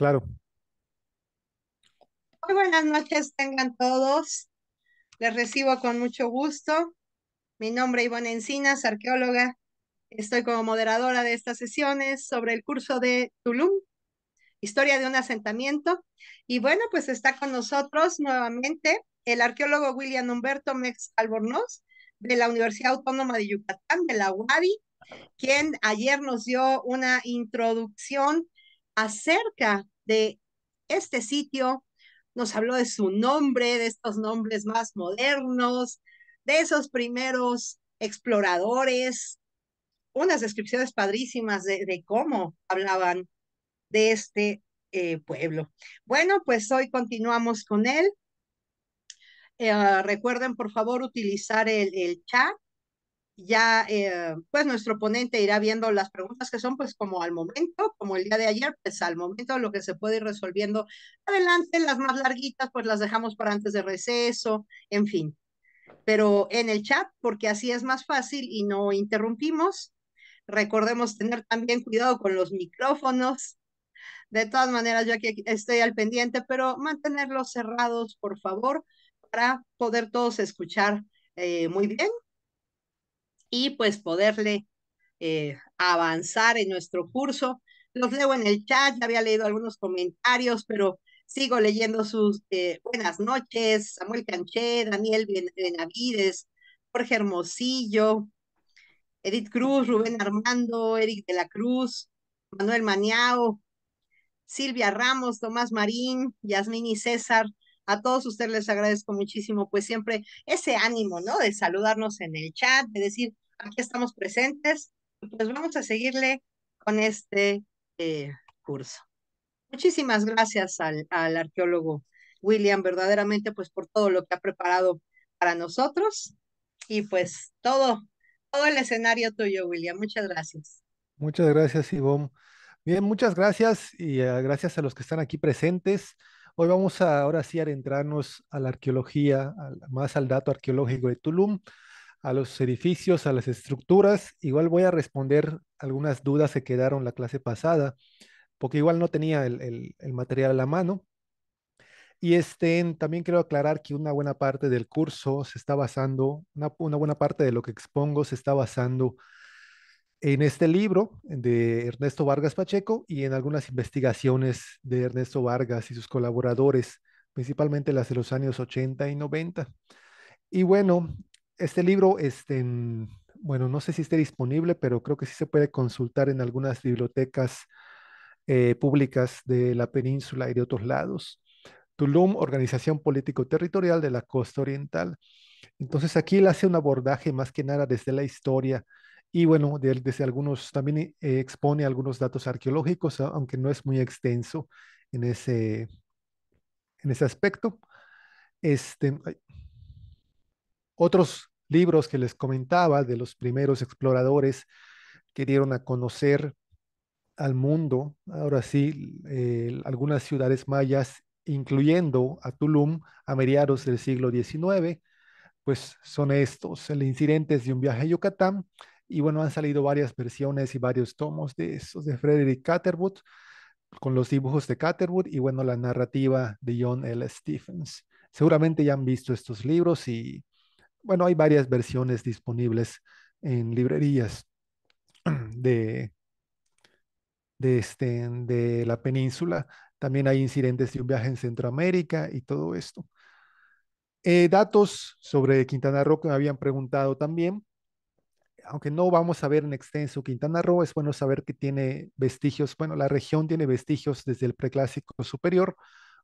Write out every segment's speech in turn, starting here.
Claro. Muy buenas noches tengan todos. Les recibo con mucho gusto. Mi nombre es Ivonne Encinas, arqueóloga. Estoy como moderadora de estas sesiones sobre el curso de Tulum, Historia de un asentamiento. Y bueno, pues está con nosotros nuevamente el arqueólogo William Humberto Mex Albornoz de la Universidad Autónoma de Yucatán, de la UADI, quien ayer nos dio una introducción acerca de este sitio, nos habló de su nombre, de estos nombres más modernos, de esos primeros exploradores, unas descripciones padrísimas de, cómo hablaban de este eh, pueblo. Bueno, pues hoy continuamos con él. Eh, recuerden, por favor, utilizar el chat ya eh, pues nuestro ponente irá viendo las preguntas que son pues como al momento, como el día de ayer, pues al momento lo que se puede ir resolviendo. Adelante, las más larguitas pues las dejamos para antes de receso, en fin. Pero en el chat, porque así es más fácil y no interrumpimos. Recordemos tener también cuidado con los micrófonos. De todas maneras, yo aquí estoy al pendiente, pero mantenerlos cerrados, por favor, para poder todos escuchar eh, muy bien y pues poderle eh, avanzar en nuestro curso. Los leo en el chat, ya había leído algunos comentarios, pero sigo leyendo sus eh, buenas noches, Samuel Canché, Daniel Benavides, Jorge Hermosillo, Edith Cruz, Rubén Armando, Eric de la Cruz, Manuel Maniao, Silvia Ramos, Tomás Marín, Yasmini César, a todos ustedes les agradezco muchísimo, pues siempre ese ánimo, ¿no? De saludarnos en el chat, de decir, aquí estamos presentes, pues vamos a seguirle con este eh, curso. Muchísimas gracias al, arqueólogo William, verdaderamente, pues por todo lo que ha preparado para nosotros y pues todo, todo el escenario tuyo, William. Muchas gracias. Muchas gracias, Ivonne. Bien, muchas gracias y ah, gracias a los que están aquí presentes. Hoy vamos a, ahora sí a adentrarnos a la arqueología, más al dato arqueológico de Tulum, a los edificios, a las estructuras. Igual voy a responder algunas dudas que quedaron la clase pasada, porque igual no tenía el, material a la mano. Y este, también quiero aclarar que una buena parte del curso se está basando, una, una buena parte de lo que expongo se está basando en este libro de Ernesto Vargas Pacheco y en algunas investigaciones de Ernesto Vargas y sus colaboradores, principalmente las de los años 80 y 90. Y bueno, este libro, este, mm, bueno, no sé si esté disponible, pero creo que sí se puede consultar en algunas bibliotecas eh, públicas de la península y de otros lados. Tulum, Organización Político-Territorial de la Costa Oriental. Entonces aquí él hace un abordaje más que nada desde la historia y bueno, desde algunos también eh, expone algunos datos arqueológicos, aunque no es muy extenso en ese, en ese aspecto. Este, otros libros que les comentaba de los primeros exploradores que dieron a conocer al mundo, ahora sí, algunas ciudades mayas, incluyendo a Tulum a mediados del siglo XIX, pues son estos, el incidente de un viaje a Yucatán, y bueno, han salido varias versiones y varios tomos de esos de Frederick Catterwood con los dibujos de Catterwood y bueno, la narrativa de John L. Stephens. Seguramente ya han visto estos libros y bueno, hay varias versiones disponibles en librerías de, de, este, de la península. También hay incidentes de un viaje en Centroamérica y todo esto. Eh, datos sobre Quintana Roo que me habían preguntado también aunque no vamos a ver en extenso Quintana Roo, es bueno saber que tiene vestigios, bueno, la región tiene vestigios desde el preclásico superior,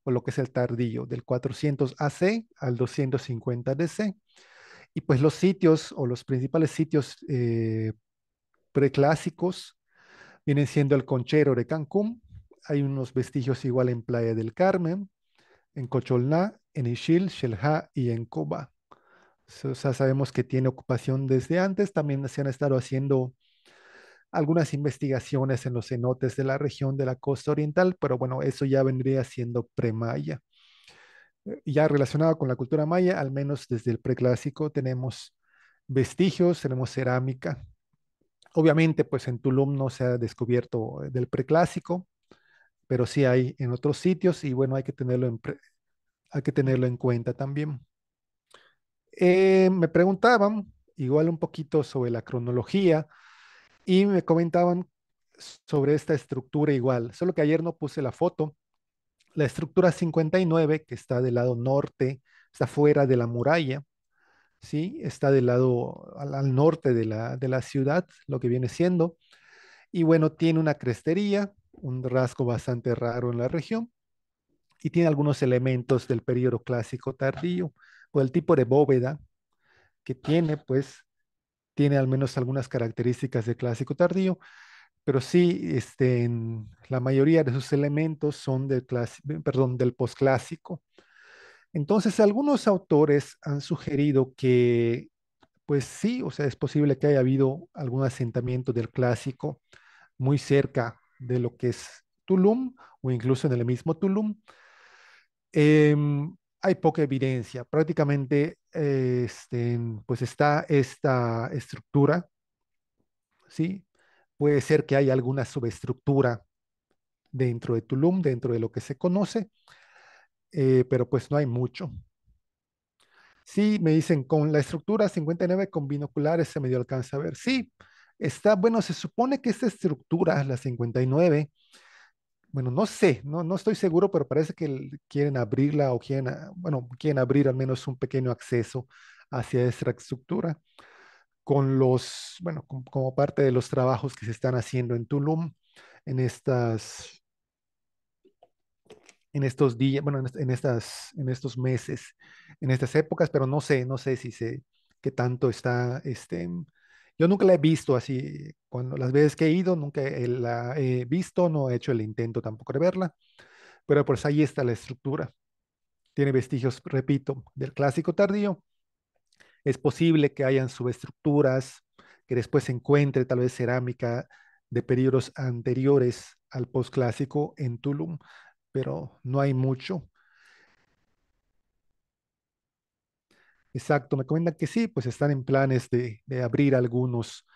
o lo que es el Tardillo, del 400 AC al 250 DC. Y pues los sitios o los principales sitios eh, preclásicos vienen siendo el Conchero de Cancún, hay unos vestigios igual en Playa del Carmen, en Cocholná, en Ixil, Shelha y en Coba sabemos que tiene ocupación desde antes. También se han estado haciendo algunas investigaciones en los cenotes de la región de la costa oriental, pero bueno, eso ya vendría siendo premaya. Eh, ya relacionado con la cultura maya, al menos desde el preclásico, tenemos vestigios, tenemos cerámica. Obviamente, pues en Tulum no se ha descubierto eh, del preclásico, pero sí hay en otros sitios y bueno, hay que tenerlo hay que tenerlo en cuenta también. Eh, me preguntaban igual un poquito sobre la cronología y me comentaban sobre esta estructura igual, solo que ayer no puse la foto. La estructura 59, que está del lado norte, está fuera de la muralla, ¿sí? Está del lado al, norte de la, de la ciudad, lo que viene siendo. Y bueno, tiene una crestería, un rasgo bastante raro en la región, y tiene algunos elementos del periodo clásico tardío el tipo de bóveda que tiene, pues tiene al menos algunas características de clásico tardío, pero sí, este, la mayoría de sus elementos son del, eh, perdón, del posclásico. Entonces, algunos autores han sugerido que, pues sí, o sea, es posible que haya habido algún asentamiento del clásico muy cerca de lo que es Tulum o incluso en el mismo Tulum. Em, hay poca evidencia. Prácticamente eh, este, pues está esta estructura, ¿sí? Puede ser que haya alguna subestructura dentro de Tulum, dentro de lo que se conoce, eh, pero pues no hay mucho. Sí, me dicen, con la estructura 59 con binoculares se me dio alcance a ver. Sí, está, bueno, se supone que esta estructura, la 59, bueno, no sé, no, no estoy seguro, pero parece que quieren abrirla o quieren, ah, bueno, quieren abrir al menos un pequeño acceso hacia esta estructura con los, bueno, como parte de los trabajos que se están haciendo en Tulum en estas, en estos días, bueno, en estas, en estos meses, en estas épocas, pero no sé, no sé si se, qué tanto está, este, yo nunca la he visto así, cuando las veces que he ido, nunca la he visto, no he hecho el intento tampoco de verla, pero pues ahí está la estructura. Tiene vestigios, repito, del clásico tardío. Es posible que hayan subestructuras, que después se encuentre tal vez cerámica de periodos anteriores al postclásico en Tulum, pero no hay mucho. Exacto, me comentan que sí, pues están en planes de, abrir algunos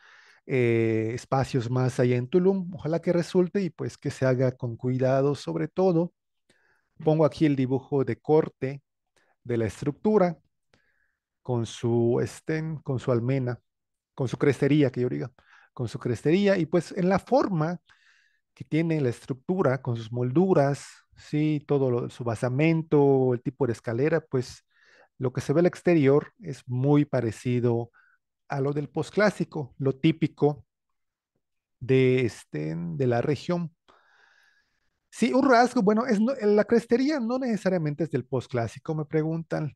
eh, espacios más allá en Tulum. Ojalá que resulte y pues que se haga con cuidado, sobre todo. Pongo aquí el dibujo de corte de la estructura con su estén, con su almena, con su crestería, que yo diga, con su crestería y pues en la forma que tiene la estructura, con sus molduras, sí, todo su basamento, el tipo de escalera, pues lo que se ve al exterior es muy parecido a lo del posclásico, lo típico de, este, de la región. Sí, un rasgo, bueno, es la crestería no necesariamente es del posclásico, me preguntan,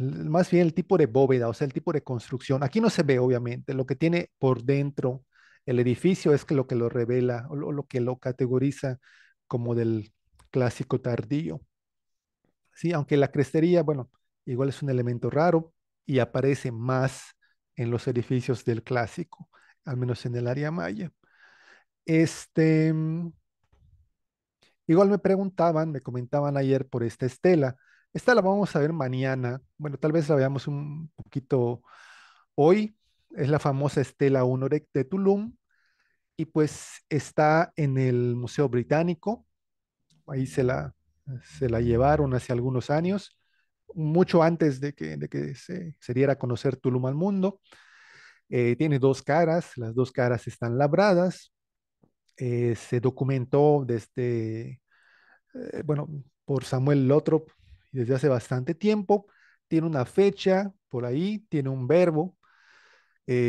más bien el tipo de bóveda, o sea, el tipo de construcción. Aquí no se ve, obviamente, lo que tiene por dentro el edificio es que lo que lo revela o lo, lo que lo categoriza como del clásico tardío. Sí, aunque la crestería, bueno, igual es un elemento raro y aparece más en los edificios del clásico, al menos en el área maya. Este, mm, igual me preguntaban, me comentaban ayer por esta estela. Esta la vamos a ver mañana. Bueno, tal vez la veamos un poquito hoy. Es la famosa estela Honorek de Tulum y pues está en el Museo Británico. Ahí se la, se la llevaron hace algunos años mucho antes de que, se, diera a conocer Tulum al mundo. Eh, tiene dos caras, las dos caras están labradas. Eh, se documentó desde, eh, bueno, por Samuel Lotrop desde hace bastante tiempo. Tiene una fecha por ahí, tiene un verbo,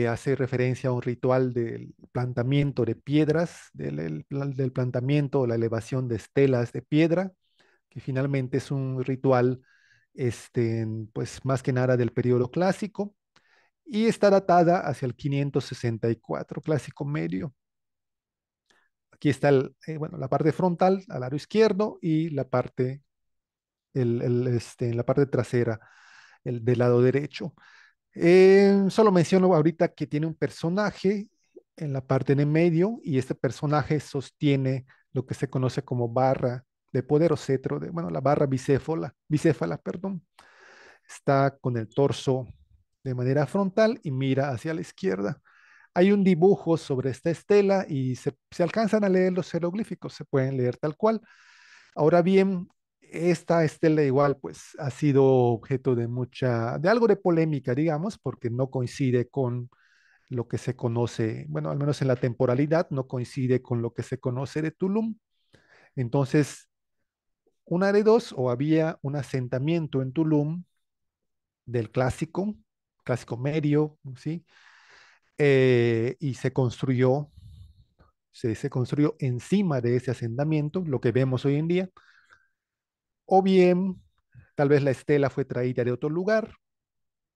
hace referencia a un ritual del plantamiento de piedras, del, del plantamiento, la elevación de estelas de piedra, que finalmente es un ritual este, pues más que nada del periodo clásico, y está datada hacia el 564, clásico medio. Aquí está eh, la parte frontal al lado izquierdo y la parte, este, la parte trasera el, del lado derecho. Eh, solo menciono ahorita que tiene un personaje en la parte de medio y este personaje sostiene lo que se conoce como barra de poder cetro, de, bueno, la barra bicéfala, bicéfala, perdón, está con el torso de manera frontal y mira hacia la izquierda. Hay un dibujo sobre esta estela y se, se alcanzan a leer los jeroglíficos, se pueden leer tal cual. Ahora bien, esta estela igual pues ha sido objeto de mucha, de algo de polémica, digamos, porque no coincide con lo que se conoce, bueno, al menos en la temporalidad, no coincide con lo que se conoce de Tulum. Entonces, una de dos, o había un asentamiento en Tulum del clásico, clásico medio, ¿sí? Eh, y se construyó, se, se construyó encima de ese asentamiento, lo que vemos hoy en día. O bien, tal vez la estela fue traída de otro lugar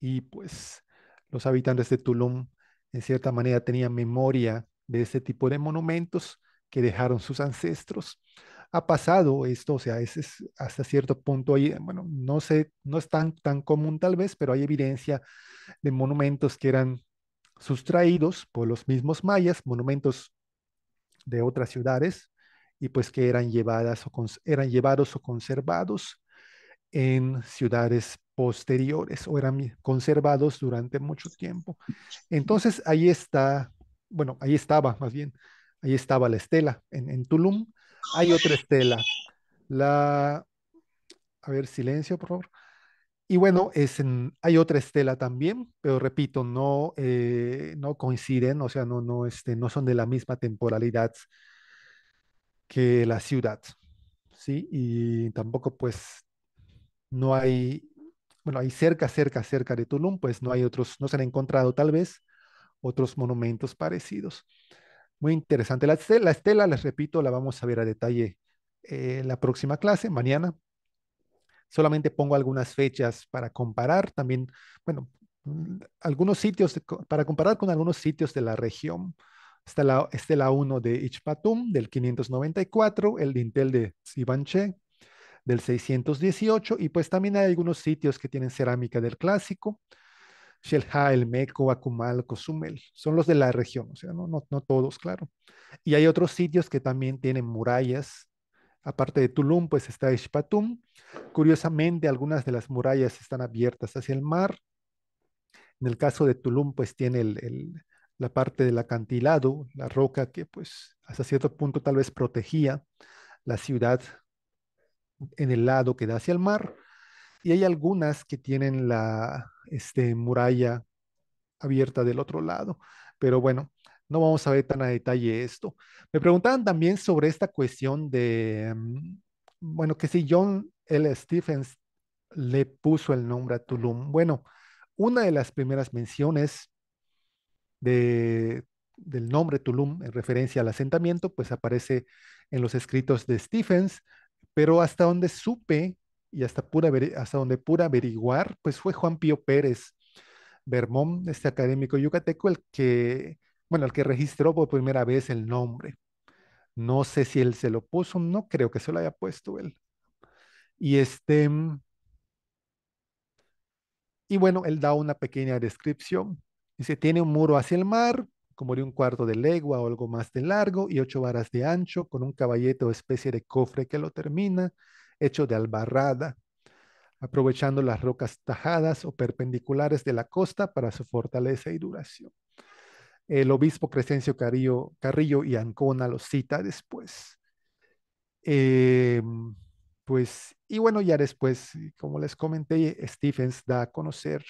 y pues los habitantes de Tulum en cierta manera tenían memoria de ese tipo de monumentos que dejaron sus ancestros ha pasado esto, o sea, es, hasta cierto punto, ahí, eh, bueno, no sé, no es tan, tan común tal vez, pero hay evidencia de monumentos que eran sustraídos por los mismos mayas, monumentos de otras ciudades, y pues que eran, o eran llevados o conservados en ciudades posteriores o eran conservados durante mucho tiempo. Entonces ahí está, bueno, ahí estaba más bien, ahí estaba la estela en Tulum hay otra estela. La, a ver, silencio, por favor. Y bueno, es en, hay otra estela también, pero repito, no, eh, no coinciden, o sea, no, no, este, no son de la misma temporalidad que la ciudad, ¿sí? Y tampoco, pues, no hay, bueno, hay cerca, cerca, cerca de Tulum, pues no hay otros, no se han encontrado tal vez otros monumentos parecidos. Muy interesante. La estela, les repito, la vamos a ver a detalle eh, la próxima clase, mañana. Solamente pongo algunas fechas para comparar también, bueno, mm, algunos sitios, para comparar con algunos sitios de la región. Está la estela 1 de Ichpatum del 594, el dintel de Sibanche del 618 y pues también hay algunos sitios que tienen cerámica del clásico. Shelha, el Meco, Akumal, Cozumel, son los de la región, o sea, no, no, no, todos, claro. Y hay otros sitios que también tienen murallas. Aparte de Tulum, pues está Ishpatum. Curiosamente, algunas de las murallas están abiertas hacia el mar. En el caso de Tulum, pues tiene la parte del acantilado, la roca que pues hasta cierto punto tal vez protegía la ciudad en el lado que da hacia el mar. Y hay algunas que tienen la, este, muralla abierta del otro lado. Pero bueno, no vamos a ver tan a detalle esto. Me preguntaban también sobre esta cuestión de, mm, bueno, que si John L. Stephens le puso el nombre a Tulum. Bueno, una de las primeras menciones de, del nombre Tulum en referencia al asentamiento, pues aparece en los escritos de Stephens, pero hasta donde supe, y hasta, pura, hasta donde pura averiguar, pues fue Juan Pío Pérez Bermón, este académico yucateco, el que, bueno, el que registró por primera vez el nombre. No sé si él se lo puso, no creo que se lo haya puesto él. Y este, mm, y bueno, él da una pequeña descripción. Dice, tiene un muro hacia el mar, como de un cuarto de legua o algo más de largo y ocho varas de ancho, con un caballete o especie de cofre que lo termina, hecho de albarrada, aprovechando las rocas tajadas o perpendiculares de la costa para su fortaleza y duración. El obispo Crescencio Carrillo, y Ancona lo cita después. Em, pues, y bueno, ya después, como les comenté, Stephens da a conocer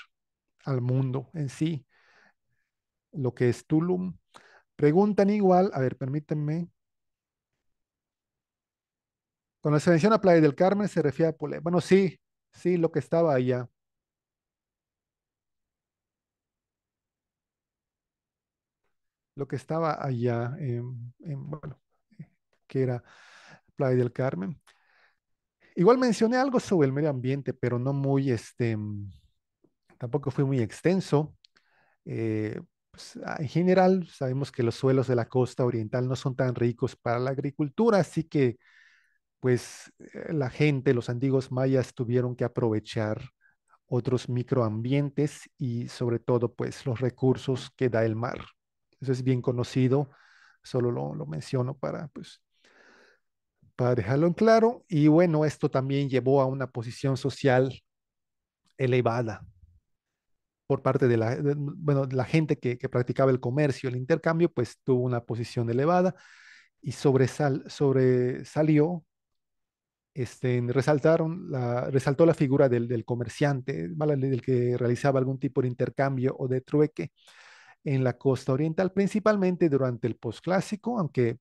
al mundo en sí lo que es Tulum. Preguntan igual, a ver, permítanme, cuando se menciona Playa del Carmen se refiere a Bueno, sí, sí, lo que estaba allá. Lo que estaba allá, en, bueno, que era Playa del Carmen. Igual mencioné algo sobre el medio ambiente, pero no muy, este, tampoco fue muy extenso. Eh, pues, ah, en general, sabemos que los suelos de la costa oriental no son tan ricos para la agricultura, así que pues eh, la gente, los antiguos mayas tuvieron que aprovechar otros microambientes y sobre todo pues los recursos que da el mar. Eso es bien conocido, solo lo, lo menciono para pues para dejarlo en claro. Y bueno, esto también llevó a una posición social elevada por parte de la, bueno, la gente que, practicaba el comercio, el intercambio, pues tuvo una posición elevada y sobresal, sobresalió este, resaltó la figura del, comerciante, del que realizaba algún tipo de intercambio o de trueque en la costa oriental, principalmente durante el posclásico, aunque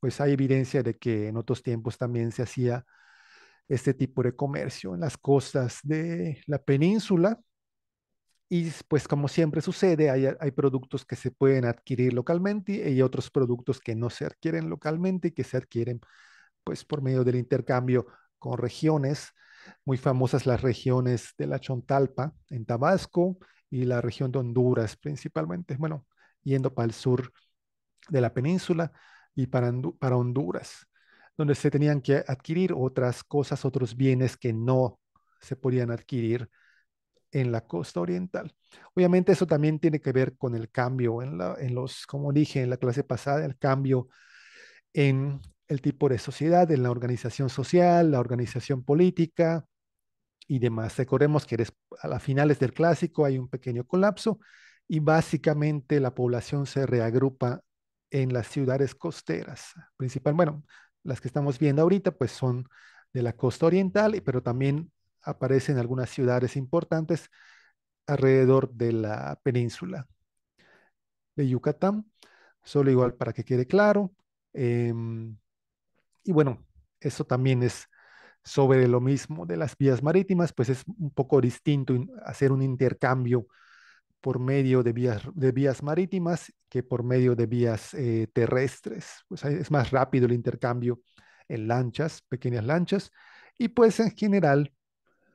pues hay evidencia de que en otros tiempos también se hacía este tipo de comercio en las costas de la península. Y pues como siempre sucede, hay, hay productos que se pueden adquirir localmente y otros productos que no se adquieren localmente y que se adquieren pues por medio del intercambio con regiones, muy famosas las regiones de la Chontalpa en Tabasco y la región de Honduras principalmente, bueno, yendo para el sur de la península y para, para Honduras, donde se tenían que adquirir otras cosas, otros bienes que no se podían adquirir en la costa oriental. Obviamente eso también tiene que ver con el cambio en, en los, como dije en la clase pasada, el cambio en el tipo de sociedad, en la organización social, la organización política y demás. Recordemos que a las finales del clásico hay un pequeño colapso y básicamente la población se reagrupa en las ciudades costeras. Principal, bueno, las que estamos viendo ahorita pues son de la costa oriental, pero también aparecen algunas ciudades importantes alrededor de la península de Yucatán. Solo igual para que quede claro, em, y bueno, eso también es sobre lo mismo de las vías marítimas, pues es un poco distinto hacer un intercambio por medio de vías, de vías marítimas que por medio de vías eh, terrestres. Pues es más rápido el intercambio en lanchas, pequeñas lanchas, y pues en general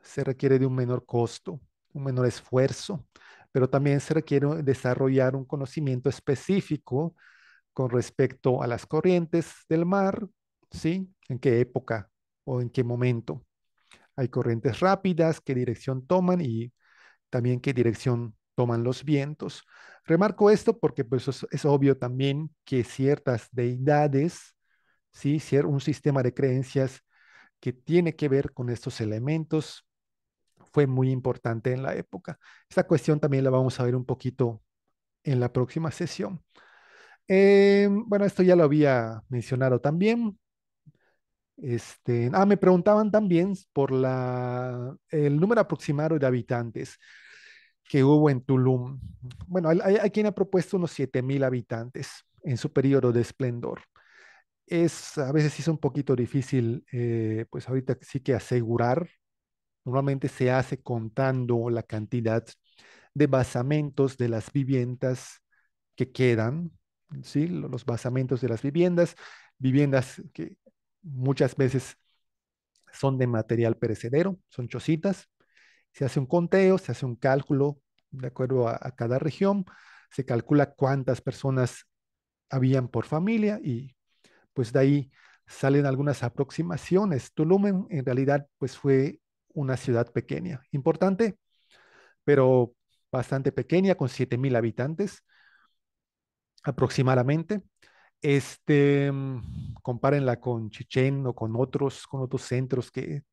se requiere de un menor costo, un menor esfuerzo, pero también se requiere desarrollar un conocimiento específico con respecto a las corrientes del mar, ¿sí? ¿En qué época o en qué momento? Hay corrientes rápidas, qué dirección toman y también qué dirección toman los vientos. Remarco esto porque pues, es, obvio también que ciertas deidades, ¿sí? un sistema de creencias que tiene que ver con estos elementos fue muy importante en la época. Esta cuestión también la vamos a ver un poquito en la próxima sesión. Em, bueno, esto ya lo había mencionado también. Este, ah, me preguntaban también por la, el número aproximado de habitantes que hubo en Tulum. Bueno, hay, quien ha propuesto unos 7.000 habitantes en su periodo de esplendor. Es, a veces es un poquito difícil, eh, pues ahorita sí que asegurar. Normalmente se hace contando la cantidad de basamentos de las viviendas que quedan, ¿sí? los basamentos de las viviendas, viviendas que, muchas veces son de material perecedero, son chocitas. Se hace un conteo, se hace un cálculo de acuerdo a, cada región, se calcula cuántas personas habían por familia y pues de ahí salen algunas aproximaciones. Tulum en, realidad pues fue una ciudad pequeña, importante, pero bastante pequeña, con 7.000 habitantes aproximadamente. Este, mm, compárenla con Chichen o con otros, con otros centros que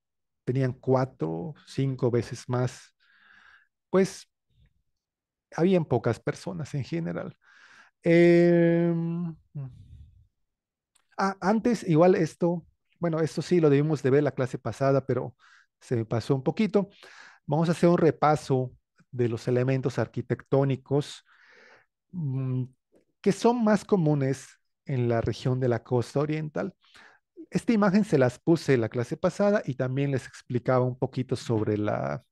tenían cuatro, cinco veces más. Pues habían pocas personas en general. Em, mm. ah, antes, igual esto, bueno, esto sí lo debimos de ver la clase pasada, pero se me pasó un poquito. Vamos a hacer un repaso de los elementos arquitectónicos mm, que son más comunes en la región de la costa oriental. Esta imagen se las puse en la clase pasada y también les explicaba un poquito sobre la,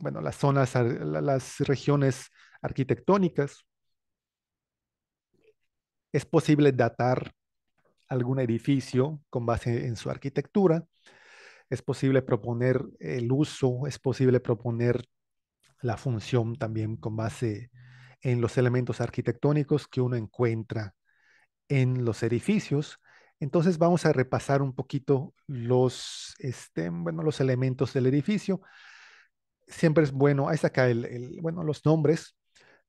bueno, las zonas, las regiones arquitectónicas. Es posible datar algún edificio con base en su arquitectura. Es posible proponer el uso, es posible proponer la función también con base en los elementos arquitectónicos que uno encuentra en los edificios. Entonces vamos a repasar un poquito los, este, bueno, los elementos del edificio. Siempre es bueno, ahí está acá el, el, bueno, los nombres.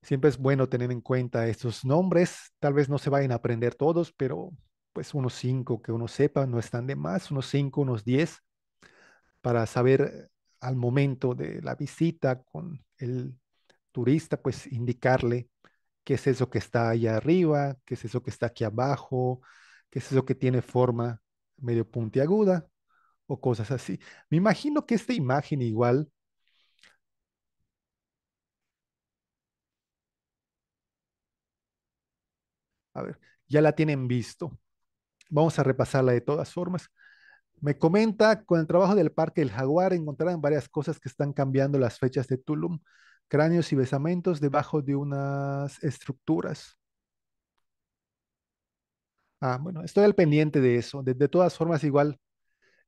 Siempre es bueno tener en cuenta estos nombres. Tal vez no se vayan a aprender todos, pero pues unos cinco que uno sepa no están de más, unos cinco, unos diez, para saber al momento de la visita con el turista, pues indicarle qué es eso que está allá arriba, qué es eso que está aquí abajo, qué es eso que tiene forma medio puntiaguda o cosas así. Me imagino que esta imagen igual A ver, ya la tienen visto. Vamos a repasarla de todas formas. Me comenta, con el trabajo del Parque del Jaguar encontraron varias cosas que están cambiando las fechas de Tulum cráneos y besamentos debajo de unas estructuras. Ah, bueno, estoy al pendiente de eso. De, todas formas, igual,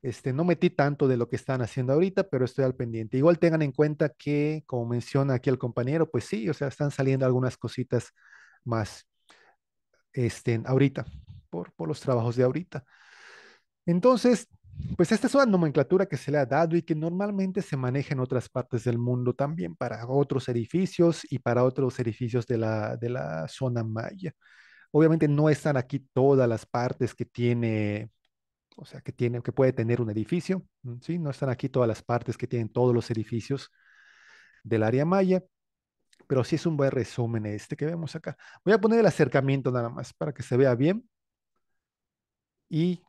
este, no metí tanto de lo que están haciendo ahorita, pero estoy al pendiente. Igual tengan en cuenta que, como menciona aquí el compañero, pues sí, o sea, están saliendo algunas cositas más este, ahorita, por, por los trabajos de ahorita. Entonces, pues esta es una nomenclatura que se le ha dado y que normalmente se maneja en otras partes del mundo también para otros edificios y para otros edificios de la, zona maya. Obviamente no están aquí todas las partes que tiene, o sea, que tiene, que puede tener un edificio, mm, ¿sí? No están aquí todas las partes que tienen todos los edificios del área maya, pero sí es un buen resumen este que vemos acá. Voy a poner el acercamiento nada más para que se vea bien. Y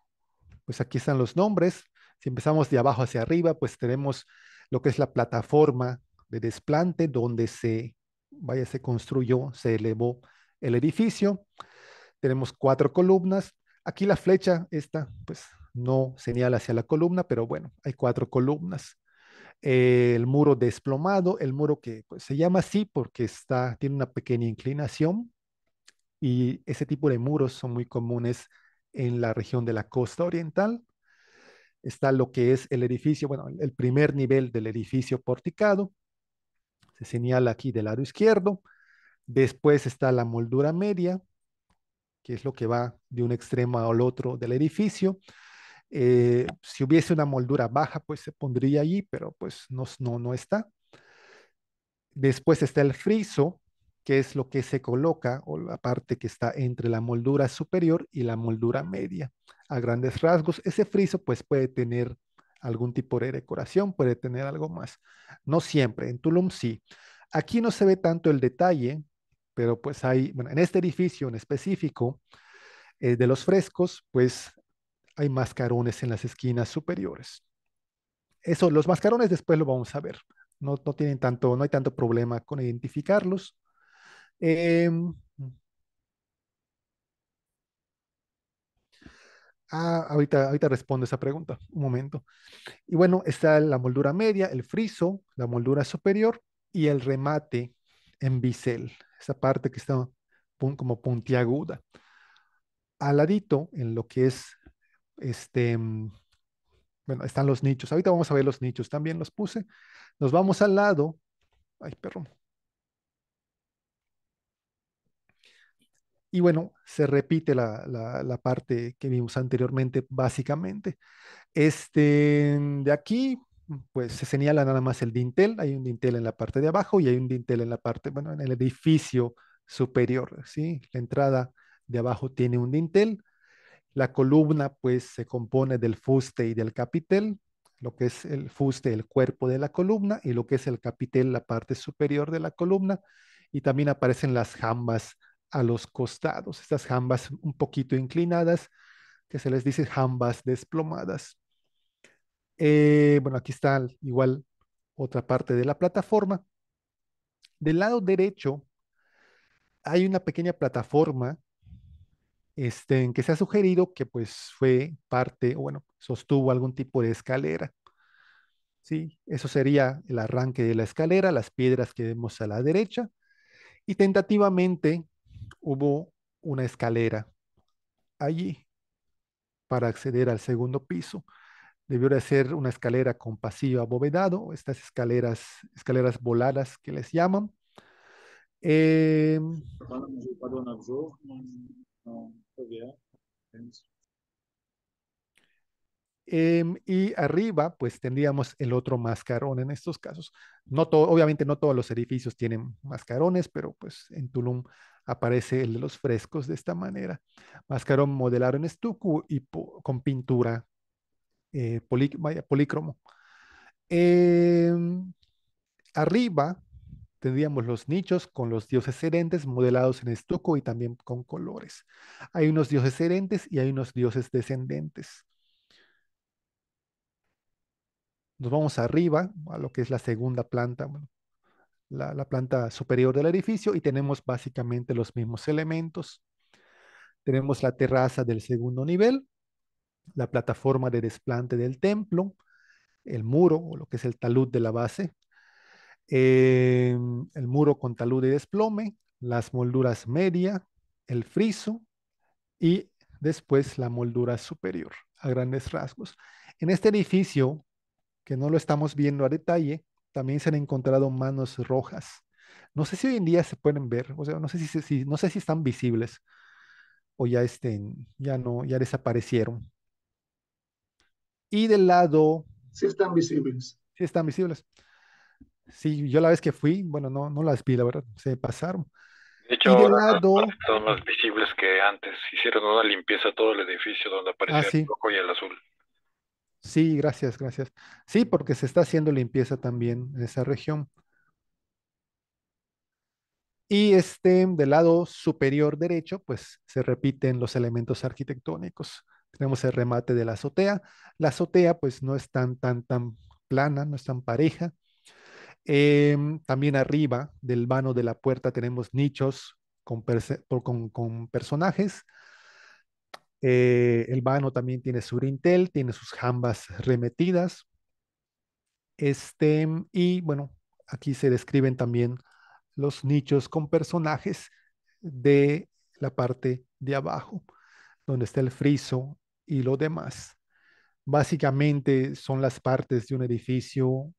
pues aquí están los nombres. Si empezamos de abajo hacia arriba, pues tenemos lo que es la plataforma de desplante donde se, vaya, se construyó, se elevó el edificio. Tenemos cuatro columnas. Aquí la flecha, esta, pues no señala hacia la columna, pero bueno, hay cuatro columnas. El muro desplomado, el muro que pues, se llama así porque está, tiene una pequeña inclinación y ese tipo de muros son muy comunes en la región de la costa oriental. Está lo que es el edificio, bueno, el primer nivel del edificio porticado. Se señala aquí del lado izquierdo. Después está la moldura media, que es lo que va de un extremo al otro del edificio. Eh, si hubiese una moldura baja, pues se pondría allí, pero pues no, no, no está. Después está el friso, que es lo que se coloca o la parte que está entre la moldura superior y la moldura media. A grandes rasgos, ese friso pues puede tener algún tipo de decoración, puede tener algo más. No siempre, en Tulum sí. Aquí no se ve tanto el detalle, pero pues hay, en este edificio en específico eh, de los frescos, pues hay mascarones en las esquinas superiores. Eso, los mascarones después lo vamos a ver. No, no, tienen tanto, no hay tanto problema con identificarlos. Em, ah, ahorita, ahorita respondo esa pregunta, un momento. Y bueno, está la moldura media, el friso, la moldura superior y el remate en bisel, esa parte que está como puntiaguda. Al ladito, en lo que es, este, mm, bueno, están los nichos. Ahorita vamos a ver los nichos, también los puse. Nos vamos al lado, ay, perro, Y bueno, se repite la, parte que vimos anteriormente, básicamente. Este, de aquí, pues se señala nada más el dintel. Hay un dintel en la parte de abajo y hay un dintel en la parte, bueno, en el edificio superior, ¿sí? La entrada de abajo tiene un dintel. La columna, pues, se compone del fuste y del capitel, lo que es el fuste, el cuerpo de la columna, y lo que es el capitel, la parte superior de la columna. Y también aparecen las jambas a los costados, estas jambas un poquito inclinadas, que se les dice jambas desplomadas. Eh, bueno, aquí está igual otra parte de la plataforma. Del lado derecho hay una pequeña plataforma este, en que se ha sugerido que pues fue parte, bueno, sostuvo algún tipo de escalera. ¿sí? Eso sería el arranque de la escalera, las piedras que vemos a la derecha. Y tentativamente hubo una escalera allí para acceder al segundo piso. Debió de ser una escalera con pasillo abovedado, estas escaleras, escaleras voladas que les llaman. Eh, em, y arriba, pues tendríamos el otro mascarón en estos casos. No todo, obviamente no todos los edificios tienen mascarones, pero pues en Tulum aparece el de los frescos de esta manera. Mascarón en estuco y con pintura eh, polícromo. Em, arriba tendríamos los nichos con los dioses herentes modelados en estuco y también con colores. Hay unos dioses herentes y hay unos dioses descendentes. Nos vamos arriba a lo que es la segunda planta, la, planta superior del edificio y tenemos básicamente los mismos elementos. Tenemos la terraza del segundo nivel, la plataforma de desplante del templo, el muro o lo que es el talud de la base, eh, el muro con talud y desplome, las molduras media, el friso y después la moldura superior a grandes rasgos. En este edificio, que no lo estamos viendo a detalle, también se han encontrado manos rojas. No sé si hoy en día se pueden ver, o sea, no sé si, si no sé si están visibles o ya estén, ya no, ya desaparecieron. Y del lado... Sí están visibles. Sí están visibles. Sí, yo la vez que fui, bueno, no, no las vi, la verdad, se pasaron. De hecho, son más visibles que antes. Hicieron una limpieza a todo el edificio donde aparecía ah, el rojo y el azul. Sí, gracias, gracias. Sí, porque se está haciendo limpieza también en esa región. Y este, del lado superior derecho, pues se repiten los elementos arquitectónicos. Tenemos el remate de la azotea. La azotea, pues no es tan, tan, tan plana, no es tan pareja. Em, también arriba del vano de la puerta tenemos nichos con personajes. Eh, el vano también tiene su rintel, tiene sus jambas remetidas. Este, y bueno, aquí se describen también los nichos con personajes de la parte de abajo, donde está el friso y lo demás. Básicamente son las partes de un edificio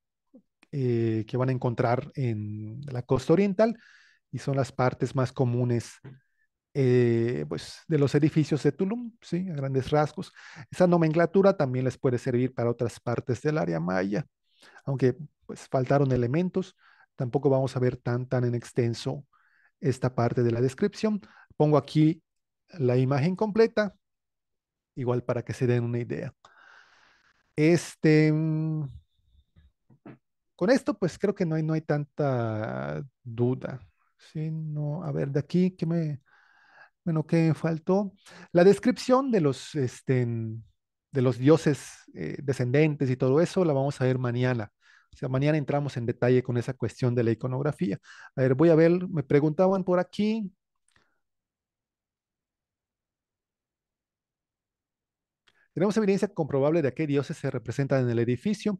eh, que van a encontrar en la costa oriental y son las partes más comunes eh, pues, de los edificios de Tulum, ¿sí? a grandes rasgos. Esa nomenclatura también les puede servir para otras partes del área maya, aunque pues, faltaron elementos, tampoco vamos a ver tan, tan en extenso esta parte de la descripción. Pongo aquí la imagen completa, igual para que se den una idea. Este, mm, con esto, pues creo que no hay, no hay tanta duda. a ver, de aquí, ¿qué me, bueno, ¿qué faltó? La descripción de los, este, de los dioses eh, descendentes y todo eso la vamos a ver mañana. O sea, mañana entramos en detalle con esa cuestión de la iconografía. A ver, voy a ver, me preguntaban por aquí. Tenemos evidencia comprobable de qué dioses se representan en el edificio.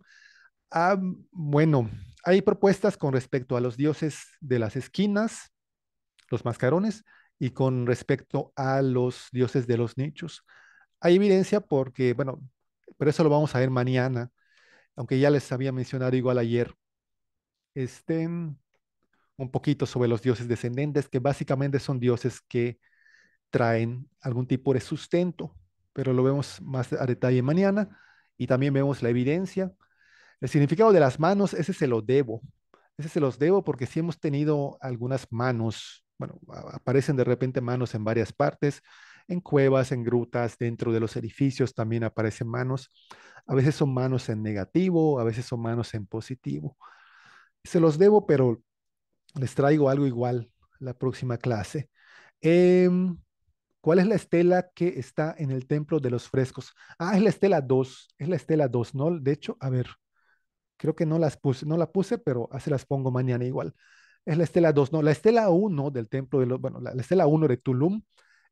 Ah, bueno, hay propuestas con respecto a los dioses de las esquinas, los mascarones, y con respecto a los dioses de los nichos. Hay evidencia porque, bueno, pero eso lo vamos a ver mañana, aunque ya les había mencionado igual ayer, este, un poquito sobre los dioses descendentes, que básicamente son dioses que traen algún tipo de sustento, pero lo vemos más a detalle mañana y también vemos la evidencia. El significado de las manos, ese se lo debo. Ese se los debo porque si hemos tenido algunas manos bueno, aparecen de repente manos en varias partes, en cuevas, en grutas, dentro de los edificios también aparecen manos. A veces son manos en negativo, a veces son manos en positivo. Se los debo, pero les traigo algo igual la próxima clase. Em, ¿Cuál es la estela que está en el templo de los frescos? Ah, es la estela 2, es la estela 2, ¿no? De hecho, a ver, creo que no las puse, no la puse, pero se las pongo mañana igual es la estela 2, no, la estela 1 del templo de los, bueno, la, estela 1 de Tulum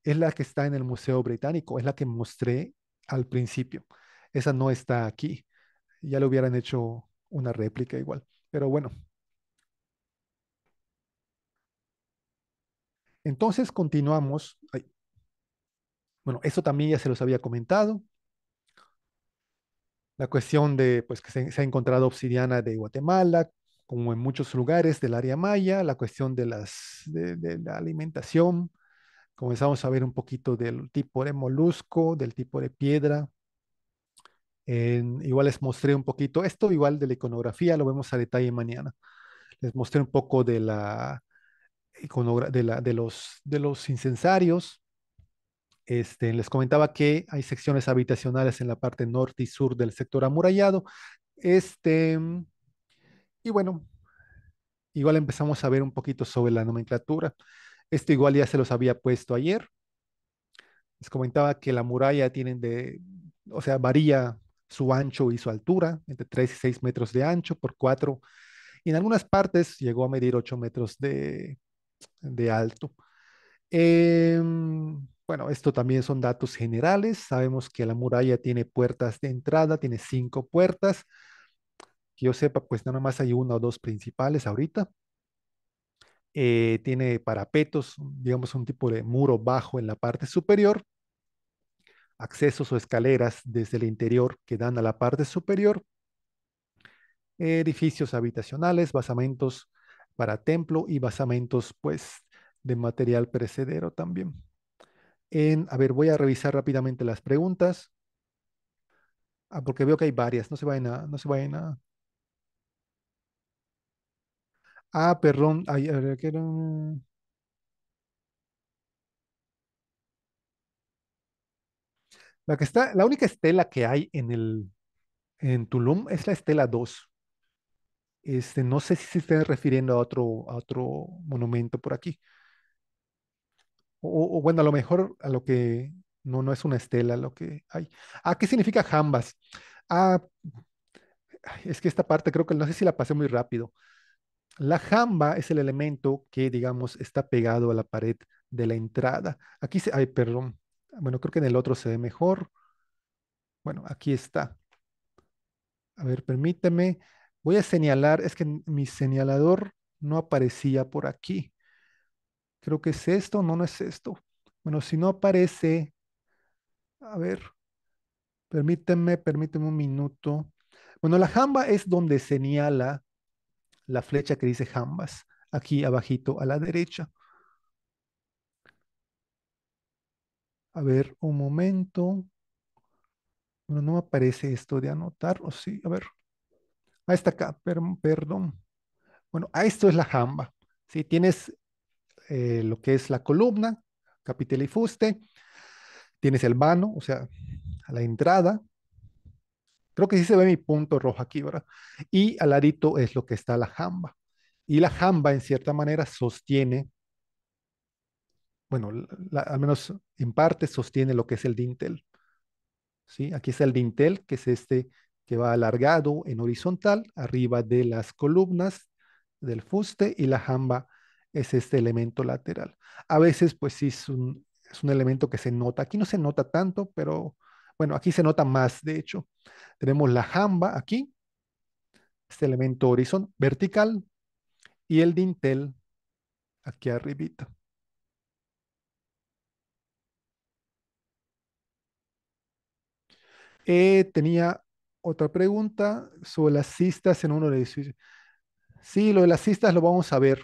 es la que está en el Museo Británico, es la que mostré al principio. Esa no está aquí. Ya le hubieran hecho una réplica igual, pero bueno. Entonces continuamos. Bueno, eso también ya se los había comentado. La cuestión de pues, que se ha encontrado obsidiana de Guatemala, como en muchos lugares del área maya, la cuestión de, las, de, la alimentación. Comenzamos a ver un poquito del tipo de molusco, del tipo de piedra. igual les mostré un poquito, esto igual de la iconografía, lo vemos a detalle mañana. Les mostré un poco de la, de, la, de, los, de los incensarios. Este, les comentaba que hay secciones habitacionales en la parte norte y sur del sector amurallado. Este, y bueno, igual empezamos a ver un poquito sobre la nomenclatura. Esto igual ya se los había puesto ayer. Les comentaba que la muralla tienen de, o sea, varía su ancho y su altura, entre 3 y 6 metros de ancho por 4. Y en algunas partes llegó a medir 8 metros de, alto. Em, bueno, esto también son datos generales. Sabemos que la muralla tiene puertas de entrada, tiene cinco puertas que yo sepa, pues nada más hay uno o dos principales ahorita. Eh, tiene parapetos, digamos un tipo de muro bajo en la parte superior, accesos o escaleras desde el interior que dan a la parte superior, edificios habitacionales, basamentos para templo y basamentos pues de material precedero también. En, a ver, voy a revisar rápidamente las preguntas. Ah, porque veo que hay varias, no se vayan a, no se vayan a Ah, perdón, La que está, la única estela que hay en el en Tulum es la estela 2. Este, no sé si se estén refiriendo a otro, a otro monumento por aquí. O, o, bueno, a lo mejor a lo que no, no es una estela lo que hay. Ah, ¿qué significa jambas? Ah, es que esta parte creo que no sé si la pasé muy rápido. La jamba es el elemento que, digamos, está pegado a la pared de la entrada. Aquí se, ay, perdón. Bueno, creo que en el otro se ve mejor. Bueno, aquí está. A ver, permíteme. Voy a señalar, es que mi señalador no aparecía por aquí. Creo que es esto, no, no es esto. Bueno, si no aparece, a ver, permíteme, permíteme un minuto. Bueno, la jamba es donde señala la flecha que dice Jambas, aquí abajito a la derecha. A ver, un momento. Bueno, no me aparece esto de anotar, o sí, a ver. Ahí está acá, perdón. Bueno, a ah, esto es la jamba. si tienes eh, lo que es la columna, capitel y fuste. Tienes el vano, o sea, a la entrada. Creo que sí se ve mi punto rojo aquí, ¿verdad? Y al ladito es lo que está la jamba. Y la jamba, en cierta manera, sostiene, bueno, al menos en parte sostiene lo que es el dintel. ¿Sí? Aquí está el dintel, que es este que va alargado en horizontal, arriba de las columnas del fuste, y la jamba es este elemento lateral. A veces, pues sí, es un elemento que se nota. Aquí no se nota tanto, pero bueno, aquí se nota más, de hecho. Tenemos la jamba aquí, este elemento horizontal, vertical, y el dintel aquí arribita. Eh, tenía otra pregunta sobre las cistas en uno de los... Sí, lo de las cistas lo vamos a ver.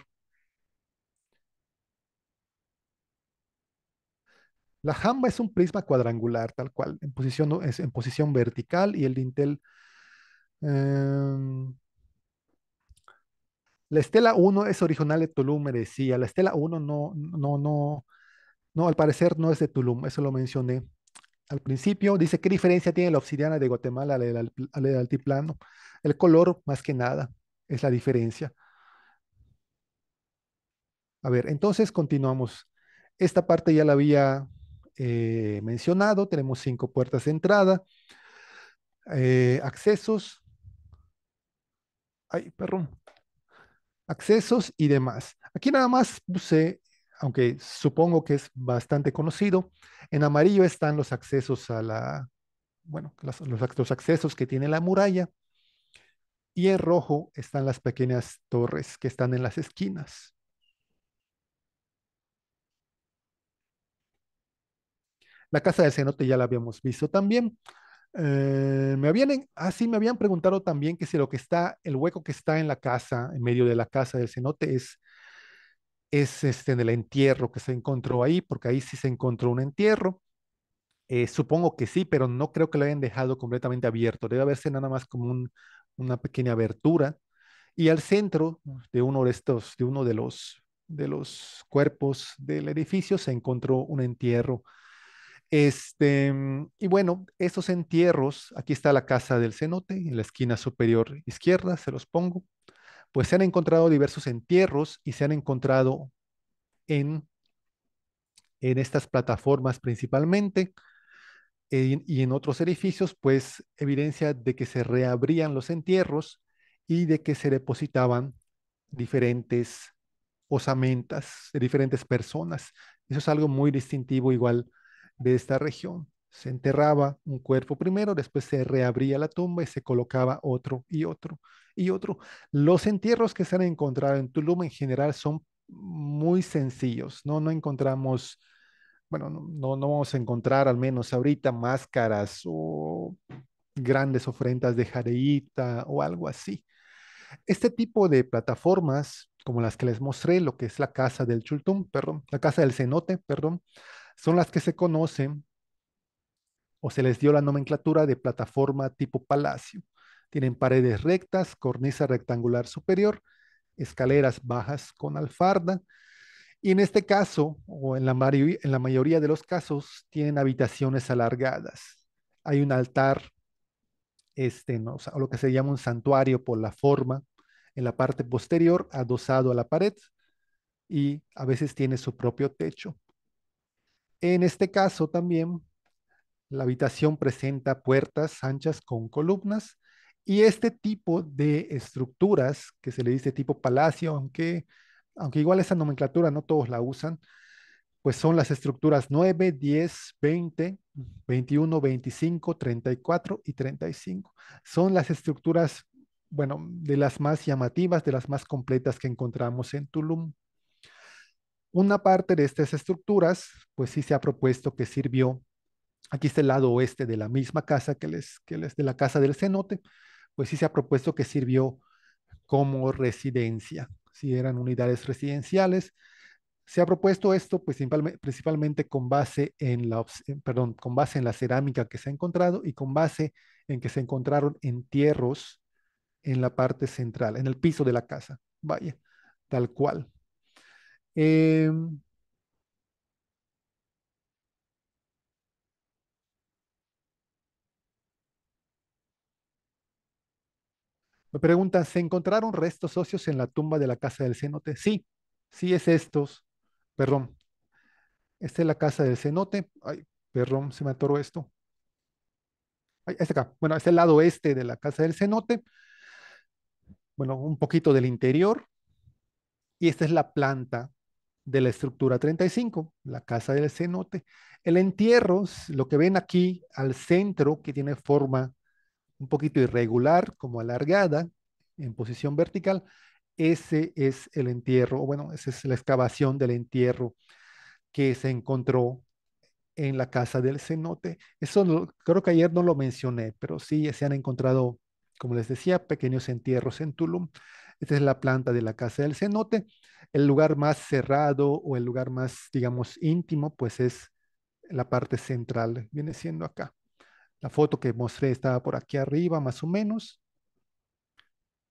La jamba es un prisma cuadrangular, tal cual, en posición, es en posición vertical y el dintel... Em, la estela 1 es original de Tulum, me decía. La estela 1 no, no, no, no, al parecer no es de Tulum, eso lo mencioné al principio. Dice, ¿qué diferencia tiene la obsidiana de Guatemala al, del altiplano? El color, más que nada, es la diferencia. A ver, entonces continuamos. Esta parte ya la había eh, mencionado, tenemos cinco puertas de entrada, eh, accesos, ay, perdón, accesos y demás. Aquí nada más puse, aunque supongo que es bastante conocido, en amarillo están los accesos a la, bueno, los accesos que tiene la muralla y en rojo están las pequeñas torres que están en las esquinas. La casa del cenote ya la habíamos visto también. Eh, me habían, así ah, me habían preguntado también que si lo que está, el hueco que está en la casa, en medio de la casa del cenote, es, es este, en el entierro que se encontró ahí, porque ahí sí se encontró un entierro. Eh, supongo que sí, pero no creo que lo hayan dejado completamente abierto. Debe haberse nada más como una pequeña abertura. Y al centro de uno de estos, de uno de los, de los cuerpos del edificio, se encontró un entierro este, y bueno, estos entierros, aquí está la casa del cenote, en la esquina superior izquierda, se los pongo, pues se han encontrado diversos entierros y se han encontrado en, en estas plataformas principalmente y en otros edificios, pues evidencia de que se reabrían los entierros y de que se depositaban diferentes osamentas de diferentes personas. Eso es algo muy distintivo igual de esta región. Se enterraba un cuerpo primero, después se reabría la tumba y se colocaba otro y otro y otro. Los entierros que se han encontrado en Tulum en general son muy sencillos, ¿no? No encontramos, bueno, no, no vamos a encontrar al menos ahorita máscaras o grandes ofrendas de jareíta o algo así. Este tipo de plataformas, como las que les mostré, lo que es la casa del Chultum, perdón, la casa del cenote, perdón, son las que se conocen o se les dio la nomenclatura de plataforma tipo palacio. Tienen paredes rectas, cornisa rectangular superior, escaleras bajas con alfarda. Y en este caso, o en la, en la mayoría de los casos, tienen habitaciones alargadas. Hay un altar, este, o lo que se llama un santuario por la forma, en la parte posterior, adosado a la pared, y a veces tiene su propio techo. En este caso también, la habitación presenta puertas anchas con columnas y este tipo de estructuras, que se le dice tipo palacio, aunque, aunque igual esa nomenclatura no todos la usan, pues son las estructuras 9, 10, 20, 21, 25, 34 y 35. Son las estructuras, bueno, de las más llamativas, de las más completas que encontramos en Tulum. Una parte de estas estructuras, pues sí se ha propuesto que sirvió, aquí está el lado oeste de la misma casa que les, que les de la casa del cenote, pues sí se ha propuesto que sirvió como residencia, si eran unidades residenciales. Se ha propuesto esto pues, principalmente con base, en la, perdón, con base en la cerámica que se ha encontrado y con base en que se encontraron entierros en la parte central, en el piso de la casa, vaya, tal cual. Em, me preguntan, ¿se encontraron restos óseos en la tumba de la casa del cenote? Sí, sí es estos. Perdón. Esta es la casa del cenote. Ay, perdón, se me atoró esto. Ay, este acá. Bueno, es este el lado este de la casa del cenote. Bueno, un poquito del interior. Y esta es la planta de la estructura 35, la casa del cenote. El entierro, lo que ven aquí al centro, que tiene forma un poquito irregular, como alargada, en posición vertical, ese es el entierro, bueno, esa es la excavación del entierro que se encontró en la casa del cenote. Eso creo que ayer no lo mencioné, pero sí se han encontrado, como les decía, pequeños entierros en Tulum esta es la planta de la casa del cenote. El lugar más cerrado o el lugar más, digamos, íntimo, pues es la parte central, viene siendo acá. La foto que mostré estaba por aquí arriba, más o menos.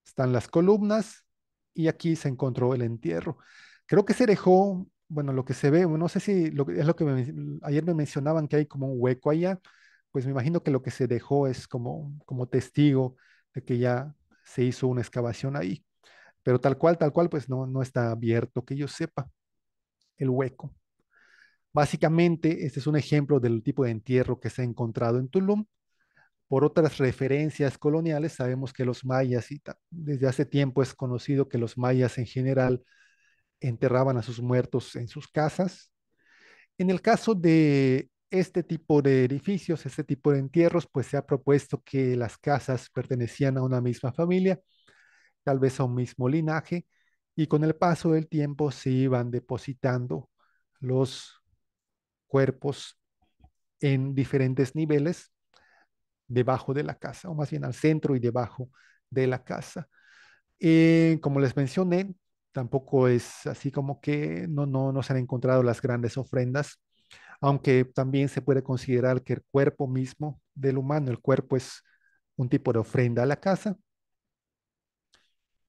Están las columnas y aquí se encontró el entierro. Creo que se dejó, bueno, lo que se ve, no sé si lo, es lo que ayer me mencionaban que hay como un hueco allá, pues me imagino que lo que se dejó es como, como testigo de que ya se hizo una excavación ahí. Pero tal cual, tal cual, pues no, está abierto, que yo sepa, el hueco. Básicamente, este es un ejemplo del tipo de entierro que se ha encontrado en Tulum. Por otras referencias coloniales, sabemos que los mayas, y desde hace tiempo es conocido que los mayas en general enterraban a sus muertos en sus casas. En el caso de este tipo de edificios, este tipo de entierros, pues se ha propuesto que las casas pertenecían a una misma familia tal vez a un mismo linaje, y con el paso del tiempo se iban depositando los cuerpos en diferentes niveles debajo de la casa, o más bien al centro y debajo de la casa. Eh, como les mencioné, tampoco es así como que no, no, no se han encontrado las grandes ofrendas, aunque también se puede considerar que el cuerpo mismo del humano, el cuerpo es un tipo de ofrenda a la casa,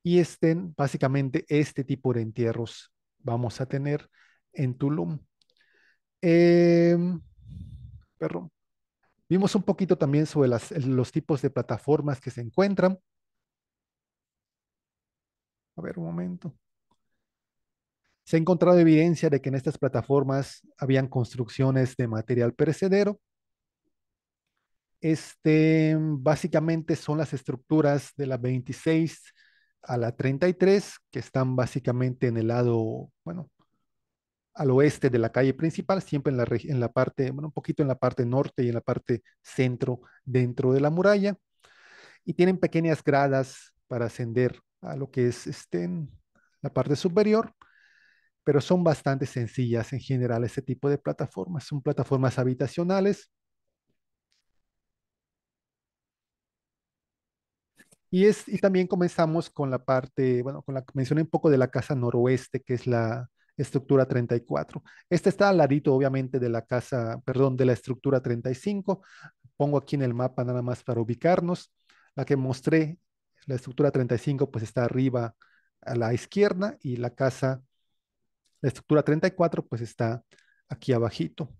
y estén básicamente este tipo de entierros vamos a tener en Tulum. Eh, Vimos un poquito también sobre las, los tipos de plataformas que se encuentran. A ver, un momento. Se ha encontrado evidencia de que en estas plataformas habían construcciones de material perecedero. Este, básicamente son las estructuras de la 26 a la 33, que están básicamente en el lado, bueno, al oeste de la calle principal, siempre en la, en la parte, bueno, un poquito en la parte norte y en la parte centro dentro de la muralla. Y tienen pequeñas gradas para ascender a lo que es este, la parte superior, pero son bastante sencillas en general este tipo de plataformas. Son plataformas habitacionales Y, es, y también comenzamos con la parte, bueno, con la mencioné un poco de la casa noroeste, que es la estructura 34. Esta está al ladito, obviamente, de la casa, perdón, de la estructura 35. Pongo aquí en el mapa nada más para ubicarnos. La que mostré, la estructura 35, pues está arriba a la izquierda y la casa, la estructura 34, pues está aquí abajito.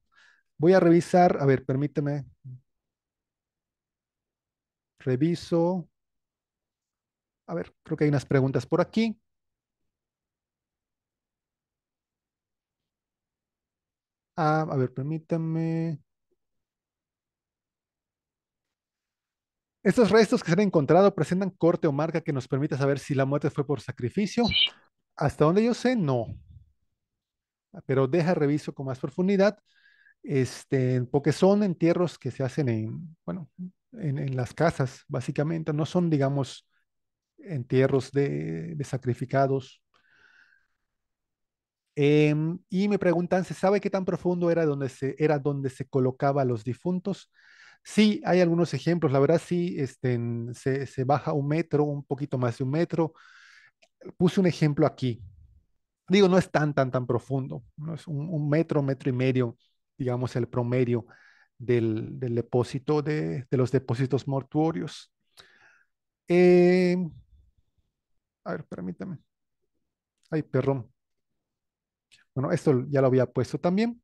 Voy a revisar, a ver, permíteme. Reviso. A ver, creo que hay unas preguntas por aquí. Ah, a ver, permítanme. Estos restos que se han encontrado presentan corte o marca que nos permita saber si la muerte fue por sacrificio. Hasta donde yo sé, no. Pero deja reviso con más profundidad, este, porque son entierros que se hacen en, bueno, en las casas, básicamente. No son, digamos, entierros de, de sacrificados. Em, y me preguntan, ¿se sabe qué tan profundo era donde se, era donde se colocaba los difuntos? Sí, hay algunos ejemplos, la verdad sí, este, se, baja un metro, un poquito más de un metro. Puse un ejemplo aquí. Digo, no es tan, tan, tan profundo, ¿no? es un, metro, metro y medio, digamos, el promedio del, del depósito de, de, los depósitos mortuorios. Em, a ver, permítame. Ay, perrón. Bueno, esto ya lo había puesto también.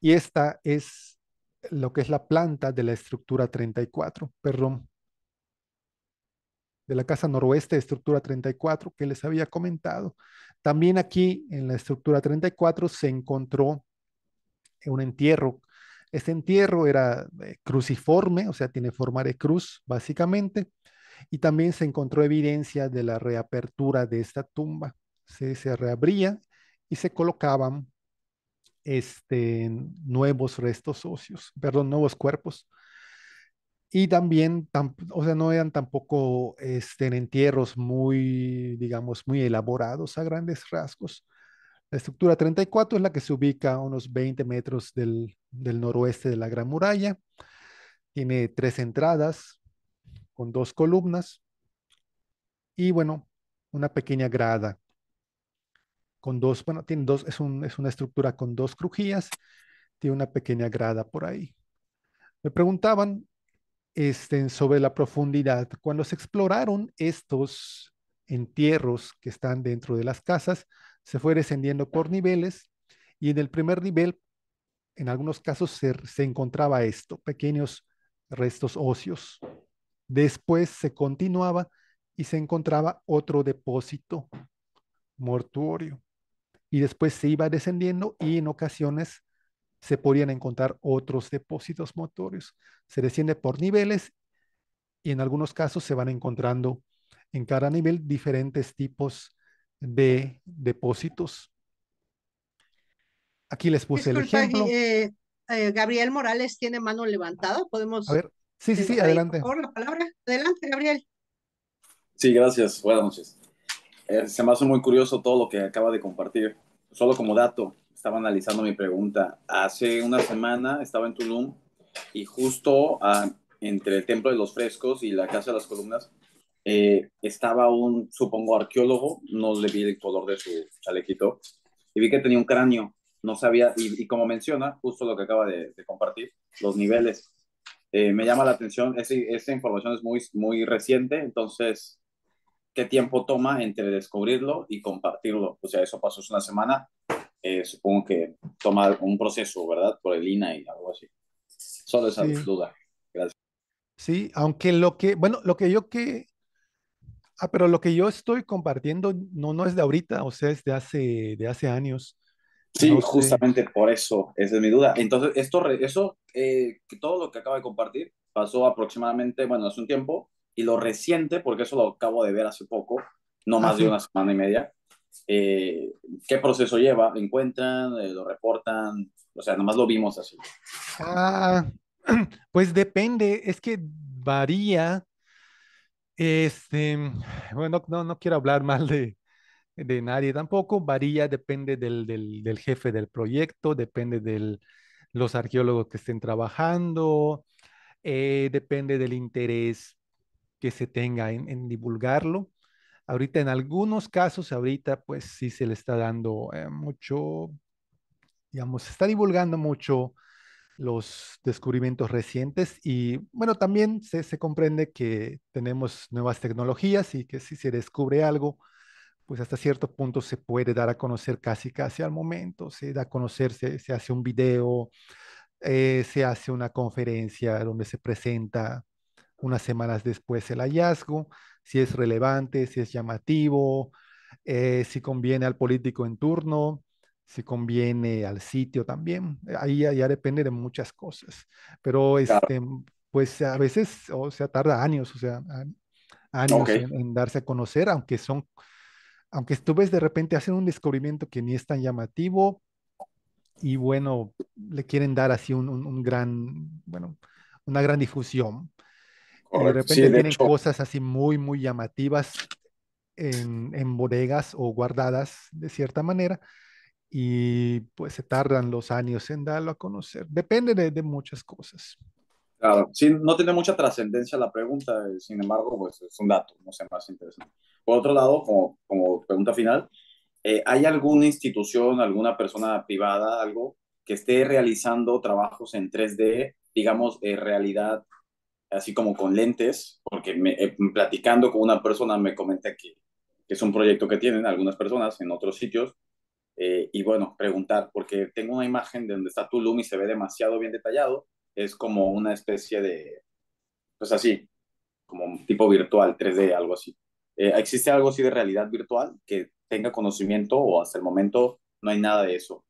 Y esta es lo que es la planta de la estructura 34, perdón, de la casa noroeste de estructura 34 que les había comentado. También aquí en la estructura 34 se encontró un entierro. Este entierro era eh, cruciforme, o sea, tiene forma de cruz básicamente y también se encontró evidencia de la reapertura de esta tumba. Se, se reabría y se colocaban este, nuevos restos óseos, perdón, nuevos cuerpos. Y también, o sea, no eran tampoco este, entierros muy, digamos, muy elaborados a grandes rasgos. La estructura 34 es la que se ubica a unos 20 metros del, del noroeste de la Gran Muralla. Tiene tres entradas, con dos columnas y bueno, una pequeña grada con dos, bueno, tiene dos, es, un, es una estructura con dos crujías, tiene una pequeña grada por ahí. Me preguntaban este, sobre la profundidad. Cuando se exploraron estos entierros que están dentro de las casas, se fue descendiendo por niveles y en el primer nivel, en algunos casos, se, se encontraba esto, pequeños restos óseos. Después se continuaba y se encontraba otro depósito mortuorio. Y después se iba descendiendo y en ocasiones se podían encontrar otros depósitos mortuorios. Se desciende por niveles y en algunos casos se van encontrando en cada nivel diferentes tipos de depósitos. Aquí les puse el ejemplo. Eh, eh, Gabriel Morales tiene mano levantada. Podemos. A ver, Sí, sí, adelante. Por la palabra. Adelante, Gabriel. Sí, gracias. Buenas noches. Eh, se me hace muy curioso todo lo que acaba de compartir. Solo como dato, estaba analizando mi pregunta. Hace una semana estaba en Tulum y justo ah, entre el Templo de los Frescos y la Casa de las Columnas eh, estaba un, supongo, arqueólogo, no le vi el color de su chalequito, y vi que tenía un cráneo, no sabía, y, como menciona, justo lo que acaba de compartir, los niveles eh, me llama la atención, esa esta información es muy, muy reciente, entonces, ¿qué tiempo toma entre descubrirlo y compartirlo? O sea, eso pasó hace una semana, eh, supongo que toma un proceso, ¿verdad? Por el INA y algo así. Solo esa sí. duda. Gracias. Sí, aunque lo que, bueno, lo que yo que, ah, pero lo que yo estoy compartiendo no, no es de ahorita, o sea, es de hace, de hace años. Sí, justamente por eso, esa es mi duda. Entonces, esto, eso, eh, todo lo que acaba de compartir pasó aproximadamente, bueno, hace un tiempo, y lo reciente, porque eso lo acabo de ver hace poco, no más de una semana y media, eh, qué proceso lleva, encuentran, eh, lo reportan, o sea, nomás lo vimos así. Ah, pues depende, es que varía. Este, bueno, no, no quiero hablar mal de, de nadie tampoco, varía, depende del, jefe del proyecto, depende de los arqueólogos que estén trabajando, eh, depende del interés que se tenga en, divulgarlo. Ahorita en algunos casos, ahorita pues sí se le está dando eh, mucho, digamos, se está divulgando mucho los descubrimientos recientes y bueno, también se comprende que tenemos nuevas tecnologías y que si se descubre algo, pues hasta cierto punto se puede dar a conocer casi casi al momento, se da a conocer, se, hace un video, eh, se hace una conferencia donde se presenta unas semanas después el hallazgo, si es relevante, si es llamativo, eh, si conviene al político en turno, si conviene al sitio también. Ahí ya depende de muchas cosas, pero este, pues a veces, o sea, tarda años, o sea, años en, en darse a conocer, aunque son aunque tú ves de repente hacen un descubrimiento que ni es tan llamativo y bueno, le quieren dar así un, gran, bueno, una gran difusión. De pues repente tienen cosas así muy, muy llamativas en, bodegas o guardadas de cierta manera y pues se tardan los años en darlo a conocer. Depende de muchas cosas. Claro, no tiene mucha trascendencia la pregunta, eh, sin embargo, pues es un dato, no sé, más interesante. Por otro lado, como, pregunta final, eh, ¿hay alguna institución, alguna persona privada, algo que esté realizando trabajos en 3D, digamos, en eh, realidad, así como con lentes? Porque me, platicando con una persona me comenta que, que, es un proyecto que tienen algunas personas en otros sitios. y bueno, preguntar, porque tengo una imagen de donde está Tulum y se ve demasiado bien detallado, es como una especie de, pues así, como un tipo virtual, 3D, algo así. Eh, ¿Existe algo así de realidad virtual que tenga conocimiento o hasta el momento no hay nada de eso?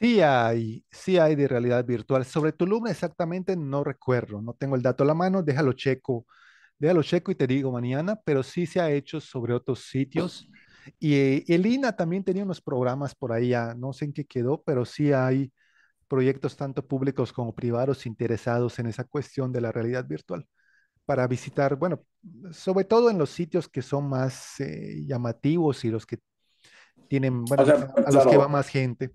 Sí hay, sí hay de realidad virtual. Sobre Tulum exactamente no recuerdo, no tengo el dato a la mano, déjalo checo, déjalo checo y te digo mañana, pero sí se ha hecho sobre otros sitios. Y, eh, elina también tenía unos programas por ahí, ya, no sé en qué quedó, pero sí hay, proyectos tanto públicos como privados interesados en esa cuestión de la realidad virtual para visitar, bueno, sobre todo en los sitios que son más eh, llamativos y los que tienen, a los que va más gente.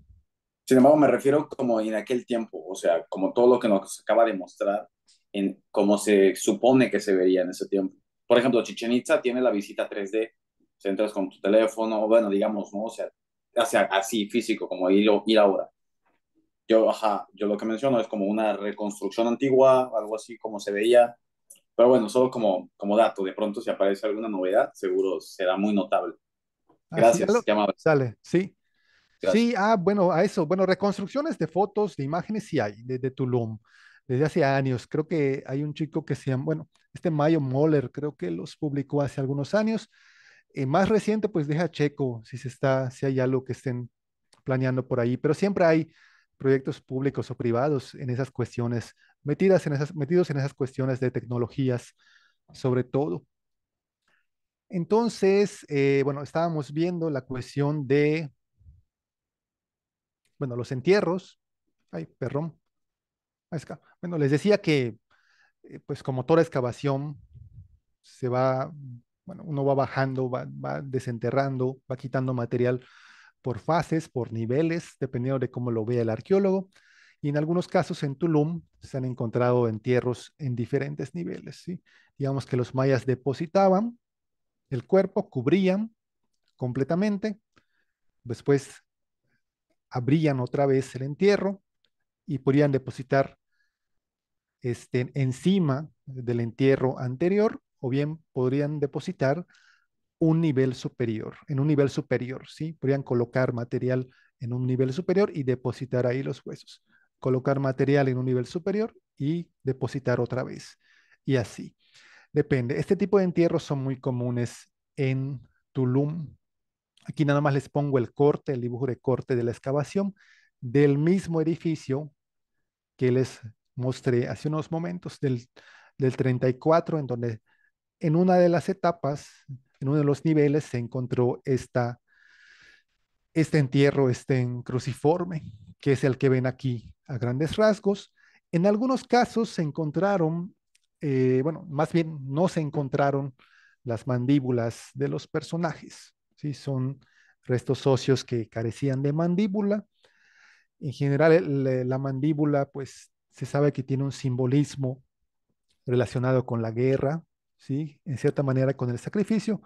Sin embargo, me refiero como en aquel tiempo, o sea, como todo lo que nos acaba de mostrar en cómo se supone que se vería en ese tiempo. Por ejemplo, Chichen Itza tiene la visita 3D, entras con tu teléfono, bueno, digamos, ¿no? O sea, así físico, como ir ahora yo, yo lo que menciono es como una reconstrucción antigua, algo así como se veía. Pero bueno, solo como, como dato, de pronto si aparece alguna novedad, seguro será muy notable. Gracias, Sale, sí. Sí, ah, bueno, a eso. Bueno, reconstrucciones de fotos, de imágenes sí hay, desde Tulum desde hace años. Creo que hay un chico que se llama, bueno, este Mayo Moller, creo que los publicó hace algunos años. Eh, más reciente, pues deja checo si se está, si hay algo que estén planeando por ahí. Pero siempre hay proyectos públicos o privados en esas cuestiones, metidas en esas, metidos en esas cuestiones de tecnologías, sobre todo. Entonces, eh, bueno, estábamos viendo la cuestión de, bueno, los entierros. Ay, perrón. Bueno, les decía que, eh, pues como toda excavación, se va, bueno, uno va bajando, va, va desenterrando, va quitando material por fases, por niveles, dependiendo de cómo lo vea el arqueólogo. Y en algunos casos en Tulum se han encontrado entierros en diferentes niveles. Digamos que los mayas depositaban el cuerpo, cubrían completamente, después abrían otra vez el entierro y podían depositar este, encima del entierro anterior o bien podrían depositar un nivel superior, en un nivel superior, ¿sí? Podrían colocar material en un nivel superior y depositar ahí los huesos. Colocar material en un nivel superior y depositar otra vez. Y así. Depende. Este tipo de entierros son muy comunes en Tulum. Aquí nada más les pongo el corte, el dibujo de corte de la excavación del mismo edificio que les mostré hace unos momentos, del, del 34, en donde en una de las etapas en uno de los niveles se encontró este entierro, este cruciforme, que es el que ven aquí a grandes rasgos. En algunos casos se encontraron, eh, bueno, más bien no se encontraron las mandíbulas de los personajes. ¿sí? Son restos óseos que carecían de mandíbula. En general, eh, la mandíbula, pues se sabe que tiene un simbolismo relacionado con la guerra, ¿sí? En cierta manera con el sacrificio,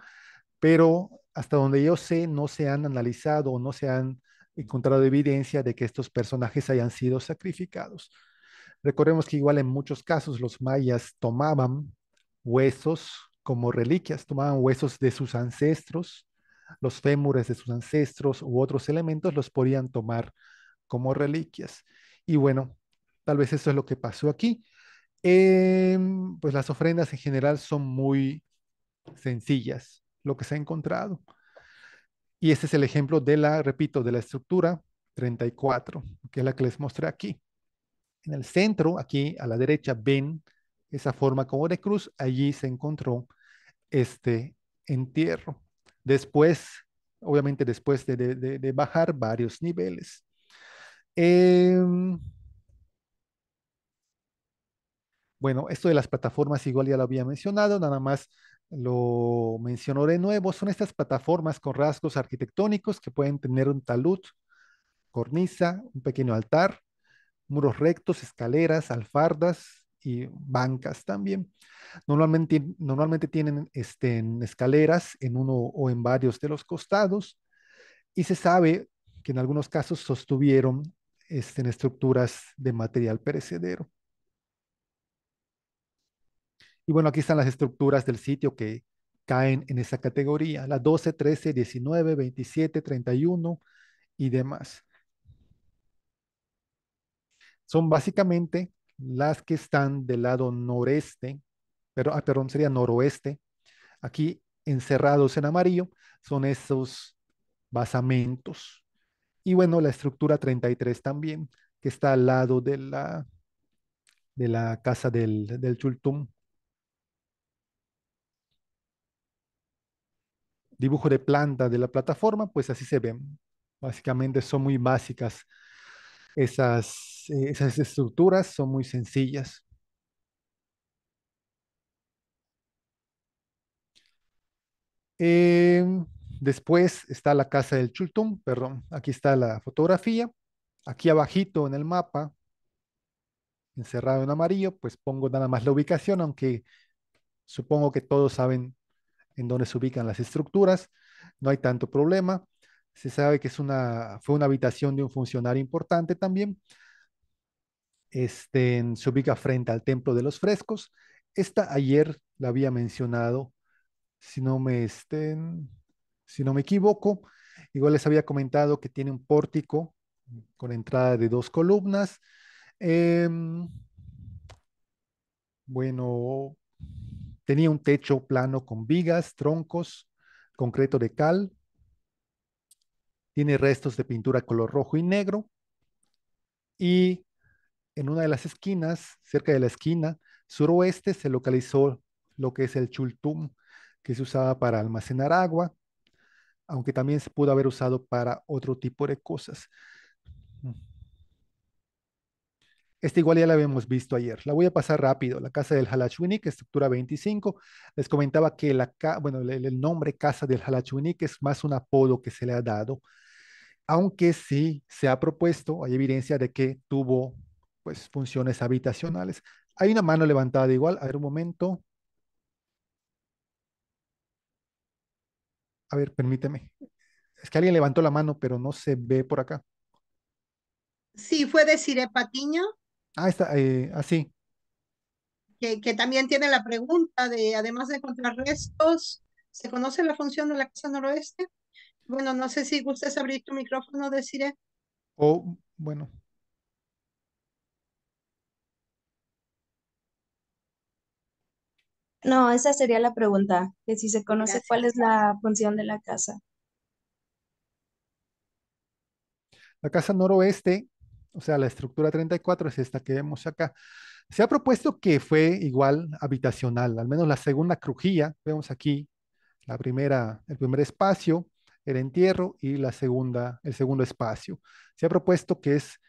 pero hasta donde yo sé no se han analizado o no se han encontrado evidencia de que estos personajes hayan sido sacrificados. Recordemos que igual en muchos casos los mayas tomaban huesos como reliquias, tomaban huesos de sus ancestros, los fémures de sus ancestros u otros elementos los podían tomar como reliquias. Y bueno, tal vez eso es lo que pasó aquí. Em, pues las ofrendas en general son muy sencillas, lo que se ha encontrado. Y este es el ejemplo de la, repito, de la estructura 34, que es la que les mostré aquí. En el centro, aquí a la derecha, ven esa forma como de cruz. Allí se encontró este entierro. Después, obviamente después de, de, de, bajar varios niveles. Eh, bueno, esto de las plataformas igual ya lo había mencionado, nada más lo mencionó de nuevo. Son estas plataformas con rasgos arquitectónicos que pueden tener un talud, cornisa, un pequeño altar, muros rectos, escaleras, alfardas, y bancas también. Normalmente, normalmente tienen este, en escaleras en uno o en varios de los costados y se sabe que en algunos casos sostuvieron este, estructuras de material perecedero. Y bueno, aquí están las estructuras del sitio que caen en esa categoría, las 12, 13, 19, 27, 31 y demás. Son básicamente las que están del lado noreste, pero, ah, perdón, sería noroeste. Aquí encerrados en amarillo son esos basamentos. Y bueno, la estructura 33 también, que está al lado de la, de la casa del, del Chultum. dibujo de planta de la plataforma, pues así se ven. Básicamente son muy básicas esas, eh, esas estructuras, son muy sencillas. Em, después está la casa del Chultum, perdón, aquí está la fotografía. Aquí abajito en el mapa, encerrado en amarillo, pues pongo nada más la ubicación, aunque supongo que todos saben en donde se ubican las estructuras, no hay tanto problema. Se sabe que es una, fue una habitación de un funcionario importante también. Este, se ubica frente al Templo de los Frescos. Esta ayer la había mencionado, si no me, estén, si no me equivoco. Igual les había comentado que tiene un pórtico con entrada de dos columnas. Em, bueno, Tenía un techo plano con vigas, troncos, concreto de cal. Tiene restos de pintura color rojo y negro. Y en una de las esquinas, cerca de la esquina suroeste, se localizó lo que es el chultum, que se usaba para almacenar agua, aunque también se pudo haber usado para otro tipo de cosas. Esta igual ya la habíamos visto ayer. La voy a pasar rápido. La casa del Halachwinik, estructura 25. Les comentaba que la, bueno, el, nombre casa del Halachwinik es más un apodo que se le ha dado, aunque sí se ha propuesto, hay evidencia de que tuvo pues funciones habitacionales. Hay una mano levantada igual. A ver un momento. A ver, permíteme. Es que alguien levantó la mano, pero no se ve por acá. Sí, fue decir Patiño. Ah, está, eh, así. Ah, que, también tiene la pregunta de, además de encontrar restos, ¿se conoce la función de la casa noroeste? Bueno, no sé si gustas abrir tu micrófono, deciré. Oh, bueno. No, esa sería la pregunta, que si se conoce cuál es la función de la casa. La casa noroeste o sea, la estructura 34 es esta que vemos acá. Se ha propuesto que fue igual habitacional, al menos la segunda crujía, vemos aquí la primera, el primer espacio, el entierro y la segunda, el segundo espacio. Se ha propuesto que es,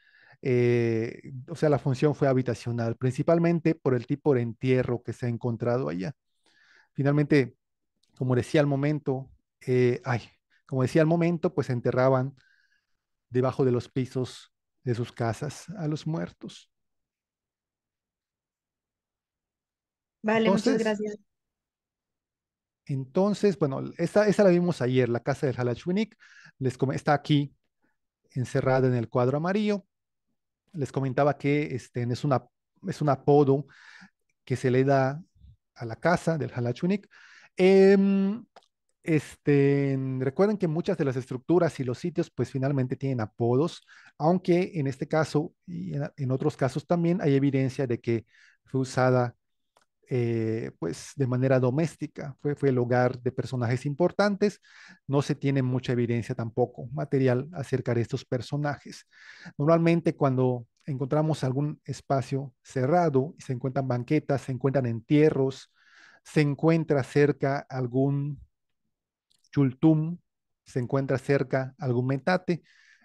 eh, o sea, la función fue habitacional, principalmente por el tipo de entierro que se ha encontrado allá. Finalmente, como decía al momento, eh, ay, como decía al momento, pues enterraban debajo de los pisos de sus casas a los muertos. Vale, muchas gracias. Entonces, bueno, esta, esta, la vimos ayer, la casa del jalachunik. les está aquí encerrada en el cuadro amarillo. Les comentaba que este, es, una, es un apodo que se le da a la casa del Halachunik. Em, este, mm, recuerden que muchas de las estructuras y los sitios pues finalmente tienen apodos, aunque en este caso y en, otros casos también hay evidencia de que fue usada eh, pues de manera doméstica, fue, fue el hogar de personajes importantes, no se tiene mucha evidencia tampoco material acerca de estos personajes. Normalmente cuando encontramos algún espacio cerrado y se encuentran banquetas, se encuentran entierros, se encuentra cerca algún Chultum se encuentra cerca algún metate.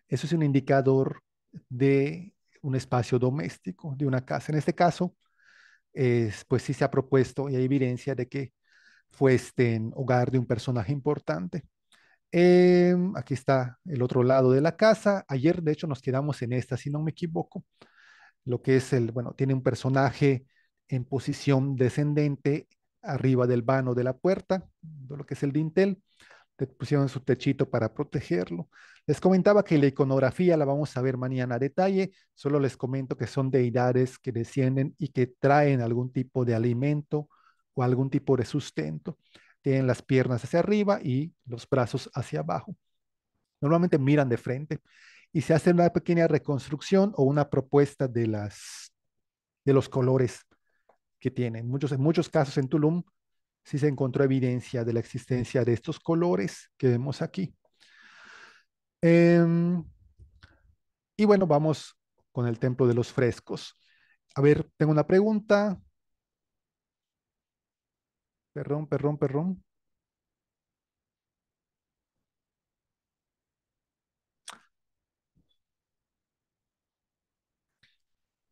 Eso es un indicador de un espacio doméstico, de una casa. En este caso, pues sí se ha propuesto y hay evidencia de que fue este hogar de un personaje importante. Em, aquí está el otro lado de la casa. Ayer, de hecho, nos quedamos en esta, si no me equivoco. Lo que es el, bueno, tiene un personaje en posición descendente arriba del vano de la puerta, de lo que es el dintel. Le pusieron su techito para protegerlo. Les comentaba que la iconografía la vamos a ver mañana a detalle. Solo les comento que son deidades que descienden y que traen algún tipo de alimento o algún tipo de sustento. Tienen las piernas hacia arriba y los brazos hacia abajo. Normalmente miran de frente y se hace una pequeña reconstrucción o una propuesta de, las, de los colores que tienen. Muchos, en muchos casos en Tulum sí se encontró evidencia de la existencia de estos colores que vemos aquí. Em, y bueno, vamos con el templo de los frescos. A ver, tengo una pregunta. Perdón, perrón perrón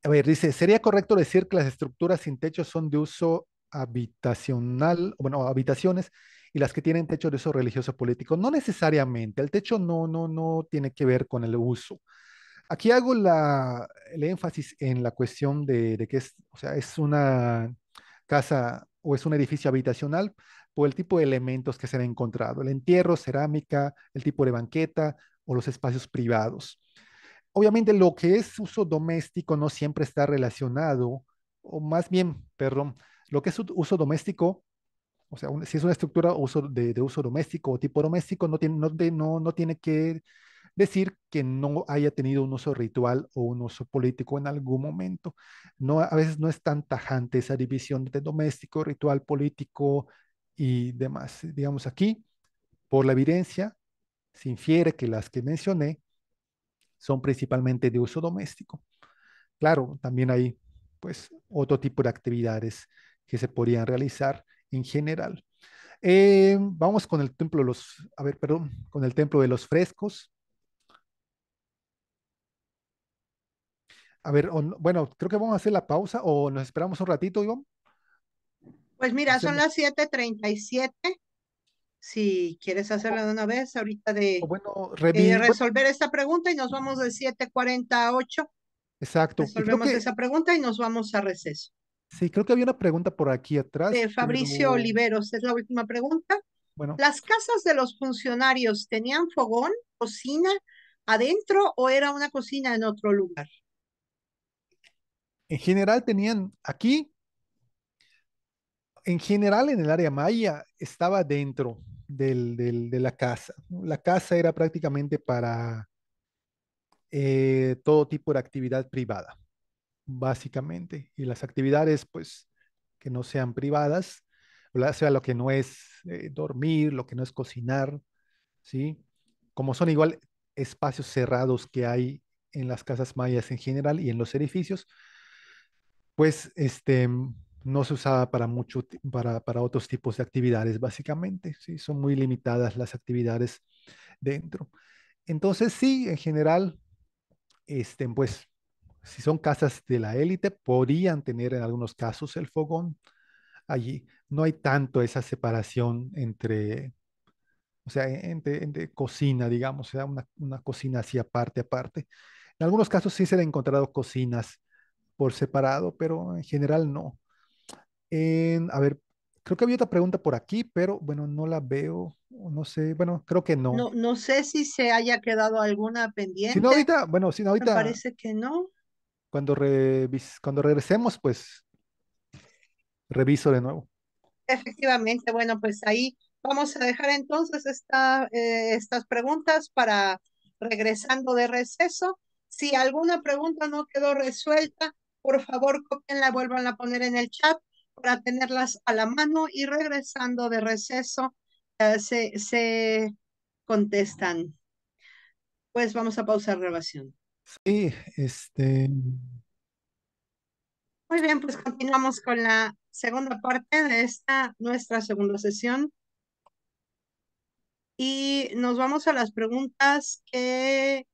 a ver, dice, ¿sería correcto decir que las estructuras sin techo son de uso habitacional, bueno, habitaciones y las que tienen techo de uso religioso político? No necesariamente, el techo no, no, no tiene que ver con el uso. Aquí hago el énfasis en la cuestión de, que es, o sea, es una casa o es un edificio habitacional por el tipo de elementos que se han encontrado, el entierro, cerámica, el tipo de banqueta o los espacios privados obviamente lo que es uso doméstico no siempre está relacionado, o más bien, perdón, lo que es uso doméstico, o sea, si es una estructura de, uso doméstico o tipo doméstico, no tiene, no, no tiene que decir que no haya tenido un uso ritual o un uso político en algún momento. No, a veces no es tan tajante esa división de doméstico, ritual, político y demás. Digamos aquí, por la evidencia, se infiere que las que mencioné son principalmente de uso doméstico. Claro, también hay pues otro tipo de actividades que se podrían realizar en general. Eh, vamos con el templo de los, a ver, perdón, con el templo de los frescos. A ver, bueno, creo que vamos a hacer la pausa o nos esperamos un ratito, Iván. Pues mira, son las 7:37 si quieres hacerla de una vez ahorita de eh, resolver esta pregunta y nos vamos de 7.48. Exacto. Resolvemos esa pregunta y nos vamos a receso. Sí, creo que había una pregunta por aquí atrás. De Fabricio Oliveros, es la última pregunta. Bueno. ¿Las casas de los funcionarios tenían fogón, cocina adentro o era una cocina en otro lugar? En general tenían aquí en general en el área maya estaba dentro de la casa. La casa era prácticamente para eh, todo tipo de actividad privada, básicamente. Y las actividades, pues, que no sean privadas, o sea, lo que no es eh, dormir, lo que no es cocinar, ¿sí? Como son igual espacios cerrados que hay en las casas mayas en general y en los edificios, pues, este, no se usaba para, mucho, para, para otros tipos de actividades, básicamente. ¿sí? Son muy limitadas las actividades dentro. Entonces, sí, en general, este, pues, si son casas de la élite, podrían tener en algunos casos el fogón allí. No hay tanto esa separación entre, o sea, e, entre, cocina, digamos, sea, una, una cocina así aparte, aparte. En algunos casos sí se han encontrado cocinas por separado, pero en general no a ver, creo que había otra pregunta por aquí, pero bueno, no la veo, no sé, bueno, creo que no. No, no sé si se haya quedado alguna pendiente. Si ahorita, bueno, si no ahorita. Me parece que no. Cuando, cuando regresemos, pues reviso de nuevo. Efectivamente, bueno, pues ahí vamos a dejar entonces eh, estas preguntas para regresando de receso. Si alguna pregunta no quedó resuelta, por favor, la vuelvan a poner en el chat para tenerlas a la mano y regresando de receso eh, se, contestan. Pues vamos a pausar grabación. Sí, este. Muy bien, pues continuamos con la segunda parte de esta, nuestra segunda sesión. Y nos vamos a las preguntas que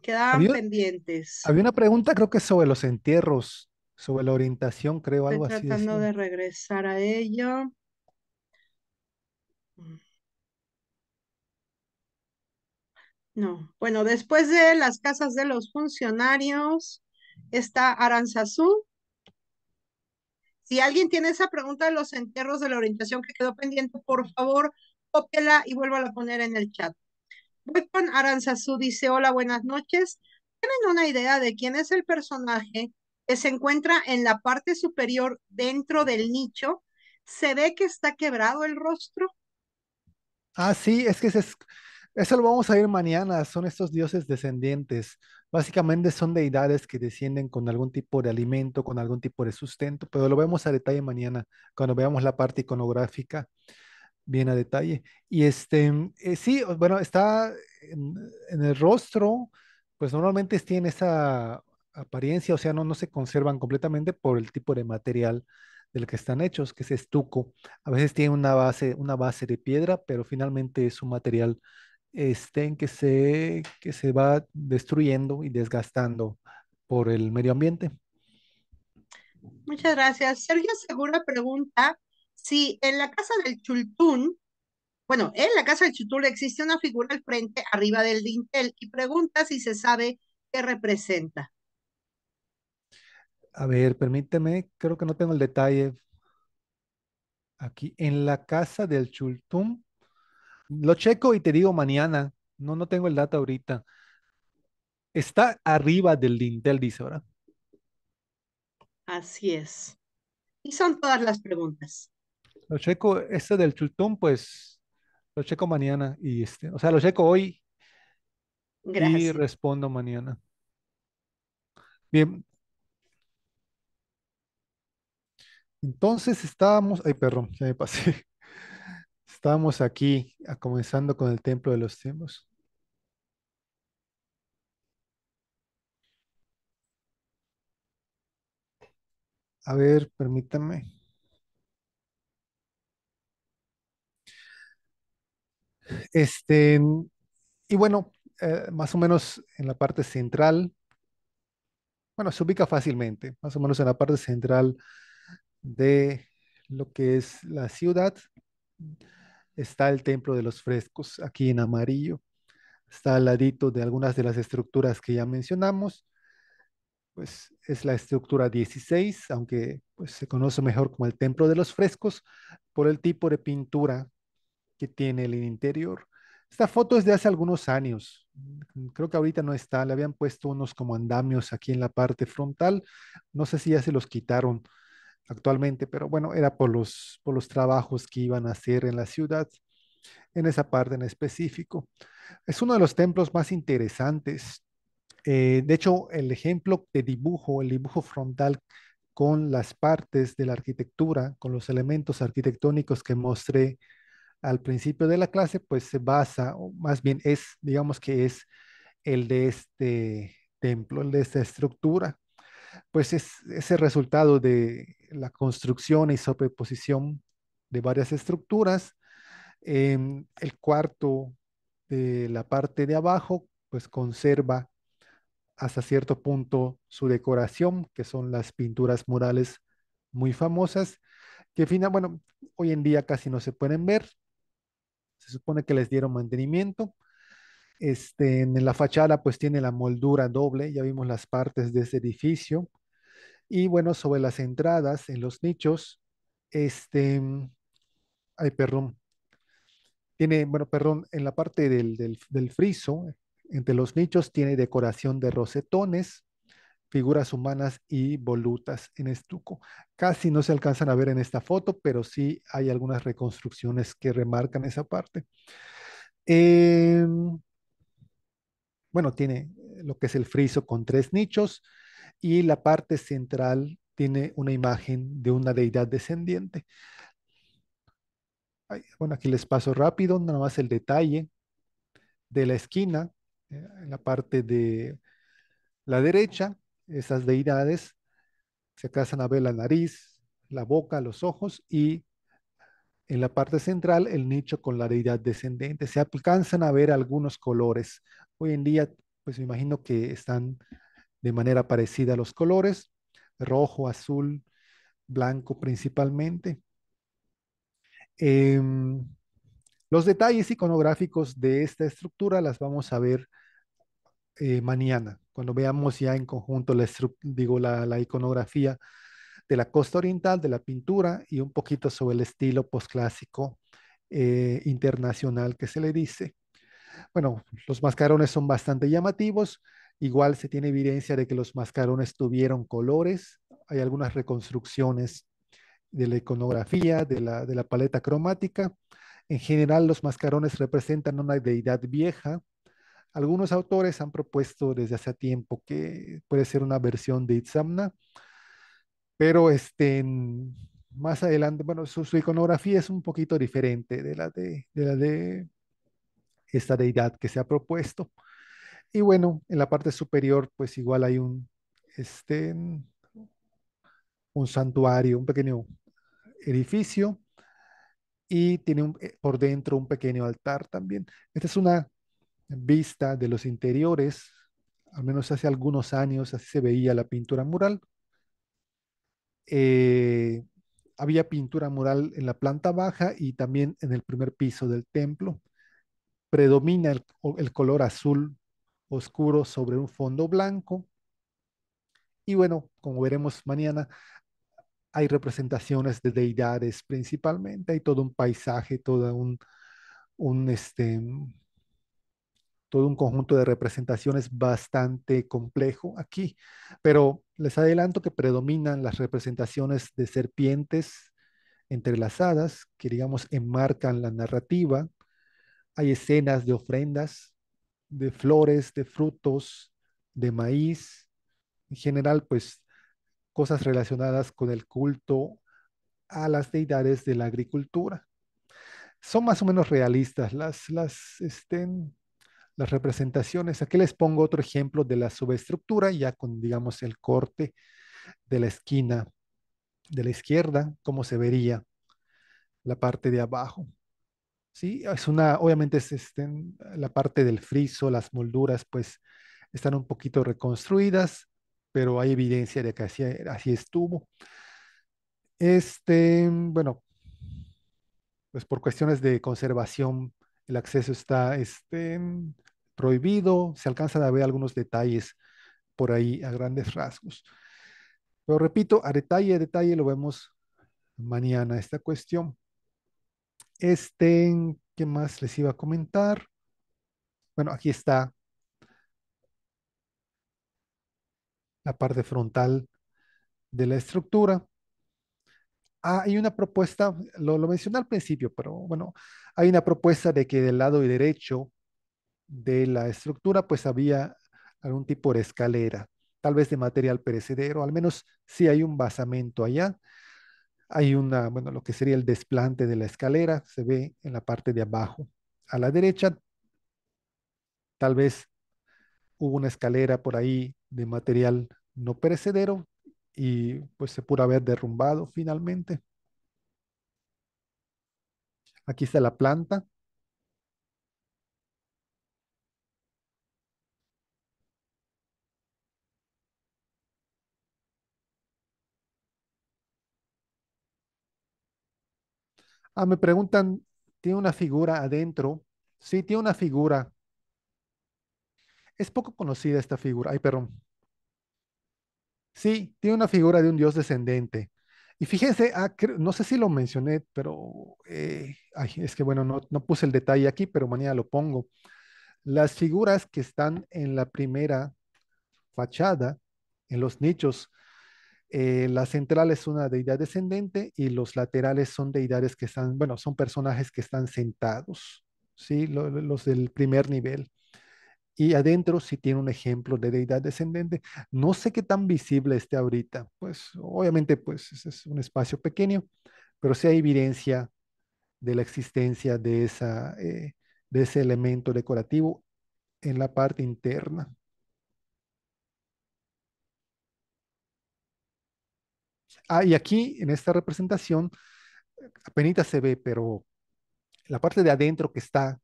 quedaban pendientes. Había una pregunta, creo que sobre los entierros sobre la orientación, creo, algo Estoy Tratando de regresar a ello. No, bueno, después de las casas de los funcionarios está Aranzazú. Si alguien tiene esa pregunta de los entierros de la orientación que quedó pendiente, por favor, cópiala y vuelva a poner en el chat. Voy con Aranzazú, dice, hola, buenas noches. ¿Tienen una idea de quién es el personaje se encuentra en la parte superior dentro del nicho. ¿Se ve que está quebrado el rostro? Ah, sí, es que eso lo vamos a ver mañana. Son estos dioses descendientes. Básicamente son deidades que descienden con algún tipo de alimento, con algún tipo de sustento, pero lo vemos a detalle mañana, cuando veamos la parte iconográfica bien a detalle. Y este, eh, sí, bueno, está en, en, el rostro, pues normalmente tiene esa apariencia, o sea, no, se conservan completamente por el tipo de material del que están hechos, que es estuco. A veces tiene una base, una base de piedra, pero finalmente es un material este, en que se, que se va destruyendo y desgastando por el medio ambiente. Muchas gracias. Sergio Segura pregunta si en la casa del Chultún, bueno, en la casa del Chultún existe una figura al frente arriba del dintel y pregunta si se sabe qué representa. A ver, permíteme, creo que no tengo el detalle. Aquí, en la casa del Chultum. Lo checo y te digo mañana. No, no tengo el dato ahorita. Está arriba del Dintel, dice, ¿verdad? Así es. Y son todas las preguntas. Lo checo, este del Chultum, pues lo checo mañana y este, o sea, lo checo hoy Gracias. y respondo mañana. Bien, Entonces estábamos, ay, perdón, ya me pasé. Estábamos aquí ah, comenzando con el templo de los tiempos. A ver, permítanme. Este, y bueno, eh, más o menos en la parte central, bueno, se ubica fácilmente, más o menos en la parte central de lo que es la ciudad, está el Templo de los Frescos, aquí en amarillo. Está al ladito de algunas de las estructuras que ya mencionamos. Pues es la estructura 16, aunque pues, se conoce mejor como el Templo de los Frescos por el tipo de pintura que tiene el interior. Esta foto es de hace algunos años. Creo que ahorita no está. Le habían puesto unos como andamios aquí en la parte frontal. No sé si ya se los quitaron actualmente, pero bueno, era por los, por los trabajos que iban a hacer en la ciudad, en esa parte en específico. Es uno de los templos más interesantes. Eh, de hecho, el ejemplo de dibujo, el dibujo frontal con las partes de la arquitectura, con los elementos arquitectónicos que mostré al principio de la clase, pues se basa, o más bien es, digamos que es el de este templo, el de esta estructura pues es el resultado de la construcción y sobreposición de varias estructuras. Em, el cuarto de la parte de abajo, pues conserva hasta cierto punto su decoración, que son las pinturas murales muy famosas, que bueno, hoy en día casi no se pueden ver. Se supone que les dieron mantenimiento, este, en la fachada pues tiene la moldura doble, ya vimos las partes de ese edificio. Y bueno, sobre las entradas, en los nichos, este, ay, perdón, tiene, bueno, perdón, en la parte del, del, del friso, entre los nichos tiene decoración de rosetones, figuras humanas y volutas en estuco. Casi no se alcanzan a ver en esta foto, pero sí hay algunas reconstrucciones que remarcan esa parte. Eh, bueno, tiene eh, lo que es el friso con tres nichos y la parte central tiene una imagen de una deidad descendiente. Bueno, aquí les paso rápido, nada más el detalle de la esquina, eh, en la parte de la derecha, esas deidades se alcanzan a ver la nariz, la boca, los ojos y en la parte central el nicho con la deidad descendente. Se alcanzan a ver algunos colores, Hoy en día, pues me imagino que están de manera parecida los colores, rojo, azul, blanco principalmente. Em, los detalles iconográficos de esta estructura las vamos a ver eh, mañana, cuando veamos ya en conjunto la, digo, la, iconografía de la costa oriental, de la pintura y un poquito sobre el estilo posclásico eh, internacional que se le dice. Bueno, los mascarones son bastante llamativos. Igual se tiene evidencia de que los mascarones tuvieron colores. Hay algunas reconstrucciones de la iconografía, de la, de la paleta cromática. En general, los mascarones representan una deidad vieja. Algunos autores han propuesto desde hace tiempo que puede ser una versión de Itzamna, pero este, más adelante, bueno, su, iconografía es un poquito diferente de la de la de esta deidad que se ha propuesto. Y bueno, en la parte superior, pues igual hay un, este, un santuario, un pequeño edificio y tiene eh, por dentro un pequeño altar también. Esta es una vista de los interiores, al menos hace algunos años así se veía la pintura mural. Eh, había pintura mural en la planta baja y también en el primer piso del templo predomina el, color azul oscuro sobre un fondo blanco. Y bueno, como veremos mañana, hay representaciones de deidades principalmente, hay todo un paisaje, todo un, un este, todo un conjunto de representaciones bastante complejo aquí, pero les adelanto que predominan las representaciones de serpientes entrelazadas que digamos enmarcan la narrativa hay escenas de ofrendas, de flores, de frutos, de maíz, en general, pues cosas relacionadas con el culto a las deidades de la agricultura. Son más o menos realistas las, las, estén, las representaciones. Aquí les pongo otro ejemplo de la subestructura, ya con, digamos, el corte de la esquina de la izquierda, como se vería la parte de abajo. Sí, es una, obviamente es este, la parte del friso, las molduras, pues están un poquito reconstruidas, pero hay evidencia de que así, así estuvo. Este, bueno, pues por cuestiones de conservación, el acceso está este, prohibido, se alcanzan a ver algunos detalles por ahí a grandes rasgos. Pero repito, a detalle, a detalle lo vemos mañana esta cuestión. Este, ¿qué más les iba a comentar? Bueno, aquí está la parte frontal de la estructura. Ah, hay una propuesta, lo, mencioné al principio, pero bueno, hay una propuesta de que del lado derecho de la estructura pues había algún tipo de escalera, tal vez de material perecedero, al menos si hay un basamento allá hay una, bueno, lo que sería el desplante de la escalera, se ve en la parte de abajo. A la derecha, tal vez hubo una escalera por ahí de material no perecedero y pues se pudo haber derrumbado finalmente. Aquí está la planta Ah, me preguntan, ¿tiene una figura adentro? Sí, tiene una figura. Es poco conocida esta figura. Ay, perdón. Sí, tiene una figura de un dios descendente. Y fíjense, ah, no sé si lo mencioné, pero eh, es que bueno, no, no puse el detalle aquí, pero mañana lo pongo. Las figuras que están en la primera fachada, en los nichos, eh, la central es una deidad descendente y los laterales son deidades que están, bueno, son personajes que están sentados, ¿sí? Los, del primer nivel. Y adentro sí tiene un ejemplo de deidad descendente. No sé qué tan visible esté ahorita. Pues obviamente pues es un espacio pequeño, pero sí hay evidencia de la existencia de, esa, eh, de ese elemento decorativo en la parte interna. Ah, y aquí en esta representación, apenas se ve, pero la parte de adentro que está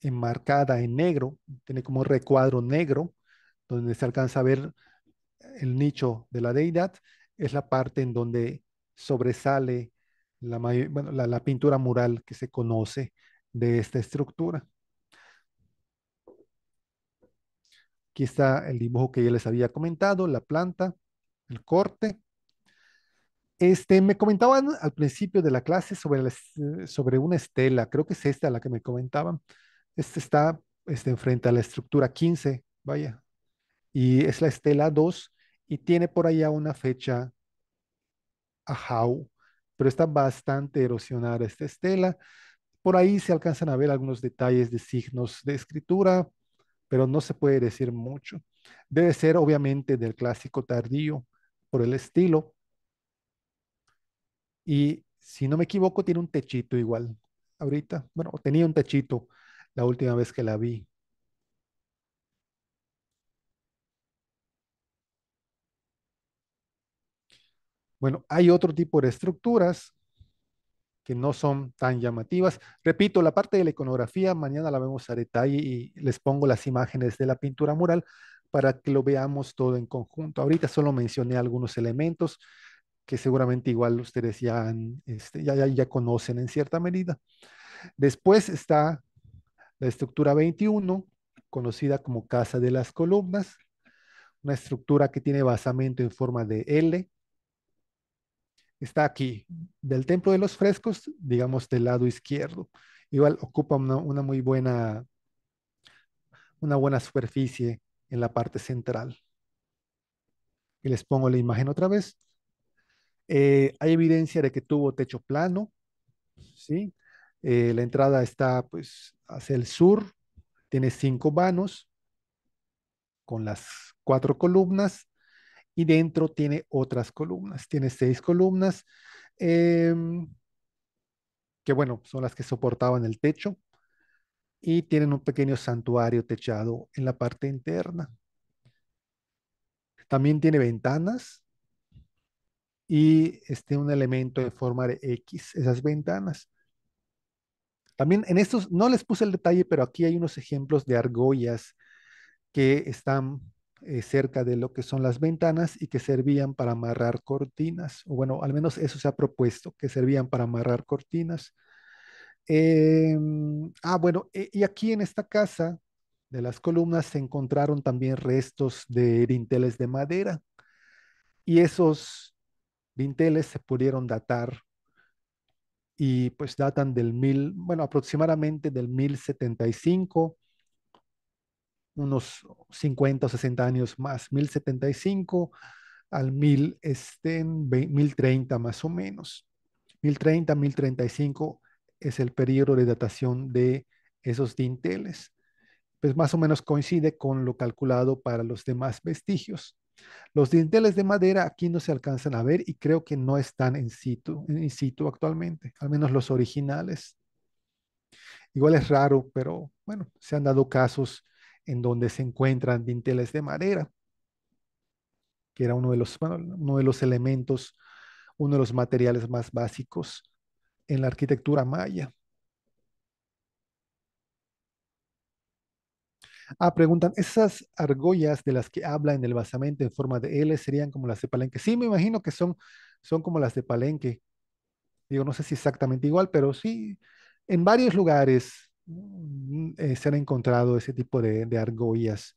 enmarcada en negro, tiene como recuadro negro, donde se alcanza a ver el nicho de la deidad, es la parte en donde sobresale la, la pintura mural que se conoce de esta estructura. Aquí está el dibujo que ya les había comentado, la planta, el corte, este, me comentaban al principio de la clase sobre, eh, sobre una estela, creo que es esta la que me comentaban. Este está este, enfrente a la estructura 15, vaya, y es la estela 2 y tiene por allá una fecha ajau, pero está bastante erosionada esta estela. Por ahí se alcanzan a ver algunos detalles de signos de escritura, pero no se puede decir mucho. Debe ser obviamente del clásico tardío por el estilo, y si no me equivoco, tiene un techito igual. Ahorita, bueno, tenía un techito la última vez que la vi. Bueno, hay otro tipo de estructuras que no son tan llamativas. Repito, la parte de la iconografía, mañana la vemos a detalle y les pongo las imágenes de la pintura mural para que lo veamos todo en conjunto. Ahorita solo mencioné algunos elementos que seguramente igual ustedes este, ya, ya, ya, conocen en cierta medida. Después está la estructura 21, conocida como Casa de las Columnas, una estructura que tiene basamento en forma de L. Está aquí, del Templo de los Frescos, digamos del lado izquierdo. Igual ocupa una, muy buena, una buena superficie en la parte central. Y les pongo la imagen otra vez. Eh, hay evidencia de que tuvo techo plano, ¿sí? Eh, la entrada está pues hacia el sur, tiene cinco vanos con las cuatro columnas y dentro tiene otras columnas, tiene seis columnas em, que bueno, son las que soportaban el techo y tienen un pequeño santuario techado en la parte interna. También tiene ventanas y este, un elemento en forma de X, esas ventanas. También en estos, no les puse el detalle, pero aquí hay unos ejemplos de argollas que están eh, cerca de lo que son las ventanas y que servían para amarrar cortinas, o bueno, al menos eso se ha propuesto, que servían para amarrar cortinas. Em, ah, bueno, e, y aquí en esta casa de las columnas se encontraron también restos de dinteles de madera y esos dinteles se pudieron datar y pues datan del mil, bueno, aproximadamente del 1075, unos 50 o 60 años más, 1075 al 1000, este, 1030 más o menos. 1030, 1035 es el periodo de datación de esos dinteles. Pues más o menos coincide con lo calculado para los demás vestigios. Los dinteles de madera aquí no se alcanzan a ver y creo que no están en situ, en situ actualmente, al menos los originales. Igual es raro, pero bueno, se han dado casos en donde se encuentran dinteles de madera, que era uno de los, uno de los elementos, uno de los materiales más básicos en la arquitectura maya. Ah, preguntan, ¿esas argollas de las que habla en el basamento en forma de L serían como las de Palenque? Sí, me imagino que son, son como las de Palenque. Digo, no sé si exactamente igual, pero sí, en varios lugares mm, eh, se han encontrado ese tipo de, de argollas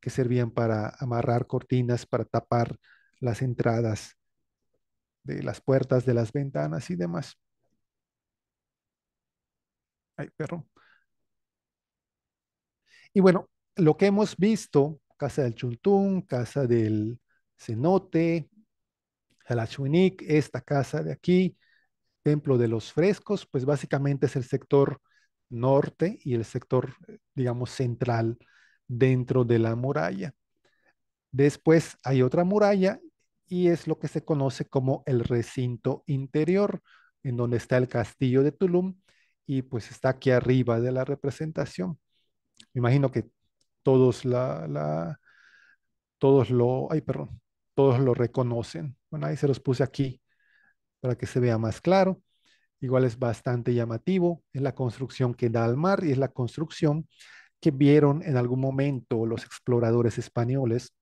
que servían para amarrar cortinas, para tapar las entradas de las puertas, de las ventanas y demás. Ay, perro. Y bueno, lo que hemos visto, Casa del Chuntún, Casa del Cenote, Jalachuinic, esta casa de aquí, Templo de los Frescos, pues básicamente es el sector norte y el sector, eh, digamos, central dentro de la muralla. Después hay otra muralla y es lo que se conoce como el recinto interior, en donde está el castillo de Tulum y pues está aquí arriba de la representación. Me imagino que todos la, todos lo, ay, perdón, todos lo reconocen. Bueno, ahí se los puse aquí para que se vea más claro. Igual es bastante llamativo, es la construcción que da al mar y es la construcción que vieron en algún momento los exploradores españoles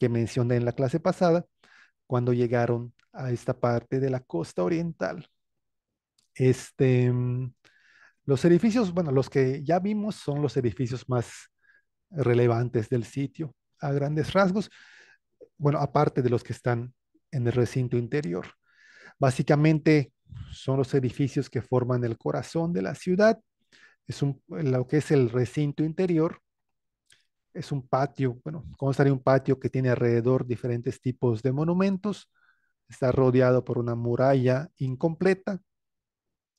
que mencioné en la clase pasada cuando llegaron a esta parte de la costa oriental. Este, mm, los edificios, bueno, los que ya vimos son los edificios más relevantes del sitio a grandes rasgos, bueno, aparte de los que están en el recinto interior. Básicamente son los edificios que forman el corazón de la ciudad. Es lo que es el recinto interior. Es un patio, bueno, consta de un patio que tiene alrededor diferentes tipos de monumentos. Está rodeado por una muralla incompleta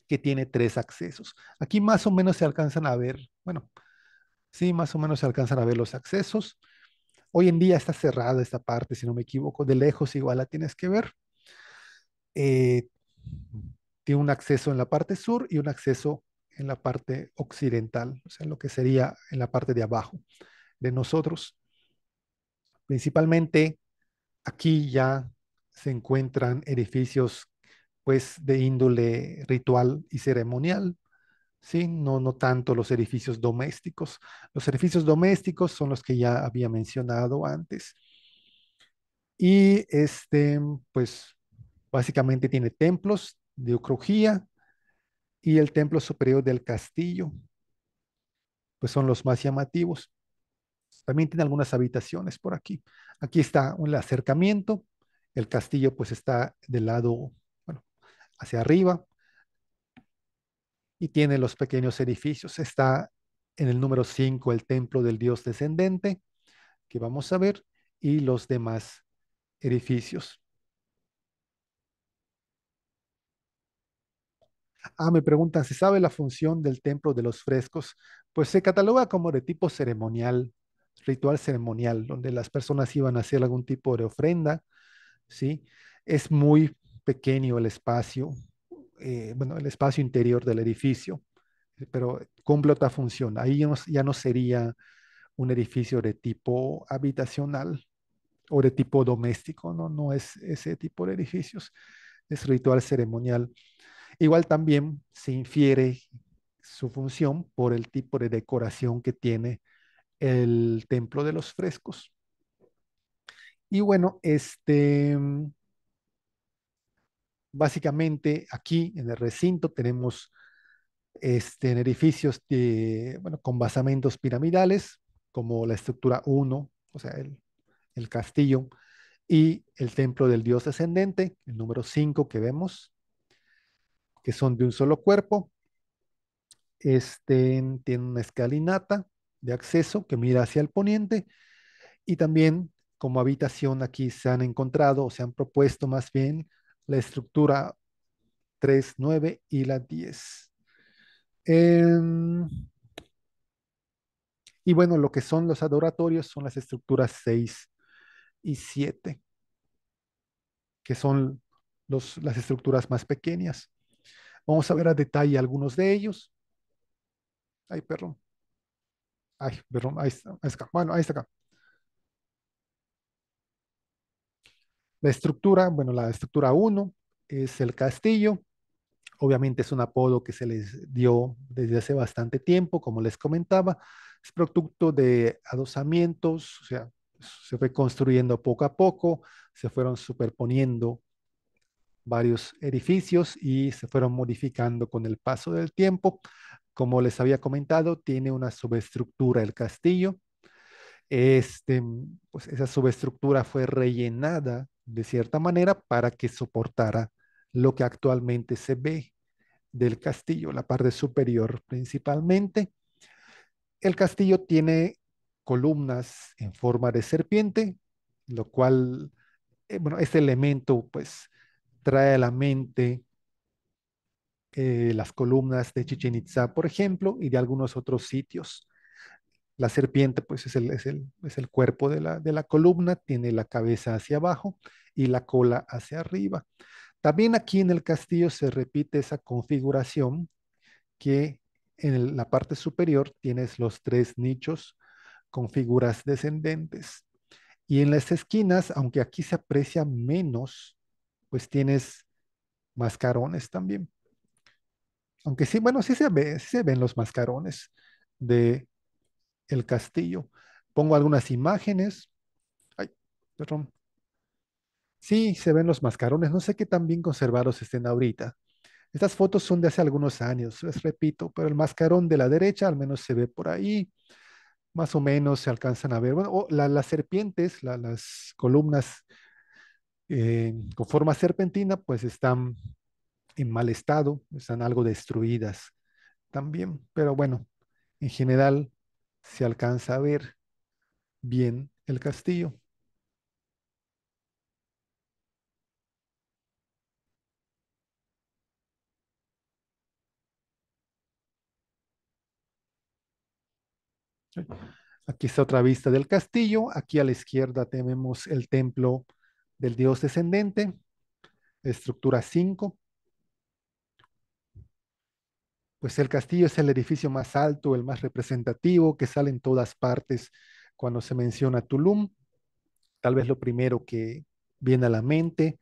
que tiene tres accesos. Aquí más o menos se alcanzan a ver, bueno, sí, más o menos se alcanzan a ver los accesos. Hoy en día está cerrada esta parte, si no me equivoco, de lejos igual la tienes que ver. Eh, tiene un acceso en la parte sur y un acceso en la parte occidental, o sea, lo que sería en la parte de abajo de nosotros. Principalmente aquí ya se encuentran edificios pues de índole ritual y ceremonial, ¿sí? No, no tanto los edificios domésticos. Los edificios domésticos son los que ya había mencionado antes. Y este, pues básicamente tiene templos de y el templo superior del castillo, pues son los más llamativos. También tiene algunas habitaciones por aquí. Aquí está un acercamiento. El castillo pues está del lado hacia arriba y tiene los pequeños edificios. Está en el número 5 el templo del Dios descendente, que vamos a ver, y los demás edificios. Ah, me preguntan, ¿se sabe la función del templo de los frescos? Pues se cataloga como de tipo ceremonial, ritual ceremonial, donde las personas iban a hacer algún tipo de ofrenda, ¿sí? Es muy pequeño el espacio, eh, bueno, el espacio interior del edificio, eh, pero cumple otra función. Ahí ya no, ya no sería un edificio de tipo habitacional o de tipo doméstico, no, no es ese tipo de edificios, es ritual ceremonial. Igual también se infiere su función por el tipo de decoración que tiene el templo de los frescos. Y bueno, este, básicamente aquí en el recinto tenemos este, edificios con basamentos piramidales, como la estructura 1, o sea, el, castillo, y el templo del dios ascendente, el número 5 que vemos, que son de un solo cuerpo. Este tiene una escalinata de acceso que mira hacia el poniente y también como habitación aquí se han encontrado o se han propuesto más bien la estructura 3, 9 y la 10. Em, y bueno, lo que son los adoratorios son las estructuras 6 y 7, que son las estructuras más pequeñas. Vamos a ver a detalle algunos de ellos. Ay, perdón. Ay, perdón, ahí está, ahí está. Bueno, ahí está acá. La estructura, bueno, la estructura 1 es el castillo. Obviamente es un apodo que se les dio desde hace bastante tiempo, como les comentaba. Es producto de adosamientos, o sea, se fue construyendo poco a poco, se fueron superponiendo varios edificios y se fueron modificando con el paso del tiempo. Como les había comentado, tiene una subestructura el castillo. Este, pues esa subestructura fue rellenada de cierta manera para que soportara lo que actualmente se ve del castillo, la parte superior principalmente. El castillo tiene columnas en forma de serpiente, lo cual, eh, bueno, este elemento pues trae a la mente eh, las columnas de Chichen Itza, por ejemplo, y de algunos otros sitios. La serpiente, pues, es el, es el, es el cuerpo de la, de la columna, tiene la cabeza hacia abajo y la cola hacia arriba. También aquí en el castillo se repite esa configuración que en la parte superior tienes los tres nichos con figuras descendentes. Y en las esquinas, aunque aquí se aprecia menos, pues tienes mascarones también. Aunque sí, bueno, sí se, sí se ven los mascarones de el castillo. Pongo algunas imágenes. Ay, perdón. Sí, se ven los mascarones. No sé qué tan bien conservados estén ahorita. Estas fotos son de hace algunos años, les repito, pero el mascarón de la derecha al menos se ve por ahí. Más o menos se alcanzan a ver. Bueno, las serpientes, las columnas eh, con forma serpentina, pues están en mal estado, están algo destruidas también. Pero bueno, en general se alcanza a ver bien el castillo. Aquí está otra vista del castillo. Aquí a la izquierda tenemos el templo del dios descendente, estructura 5 pues el castillo es el edificio más alto, el más representativo, que sale en todas partes cuando se menciona Tulum. Tal vez lo primero que viene a la mente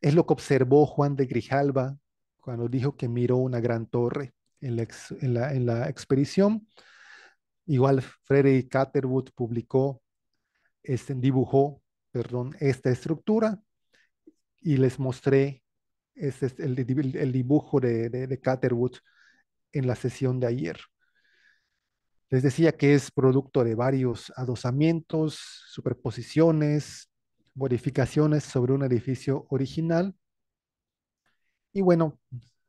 es lo que observó Juan de Grijalva cuando dijo que miró una gran torre en la, expedición. Igual Frederick Catterwood publicó, este, dibujó, perdón, esta estructura y les mostré este, el, dibujo de, de, de en la sesión de ayer. Les decía que es producto de varios adosamientos, superposiciones, modificaciones sobre un edificio original. Y bueno,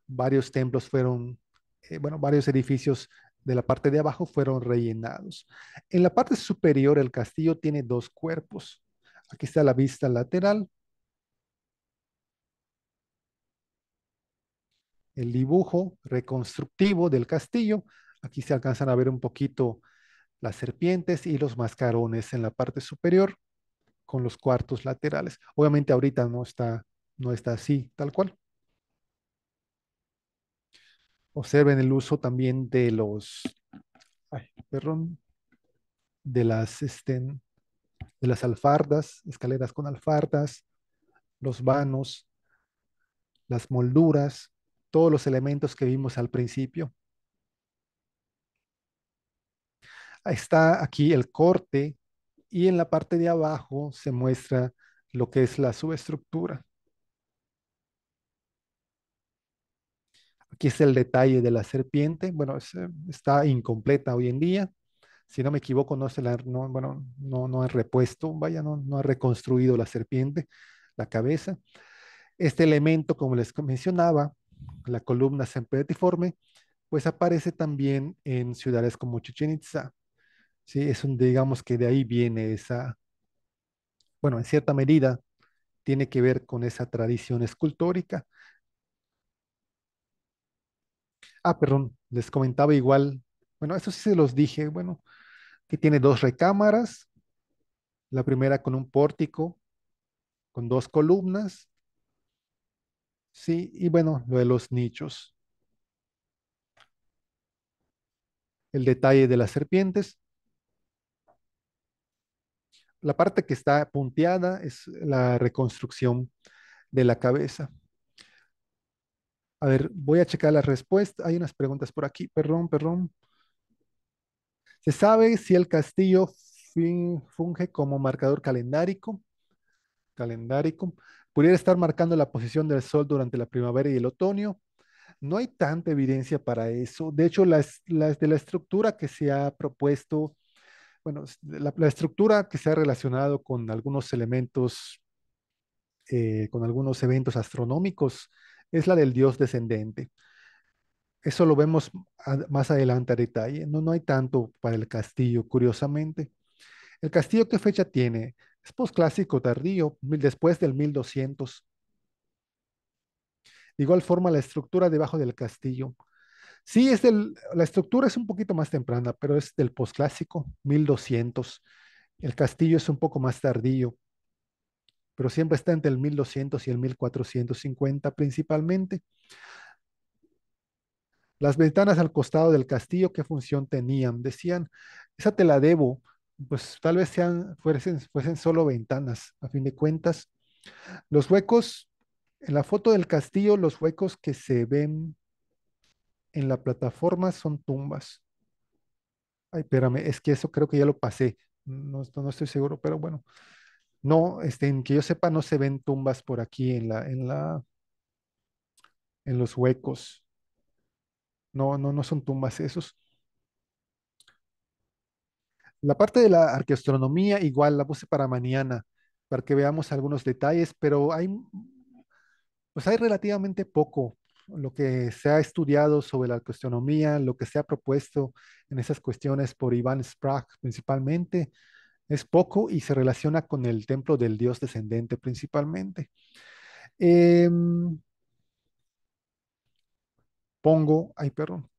varios templos fueron, eh, bueno, varios edificios de la parte de abajo fueron rellenados. En la parte superior el castillo tiene dos cuerpos. Aquí está la vista lateral el dibujo reconstructivo del castillo. Aquí se alcanzan a ver un poquito las serpientes y los mascarones en la parte superior con los cuartos laterales. Obviamente ahorita no está, no está así, tal cual. Observen el uso también de los, ay, perdón, de las, este, de las alfardas, escaleras con alfardas, los vanos, las molduras, todos los elementos que vimos al principio. Está aquí el corte y en la parte de abajo se muestra lo que es la subestructura. Aquí está el detalle de la serpiente. Bueno, eh, está incompleta hoy en día. Si no me equivoco, no se la, bueno, no, no repuesto, vaya, no, no ha reconstruido la serpiente, la cabeza. Este elemento, como les mencionaba, la columna semperetiforme, pues aparece también en ciudades como Chichen Itza. Es un, digamos que de ahí viene esa, bueno, en cierta medida tiene que ver con esa tradición escultórica. Ah, perdón, les comentaba igual, bueno, eso sí se los dije, bueno, que tiene dos recámaras, la primera con un pórtico, con dos columnas, Sí, y bueno, lo de los nichos. El detalle de las serpientes. La parte que está punteada es la reconstrucción de la cabeza. A ver, voy a checar la respuesta, Hay unas preguntas por aquí, perdón, perdón. ¿Se sabe si el castillo funge como marcador calendárico? Calendárico pudiera estar marcando la posición del Sol durante la primavera y el otoño. No hay tanta evidencia para eso. De hecho, de la estructura que se ha propuesto, bueno, la, estructura que se ha relacionado con algunos elementos, eh, con algunos eventos astronómicos, es la del Dios descendente. Eso lo vemos más adelante a detalle. No, no hay tanto para el castillo, curiosamente. ¿El castillo qué fecha tiene? Es posclásico tardío, después del 1200. igual forma, la estructura debajo del castillo. Sí, es la estructura es un poquito más temprana, pero es del posclásico, 1200. El castillo es un poco más tardío, pero siempre está entre el 1200 y el 1450 principalmente. Las ventanas al costado del castillo, ¿qué función tenían? Decían, esa te la debo, pues tal vez sean, fuesen, fuesen solo ventanas, a fin de cuentas. Los huecos, en la foto del castillo, los huecos que se ven en la plataforma son tumbas. Ay, espérame, es que eso creo que ya lo pasé. No, no estoy seguro, pero bueno. No, este, en que yo sepa, no se ven tumbas por aquí en la, en la, en los huecos. No, no, no son tumbas esos. La parte de la arqueoastronomía igual la puse para mañana, para que veamos algunos detalles, pero hay, pues hay relativamente poco lo que se ha estudiado sobre la arqueoastronomía, lo que se ha propuesto en esas cuestiones por Iván Sprague principalmente, es poco y se relaciona con el templo del dios descendente principalmente. Em, pongo, ay, perdón,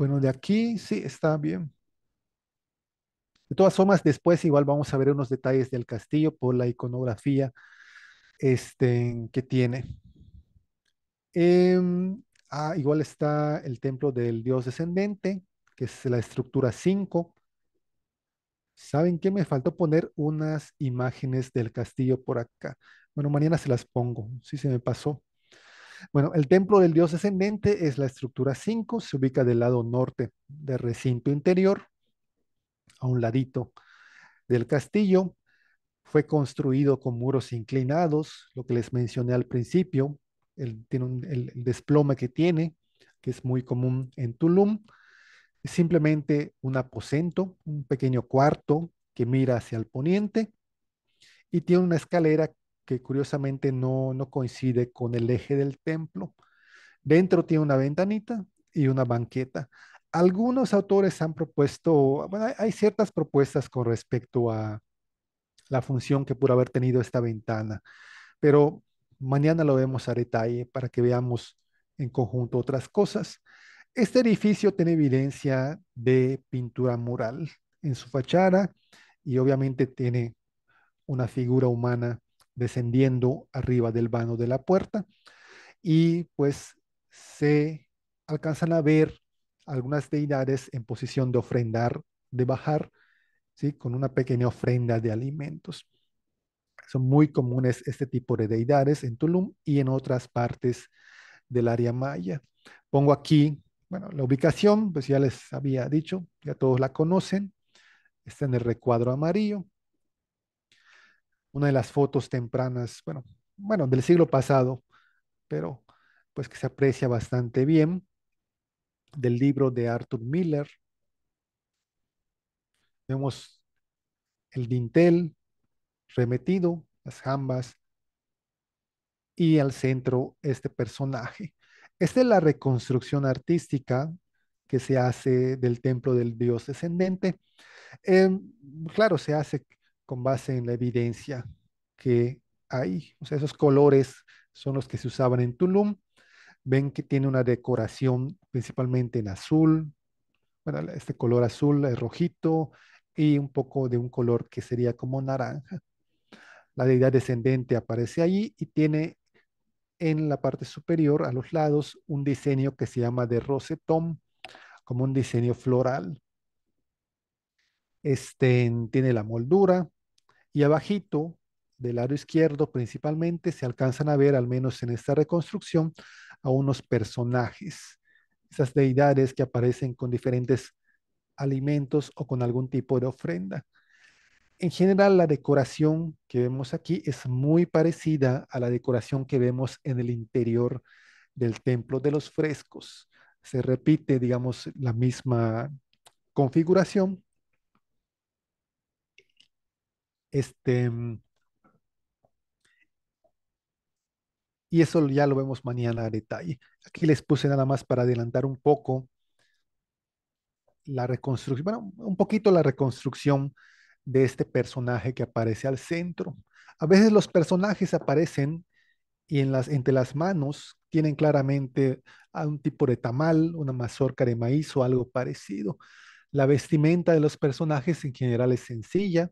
Bueno, de aquí sí está bien. De todas formas, después igual vamos a ver unos detalles del castillo por la iconografía este, que tiene. Em, ah, igual está el templo del dios descendente, que es la estructura 5. ¿Saben qué? Me faltó poner unas imágenes del castillo por acá. Bueno, mañana se las pongo, si sí, se me pasó. Bueno, el templo del dios ascendente es la estructura 5, se ubica del lado norte del recinto interior, a un ladito del castillo. Fue construido con muros inclinados, lo que les mencioné al principio, el, tiene el, desplome que tiene, que es muy común en Tulum. Simplemente un aposento, un pequeño cuarto que mira hacia el poniente y tiene una escalera que curiosamente no, no coincide con el eje del templo. Dentro tiene una ventanita y una banqueta. Algunos autores han propuesto, bueno, hay ciertas propuestas con respecto a la función que pudo haber tenido esta ventana, pero mañana lo vemos a detalle para que veamos en conjunto otras cosas. Este edificio tiene evidencia de pintura mural en su fachada y obviamente tiene una figura humana descendiendo arriba del vano de la puerta y pues se alcanzan a ver algunas deidades en posición de ofrendar, de bajar, ¿sí? con una pequeña ofrenda de alimentos. Son muy comunes este tipo de deidades en Tulum y en otras partes del área maya. Pongo aquí, bueno, la ubicación, pues ya les había dicho, ya todos la conocen, está en el recuadro amarillo, una de las fotos tempranas, bueno, bueno, del siglo pasado, pero pues que se aprecia bastante bien, del libro de Arthur Miller. Vemos el dintel remetido, las jambas, y al centro este personaje. Esta es la reconstrucción artística que se hace del templo del dios descendente. Eh, claro, se hace con base en la evidencia que hay. esos colores son los que se usaban en Tulum. Ven que tiene una decoración principalmente en azul, bueno, este color azul es rojito y un poco de un color que sería como naranja. La deidad descendente aparece allí y tiene en la parte superior, a los lados, un diseño que se llama de rosetón, como un diseño floral. Este tiene la moldura, y abajito, del lado izquierdo principalmente, se alcanzan a ver, al menos en esta reconstrucción, a unos personajes, esas deidades que aparecen con diferentes alimentos o con algún tipo de ofrenda. En general, la decoración que vemos aquí es muy parecida a la decoración que vemos en el interior del templo de los frescos. Se repite, digamos, la misma configuración, este, y eso ya lo vemos mañana a detalle. Aquí les puse nada más para adelantar un poco la reconstrucción, bueno, un poquito la reconstrucción de este personaje que aparece al centro. A veces los personajes aparecen y en las, entre las manos tienen claramente un tipo de tamal, una mazorca de maíz o algo parecido. La vestimenta de los personajes en general es sencilla,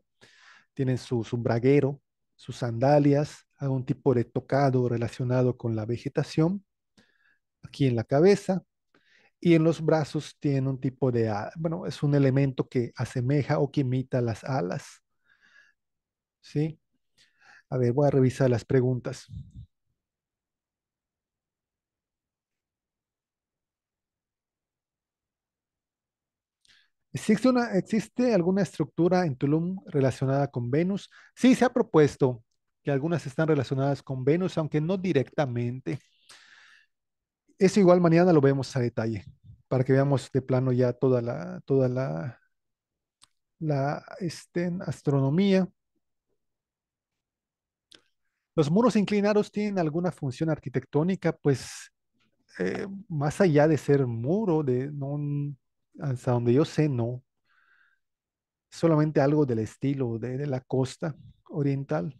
tienen su, su braguero, sus sandalias, algún tipo de tocado relacionado con la vegetación, aquí en la cabeza, y en los brazos tiene un tipo de, ah, bueno, es un elemento que asemeja o que imita las alas. ¿Sí? A ver, voy a revisar las preguntas. ¿Existe, ¿Existe alguna estructura en Tulum relacionada con Venus? Sí, se ha propuesto que algunas están relacionadas con Venus, aunque no directamente. Eso igual mañana lo vemos a detalle, para que veamos de plano ya toda la, toda la, la este, astronomía. ¿Los muros inclinados tienen alguna función arquitectónica? Pues eh, más allá de ser muro, de no, hasta donde yo sé, no. Solamente algo del estilo de, la costa oriental.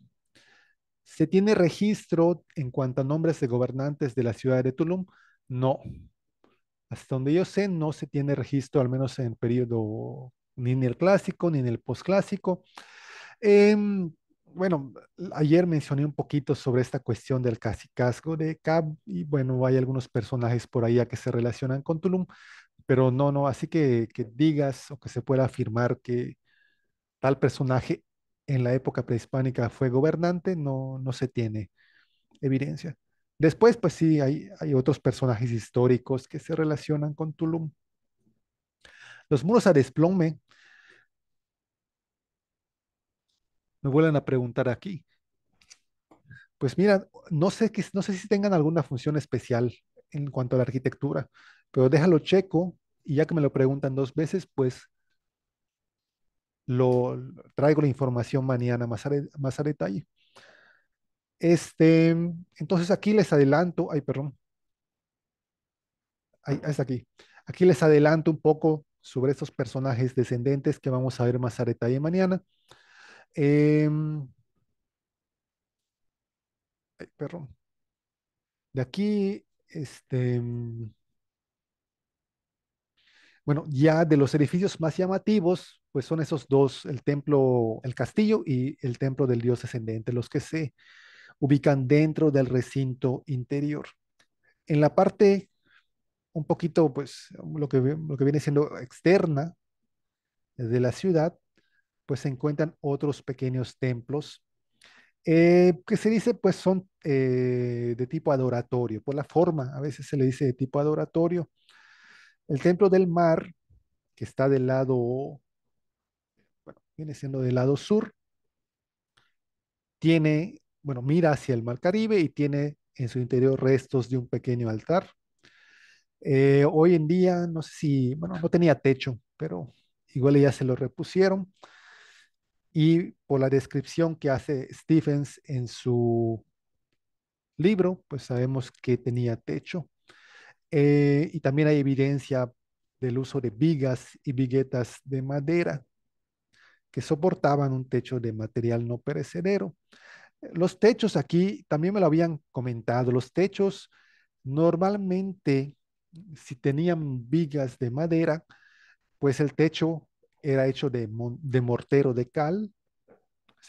¿Se tiene registro en cuanto a nombres de gobernantes de la ciudad de Tulum? No. Hasta donde yo sé, no se tiene registro, al menos en el periodo ni en el clásico ni en el posclásico. Em, bueno, ayer mencioné un poquito sobre esta cuestión del cacicazgo de Cab, y bueno, hay algunos personajes por ahí que se relacionan con Tulum pero no, no, así que, que digas o que se pueda afirmar que tal personaje en la época prehispánica fue gobernante, no, no se tiene evidencia. Después, pues sí, hay, hay otros personajes históricos que se relacionan con Tulum. Los muros a desplome me vuelven a preguntar aquí. Pues mira, no sé, que, no sé si tengan alguna función especial en cuanto a la arquitectura pero déjalo checo y ya que me lo preguntan dos veces, pues lo traigo la información mañana más a, más a detalle. Este, entonces aquí les adelanto, ay, perdón, ahí, hasta aquí. Aquí les adelanto un poco sobre estos personajes descendentes que vamos a ver más a detalle mañana. Em, ay, perdón. De aquí, este, bueno, ya de los edificios más llamativos, pues son esos dos, el templo, el castillo y el templo del dios ascendente, los que se ubican dentro del recinto interior. En la parte un poquito, pues, lo que, lo que viene siendo externa de la ciudad, pues se encuentran otros pequeños templos eh, que se dice, pues, son eh, de tipo adoratorio, por la forma, a veces se le dice de tipo adoratorio, el templo del mar, que está del lado, bueno, viene siendo del lado sur, tiene, bueno, mira hacia el mar Caribe y tiene en su interior restos de un pequeño altar. Eh, hoy en día, no sé si, bueno, no tenía techo, pero igual ya se lo repusieron. Y por la descripción que hace Stephens en su libro, pues sabemos que tenía techo. Eh, y también hay evidencia del uso de vigas y viguetas de madera que soportaban un techo de material no perecedero. Los techos aquí, también me lo habían comentado, los techos normalmente, si tenían vigas de madera, pues el techo era hecho de, mortero de cal,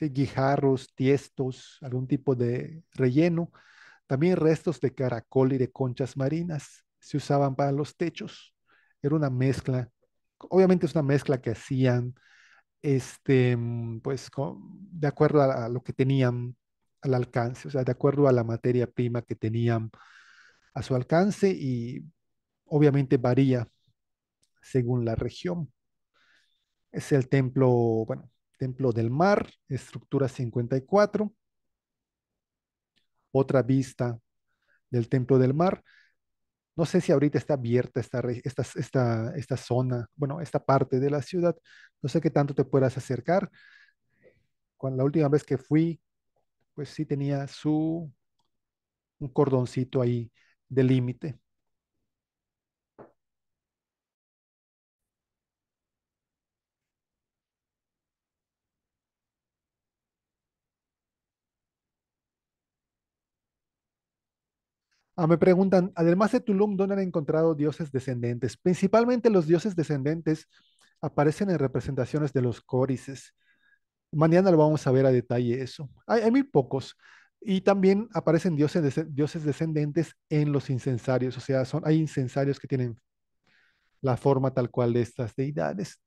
guijarros, tiestos, algún tipo de relleno, también restos de caracol y de conchas marinas se usaban para los techos. Era una mezcla, obviamente es una mezcla que hacían, este, mm, pues de acuerdo a, a lo que tenían al alcance, o sea, de acuerdo a la materia prima que tenían a su alcance y obviamente varía según la región. Es el templo, bueno, templo del mar, estructura 54. Otra vista del templo del mar. No sé si ahorita está abierta esta, esta, esta zona, bueno, esta parte de la ciudad. No sé qué tanto te puedas acercar. Cuando la última vez que fui, pues sí tenía su un cordoncito ahí de límite. Ah, me preguntan, además de Tulum, ¿dónde han encontrado dioses descendentes? Principalmente los dioses descendentes aparecen en representaciones de los córices. Mañana lo vamos a ver a detalle eso. Hay, muy pocos. Y también aparecen dioses, de, dioses descendentes en los incensarios. O sea, son, hay incensarios que tienen la forma tal cual de estas deidades.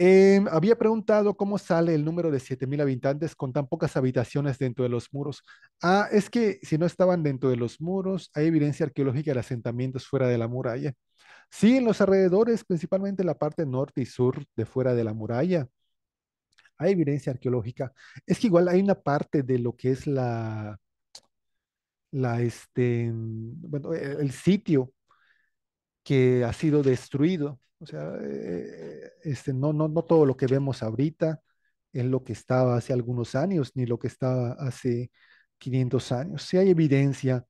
Em, había preguntado cómo sale el número de mil habitantes con tan pocas habitaciones dentro de los muros. Ah, es que si no estaban dentro de los muros, hay evidencia arqueológica de asentamientos fuera de la muralla. Sí, en los alrededores, principalmente la parte norte y sur de fuera de la muralla, hay evidencia arqueológica. Es que igual hay una parte de lo que es la, la este, mm, bueno, e, el sitio que ha sido destruido. O sea, eh, eh, este, no, no, no todo lo que vemos ahorita es lo que estaba hace algunos años, ni lo que estaba hace 500 años. Sí hay evidencia,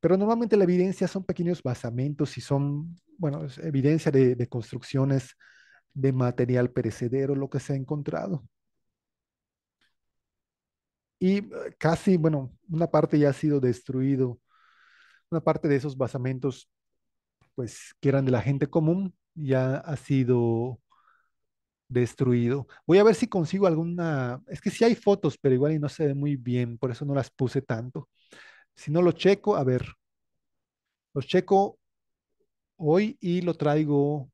pero normalmente la evidencia son pequeños basamentos y son, bueno, es evidencia de, de construcciones de material perecedero, lo que se ha encontrado. Y eh, casi, bueno, una parte ya ha sido destruido, una parte de esos basamentos pues que eran de la gente común, ya ha sido destruido. Voy a ver si consigo alguna, es que sí hay fotos, pero igual y no se ve muy bien, por eso no las puse tanto. Si no lo checo, a ver, lo checo hoy y lo traigo,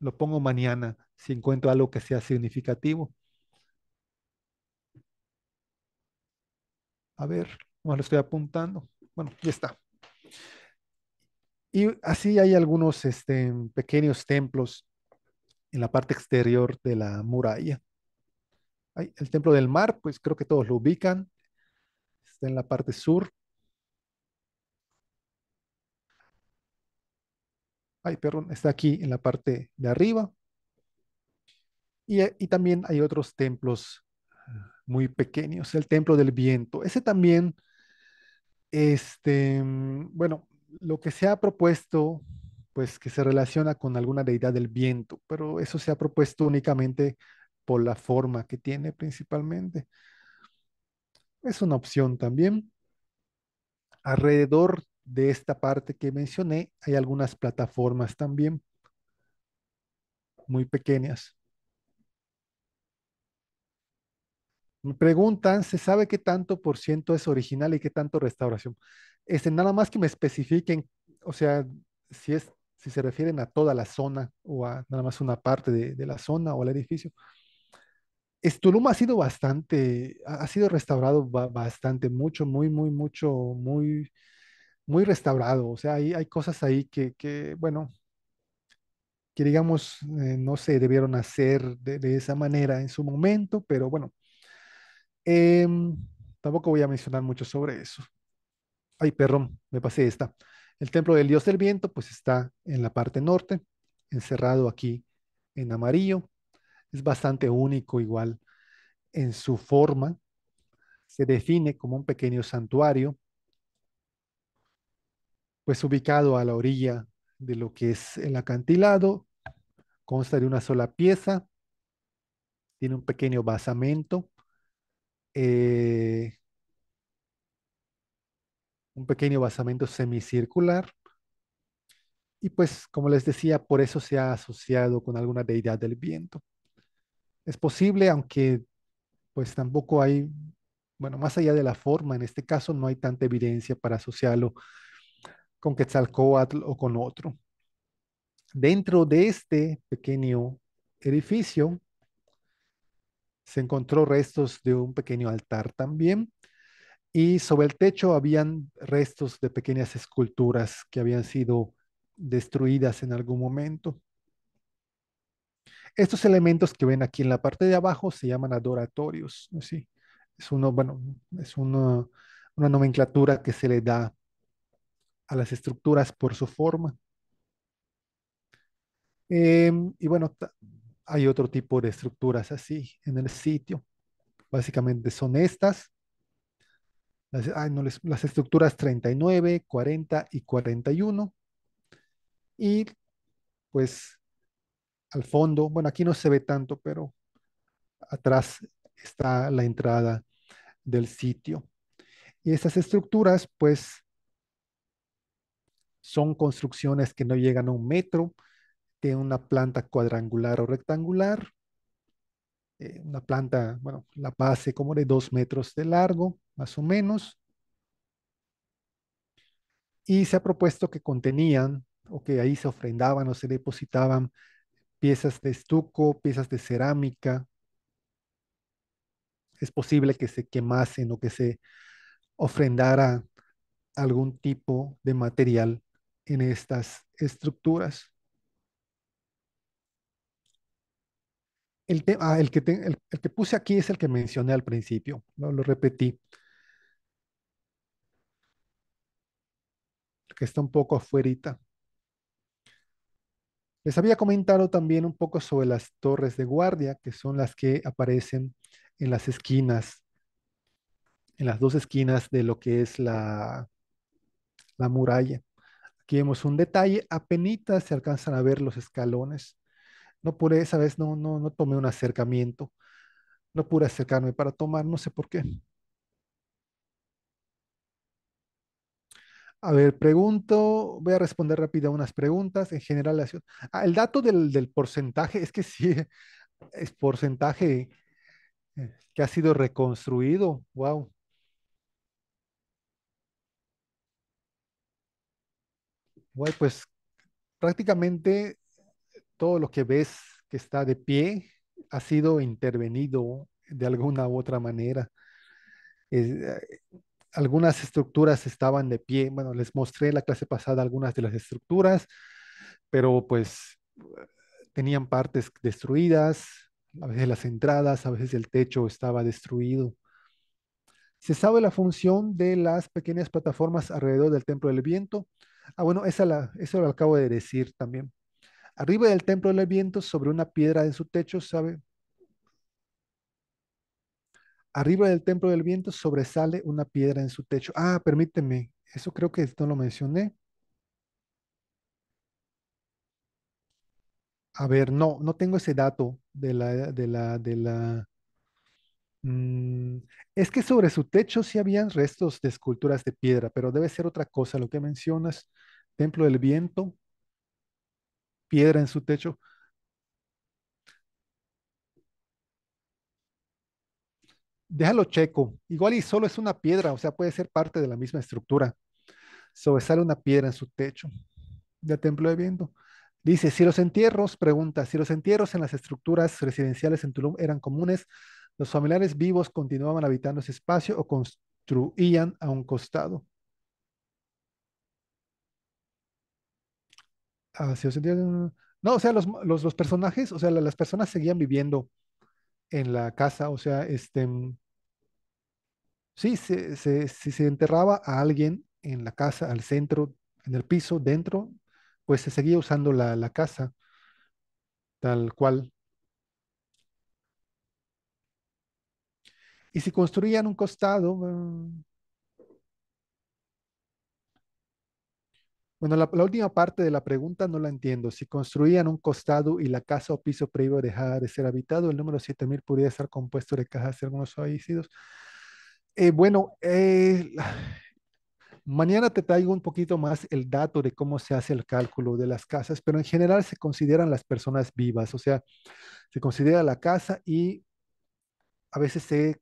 lo pongo mañana, si encuentro algo que sea significativo. A ver, no lo estoy apuntando. Bueno, ya está. Y así hay algunos este, pequeños templos en la parte exterior de la muralla. el templo del mar, pues creo que todos lo ubican. Está en la parte sur. Ay, perdón, está aquí en la parte de arriba. Y, eh, y también hay otros templos eh, muy pequeños. El templo del viento. Ese también, este, mm, bueno, lo que se ha propuesto, pues que se relaciona con alguna deidad del viento, pero eso se ha propuesto únicamente por la forma que tiene principalmente. Es una opción también. Alrededor de esta parte que mencioné, hay algunas plataformas también muy pequeñas. Me preguntan, ¿se sabe qué tanto por ciento es original y qué tanto restauración? Este, nada más que me especifiquen, o sea, si es si se refieren a toda la zona o a nada más una parte de, la zona o al edificio. Tulum ha sido bastante, ha sido restaurado bastante, mucho, muy, muy, mucho, muy, muy restaurado. O sea, hay, hay cosas ahí que, bueno, que digamos, eh, no se debieron hacer de, esa manera en su momento, pero bueno, em, tampoco voy a mencionar mucho sobre eso ay, perdón, me pasé esta. El templo del dios del viento, pues está en la parte norte, encerrado aquí en amarillo. Es bastante único igual en su forma. Se define como un pequeño santuario, pues ubicado a la orilla de lo que es el acantilado. Consta de una sola pieza. Tiene un pequeño basamento. Eh, un pequeño basamento semicircular. Y pues, como les decía, por eso se ha asociado con alguna deidad del viento. Es posible, aunque pues tampoco hay, bueno, más allá de la forma, en este caso no hay tanta evidencia para asociarlo con Quetzalcoatl o con otro. Dentro de este pequeño edificio se encontró restos de un pequeño altar también, y sobre el techo habían restos de pequeñas esculturas que habían sido destruidas en algún momento. Estos elementos que ven aquí en la parte de abajo se llaman adoratorios, Es, uno, bueno, es una, nomenclatura que se le da a las estructuras por su forma. Em, y bueno, hay otro tipo de estructuras así en el sitio. Básicamente son estas. Ah, las, estructuras 39, 40 y 41. Y pues al fondo, bueno, aquí no se ve tanto, pero atrás está la entrada del sitio. Y estas estructuras, pues, son construcciones que no llegan a un metro, tienen una planta cuadrangular o rectangular, eh, una planta, bueno, la base como de dos metros de largo, más o menos. Y se ha propuesto que contenían o que ahí se ofrendaban o se depositaban piezas de estuco, piezas de cerámica. Es posible que se quemasen o que se ofrendara algún tipo de material en estas estructuras. El, ah, el, que el, que puse aquí es el que mencioné al principio, lo repetí. que está un poco afuerita. Les había comentado también un poco sobre las torres de guardia, que son las que aparecen en las esquinas, en las dos esquinas de lo que es la, la muralla. Aquí vemos un detalle, apenas se alcanzan a ver los escalones. No pude, esa vez no, no, no tomé un acercamiento. No pude acercarme para tomar, no sé por qué. A ver, pregunto, voy a responder rápido unas preguntas. En general, ah, el dato del, porcentaje es que sí, es porcentaje eh, que ha sido reconstruido. Wow. Bueno, pues prácticamente todo lo que ves que está de pie ha sido intervenido de alguna u otra manera. Es, eh, algunas estructuras estaban de pie. Bueno, les mostré en la clase pasada algunas de las estructuras, pero pues tenían partes destruidas, a veces las entradas, a veces el techo estaba destruido. ¿Se sabe la función de las pequeñas plataformas alrededor del templo del viento? Ah, bueno, esa eso lo acabo de decir también. Arriba del templo del viento, sobre una piedra en su techo, ¿sabe? Arriba del templo del viento sobresale una piedra en su techo. Ah, permíteme, eso creo que no lo mencioné. A ver, no, no tengo ese dato de la, de la, de la. Mm, es que sobre su techo sí habían restos de esculturas de piedra, pero debe ser otra cosa lo que mencionas. Templo del viento, piedra en su techo. déjalo checo. Igual y solo es una piedra, o sea, puede ser parte de la misma estructura. Sobresale una piedra en su techo. Ya templo de viendo. Dice, si los entierros, pregunta, si los entierros en las estructuras residenciales en Tulum eran comunes, los familiares vivos continuaban habitando ese espacio o construían a un costado. Ah, no, o sea, los, los personajes, o sea, las personas seguían viviendo en la casa, o sea, este, mm, sí, se, si se enterraba a alguien en la casa, al centro, en el piso, dentro, pues se seguía usando la, la casa, tal cual. Y si construían un costado, mm, Bueno, la, última parte de la pregunta no la entiendo. Si construían un costado y la casa o piso previo dejaba de ser habitado, el número 7000 podría estar compuesto de cajas de algunos fallecidos. Eh, bueno, eh, mañana te traigo un poquito más el dato de cómo se hace el cálculo de las casas, pero en general se consideran las personas vivas, o sea, se considera la casa y a veces se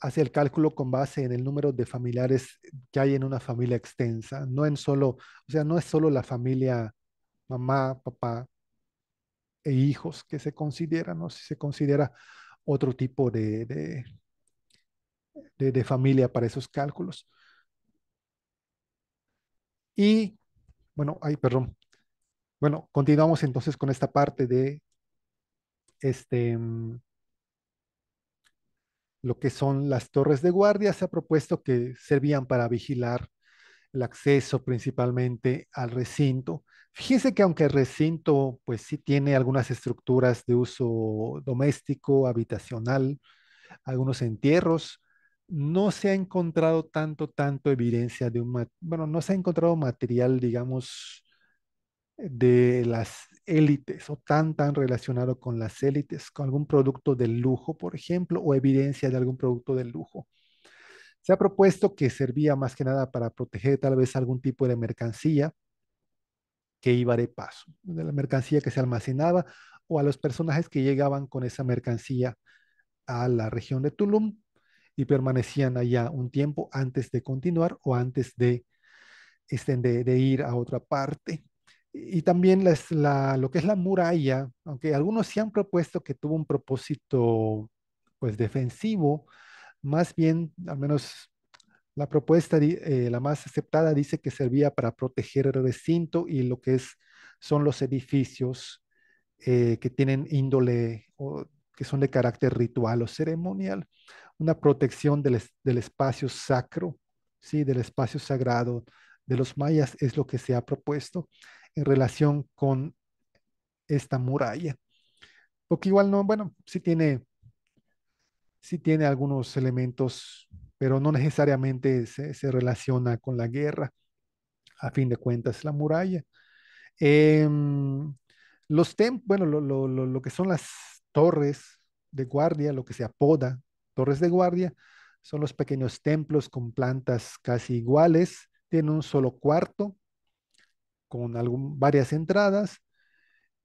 hace el cálculo con base en el número de familiares que hay en una familia extensa, no en solo, o sea, no es solo la familia mamá, papá e hijos que se considera ¿no? Si se considera otro tipo de, de, familia para esos cálculos. Y, bueno, ay, perdón. Bueno, continuamos entonces con esta parte de este, mm, lo que son las torres de guardia. Se ha propuesto que servían para vigilar el acceso principalmente al recinto. Fíjense que aunque el recinto pues sí tiene algunas estructuras de uso doméstico, habitacional, algunos entierros, no se ha encontrado tanto, tanto evidencia de un, bueno, no se ha encontrado material, digamos, de las élites o tan tan relacionado con las élites, con algún producto de lujo, por ejemplo, o evidencia de algún producto de lujo. Se ha propuesto que servía más que nada para proteger tal vez algún tipo de mercancía que iba de paso, de la mercancía que se almacenaba o a los personajes que llegaban con esa mercancía a la región de Tulum y permanecían allá un tiempo antes de continuar o antes de, este, de, de ir a otra parte y también lo que es la muralla, aunque algunos se han propuesto que tuvo un propósito pues defensivo, más bien, al menos la propuesta, eh, la más aceptada, dice que servía para proteger el recinto y lo que es, son los edificios eh, que tienen índole o que son de carácter ritual o ceremonial, una protección del, del espacio sacro, ¿sí? del espacio sagrado de los mayas es lo que se ha propuesto en relación con esta muralla. Porque igual no, bueno, sí tiene, sí tiene algunos elementos, pero no necesariamente se, relaciona con la guerra. A fin de cuentas, la muralla. Em, los templos bueno, lo, lo que son las torres de guardia, lo que se apoda torres de guardia, son los pequeños templos con plantas casi iguales, tienen un solo cuarto con algún, varias entradas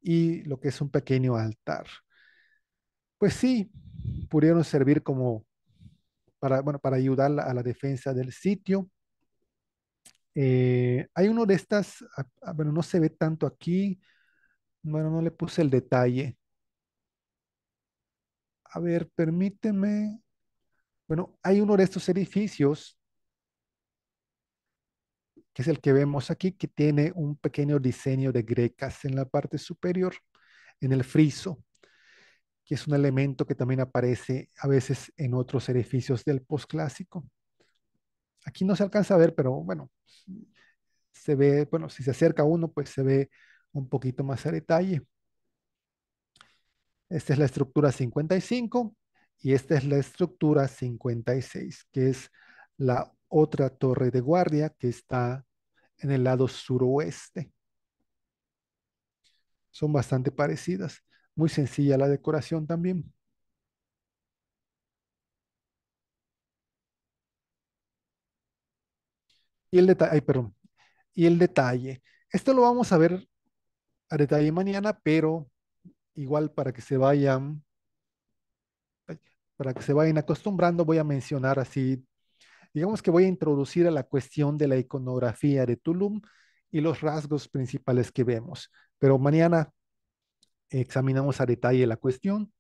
y lo que es un pequeño altar. Pues sí, pudieron servir como para, bueno, para ayudar a la defensa del sitio. Eh, hay uno de estas, ah, ah, bueno, no se ve tanto aquí, bueno, no le puse el detalle. A ver, permíteme. Bueno, hay uno de estos edificios que es el que vemos aquí, que tiene un pequeño diseño de grecas en la parte superior, en el friso, que es un elemento que también aparece a veces en otros edificios del posclásico. Aquí no se alcanza a ver, pero bueno, se ve, bueno, si se acerca uno, pues se ve un poquito más a detalle. Esta es la estructura 55 y esta es la estructura 56, que es la otra torre de guardia que está en el lado suroeste. Son bastante parecidas. Muy sencilla la decoración también. Y el detalle, ay, perdón. Y el detalle. Esto lo vamos a ver a detalle mañana, pero igual para que se vayan, para que se vayan acostumbrando, voy a mencionar así digamos que voy a introducir a la cuestión de la iconografía de Tulum y los rasgos principales que vemos. Pero mañana examinamos a detalle la cuestión.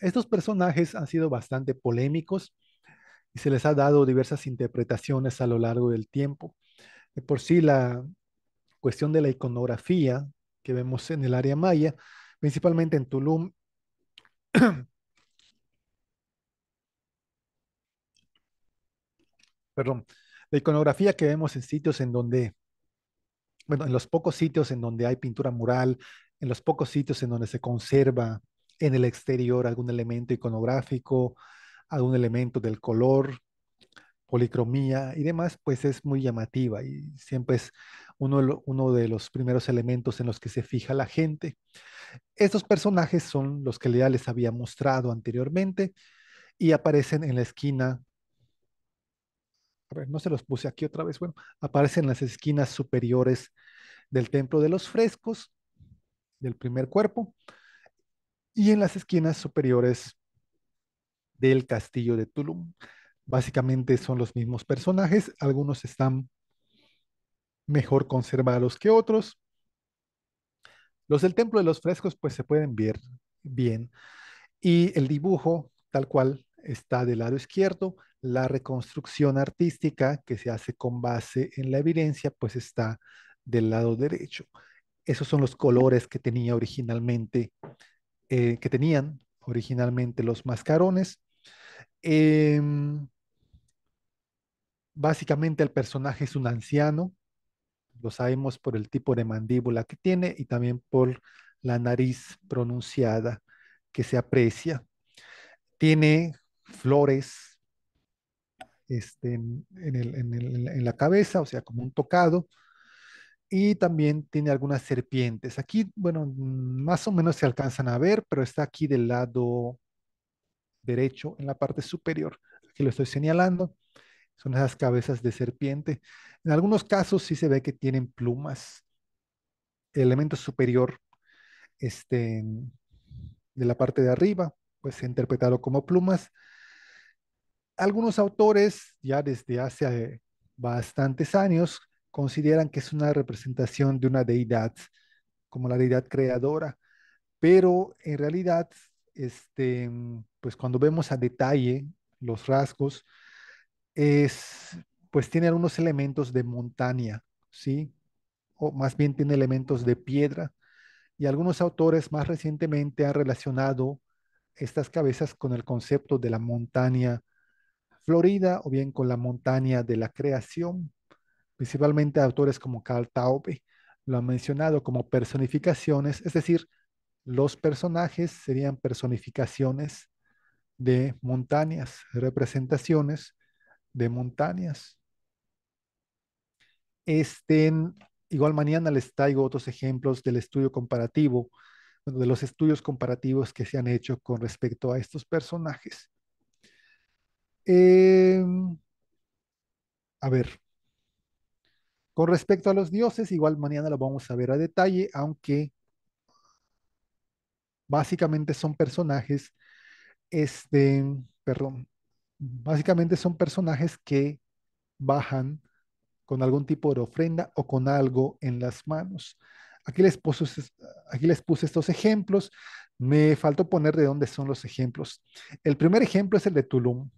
Estos personajes han sido bastante polémicos y se les ha dado diversas interpretaciones a lo largo del tiempo. por sí, la cuestión de la iconografía que vemos en el área maya, principalmente en Tulum, perdón, la iconografía que vemos en sitios en donde, bueno, en los pocos sitios en donde hay pintura mural, en los pocos sitios en donde se conserva en el exterior algún elemento iconográfico, algún elemento del color, policromía y demás, pues es muy llamativa y siempre es uno, uno de los primeros elementos en los que se fija la gente. Estos personajes son los que ya les había mostrado anteriormente y aparecen en la esquina a ver, no se los puse aquí otra vez, bueno, aparecen en las esquinas superiores del templo de los frescos, del primer cuerpo, y en las esquinas superiores del castillo de Tulum. Básicamente son los mismos personajes, algunos están mejor conservados que otros. Los del templo de los frescos pues se pueden ver bien y el dibujo tal cual está del lado izquierdo, la reconstrucción artística que se hace con base en la evidencia, pues está del lado derecho. Esos son los colores que tenía originalmente, eh, que tenían originalmente los mascarones. Em, básicamente el personaje es un anciano, lo sabemos por el tipo de mandíbula que tiene y también por la nariz pronunciada que se aprecia. Tiene flores este, en, la cabeza, o sea, como un tocado. Y también tiene algunas serpientes. Aquí, bueno, mm, más o menos se alcanzan a ver, pero está aquí del lado derecho, en la parte superior. Aquí lo estoy señalando. Son esas cabezas de serpiente. En algunos casos sí se ve que tienen plumas. El elemento superior este, de la parte de arriba, pues se interpretado como plumas algunos autores, ya desde hace bastantes años, consideran que es una representación de una deidad, como la deidad creadora, pero en realidad, este, pues cuando vemos a detalle los rasgos, es, pues tiene algunos elementos de montaña, ¿sí? O más bien tiene elementos de piedra. Y algunos autores más recientemente han relacionado estas cabezas con el concepto de la montaña Florida o bien con la montaña de la creación. Principalmente autores como Carl Taube lo han mencionado como personificaciones, es decir, los personajes serían personificaciones de montañas, representaciones de montañas. Este, igual mañana les traigo otros ejemplos del estudio comparativo, de los estudios comparativos que se han hecho con respecto a estos personajes. Em, a ver. Con respecto a los dioses, igual mañana lo vamos a ver a detalle, aunque básicamente son personajes, este, perdón, básicamente son personajes que bajan con algún tipo de ofrenda o con algo en las manos. Aquí les, puse, aquí les puse estos ejemplos. Me faltó poner de dónde son los ejemplos. El primer ejemplo es el de Tulum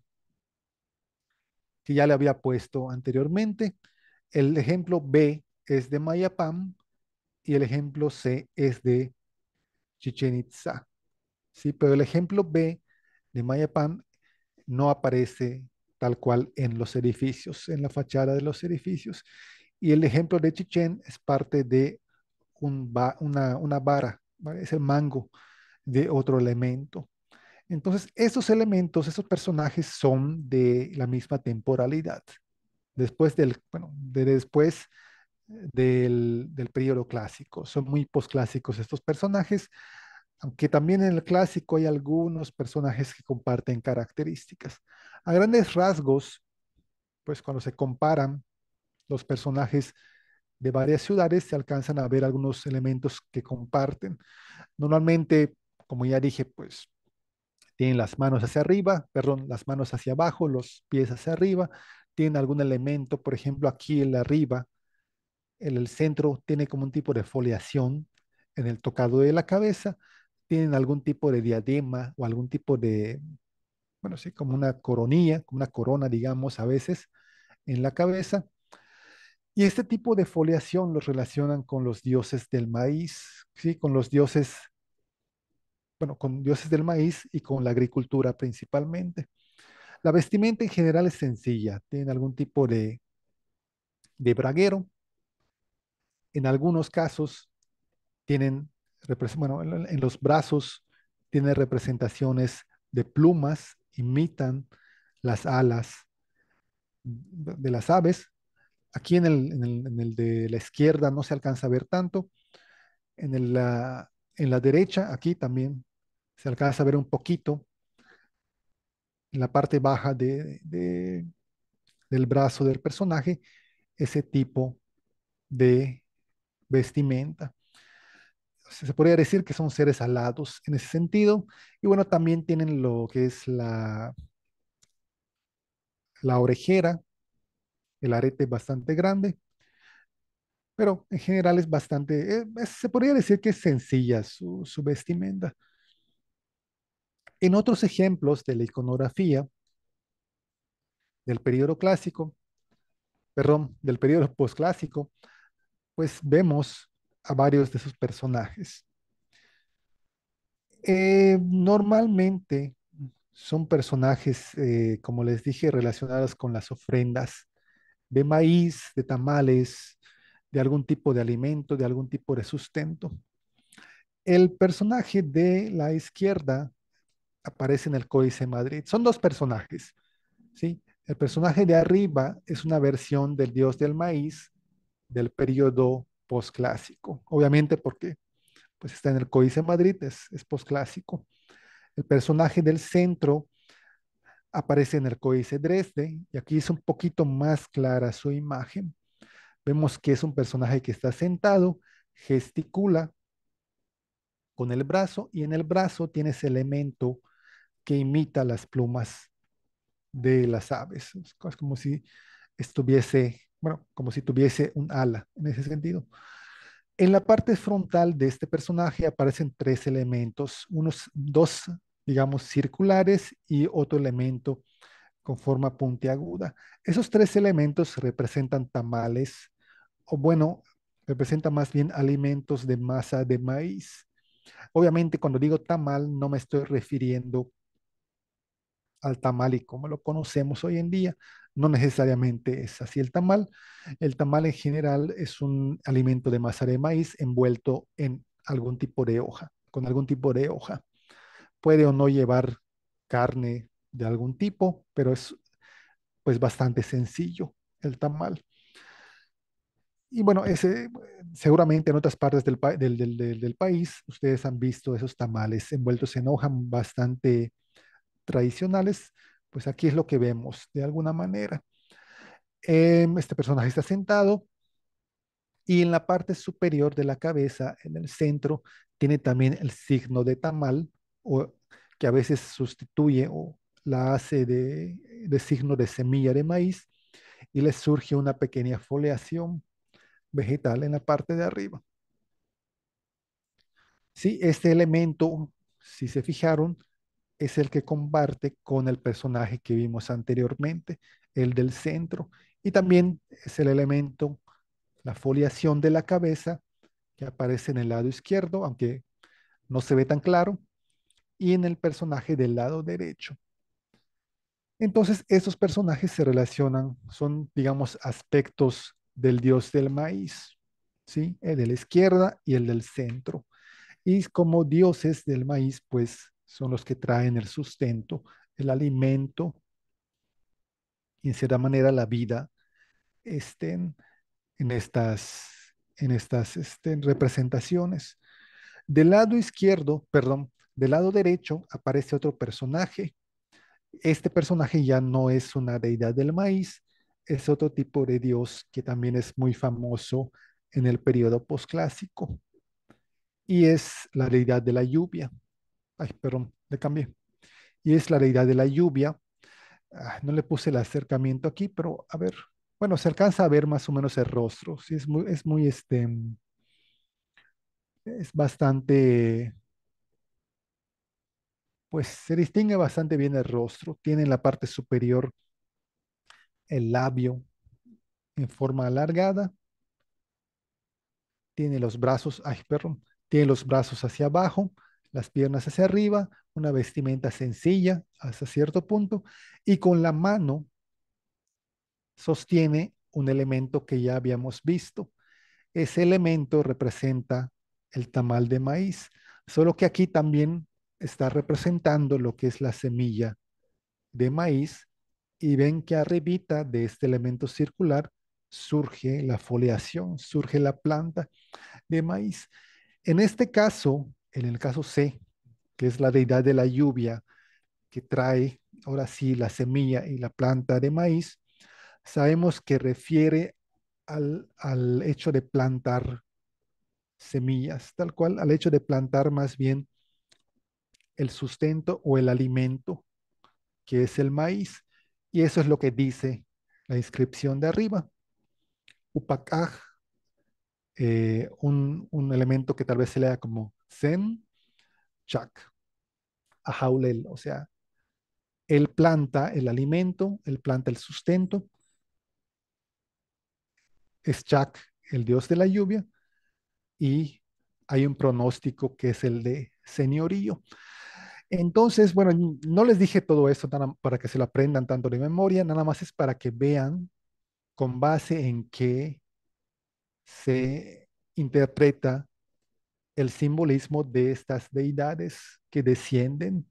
que ya le había puesto anteriormente. El ejemplo B es de Mayapam y el ejemplo C es de Chichen Itza. ¿sí? Pero el ejemplo B de Mayapam no aparece tal cual en los edificios, en la fachada de los edificios. Y el ejemplo de Chichen es parte de una, vara, es el mango de otro elemento. Entonces, esos elementos, esos personajes son de la misma temporalidad, después del, bueno, de después eh, del, del periodo clásico. Son muy posclásicos estos personajes, aunque también en el clásico hay algunos personajes que comparten características. A grandes rasgos, pues cuando se comparan los personajes de varias ciudades, se alcanzan a ver algunos elementos que comparten. Normalmente, como ya dije, pues tienen las manos hacia arriba, perdón, las manos hacia abajo, los pies hacia arriba, tienen algún elemento, por ejemplo, aquí en la arriba, en el centro tiene como un tipo de foliación en el tocado de la cabeza, tienen algún tipo de diadema o algún tipo de, bueno, sí, como una coronilla, como una corona, digamos, a veces en la cabeza. Y este tipo de foliación los relacionan con los dioses del maíz, ¿sí? con los dioses bueno, con dioses del maíz y con la agricultura principalmente. La vestimenta en general es sencilla, tienen algún tipo de, de braguero. En algunos casos tienen, bueno, en los brazos tienen representaciones de plumas, imitan las alas de las aves. Aquí en el, de la izquierda no se alcanza a ver tanto. En el, en la derecha, aquí también se alcanza a ver un poquito en la parte baja de, del brazo del personaje ese tipo de vestimenta. Se podría decir que son seres alados en ese sentido. Y bueno, también tienen lo que es la, la orejera, el arete bastante grande pero en general es bastante, eh, se podría decir que es sencilla su, vestimenta. En otros ejemplos de la iconografía del periodo clásico, perdón, del periodo posclásico, pues vemos a varios de sus personajes. Eh, normalmente son personajes, eh, como les dije, relacionados con las ofrendas de maíz, de tamales, de algún tipo de alimento, de algún tipo de sustento. El personaje de la izquierda aparece en el Códice Madrid. Son dos personajes, ¿sí? El personaje de arriba es una versión del dios del maíz del periodo posclásico, obviamente porque pues está en el Códice Madrid, es, es posclásico. El personaje del centro aparece en el Códice Dresde y aquí es un poquito más clara su imagen. Vemos que es un personaje que está sentado, gesticula con el brazo y en el brazo tiene ese elemento que imita las plumas de las aves. Es como si estuviese, bueno, como si tuviese un ala en ese sentido. En la parte frontal de este personaje aparecen tres elementos, unos dos, digamos, circulares y otro elemento con forma puntiaguda. Esos tres elementos representan tamales o bueno, representa más bien alimentos de masa de maíz. Obviamente, cuando digo tamal, no me estoy refiriendo al tamal y como lo conocemos hoy en día. No necesariamente es así el tamal. El tamal en general es un alimento de masa de maíz envuelto en algún tipo de hoja, con algún tipo de hoja. Puede o no llevar carne de algún tipo, pero es pues bastante sencillo el tamal y bueno, ese, seguramente en otras partes del, del, del, país ustedes han visto esos tamales envueltos en hoja bastante tradicionales, pues aquí es lo que vemos de alguna manera. Em, este personaje está sentado y en la parte superior de la cabeza, en el centro, tiene también el signo de tamal, o, que a veces sustituye o la hace de, de signo de semilla de maíz, y le surge una pequeña foliación vegetal en la parte de arriba. Sí, este elemento, si se fijaron, es el que comparte con el personaje que vimos anteriormente, el del centro, y también es el elemento, la foliación de la cabeza, que aparece en el lado izquierdo, aunque no se ve tan claro, y en el personaje del lado derecho. Entonces, estos personajes se relacionan, son, digamos, aspectos del dios del maíz, ¿sí? El eh, de la izquierda y el del centro. Y como dioses del maíz, pues son los que traen el sustento, el alimento y en cierta manera la vida estén en estas, en estas este, representaciones. Del lado izquierdo, perdón, del lado derecho aparece otro personaje. Este personaje ya no es una deidad del maíz, es otro tipo de dios que también es muy famoso en el periodo posclásico y es la deidad de la lluvia. Ay, perdón, le cambié. Y es la deidad de la lluvia. Ah, no le puse el acercamiento aquí, pero a ver, bueno, se alcanza a ver más o menos el rostro. Sí, es muy, es muy, este, es bastante, pues se distingue bastante bien el rostro. Tiene la parte superior el labio en forma alargada, tiene los brazos, ay, tiene los brazos hacia abajo, las piernas hacia arriba, una vestimenta sencilla hasta cierto punto, y con la mano sostiene un elemento que ya habíamos visto. Ese elemento representa el tamal de maíz, solo que aquí también está representando lo que es la semilla de maíz y ven que arribita de este elemento circular surge la foliación, surge la planta de maíz. En este caso, en el caso C, que es la deidad de la lluvia, que trae ahora sí la semilla y la planta de maíz, sabemos que refiere al, al hecho de plantar semillas, tal cual, al hecho de plantar más bien el sustento o el alimento, que es el maíz. Y eso es lo que dice la inscripción de arriba. Upacaj, eh, un, elemento que tal vez se lea como Zen, Chak, Ajaulel, o sea, él planta el alimento, él planta el sustento. Es Chak, el dios de la lluvia, y hay un pronóstico que es el de señorío. Entonces, bueno, no les dije todo esto para que se lo aprendan tanto de memoria, nada más es para que vean con base en qué se interpreta el simbolismo de estas deidades que descienden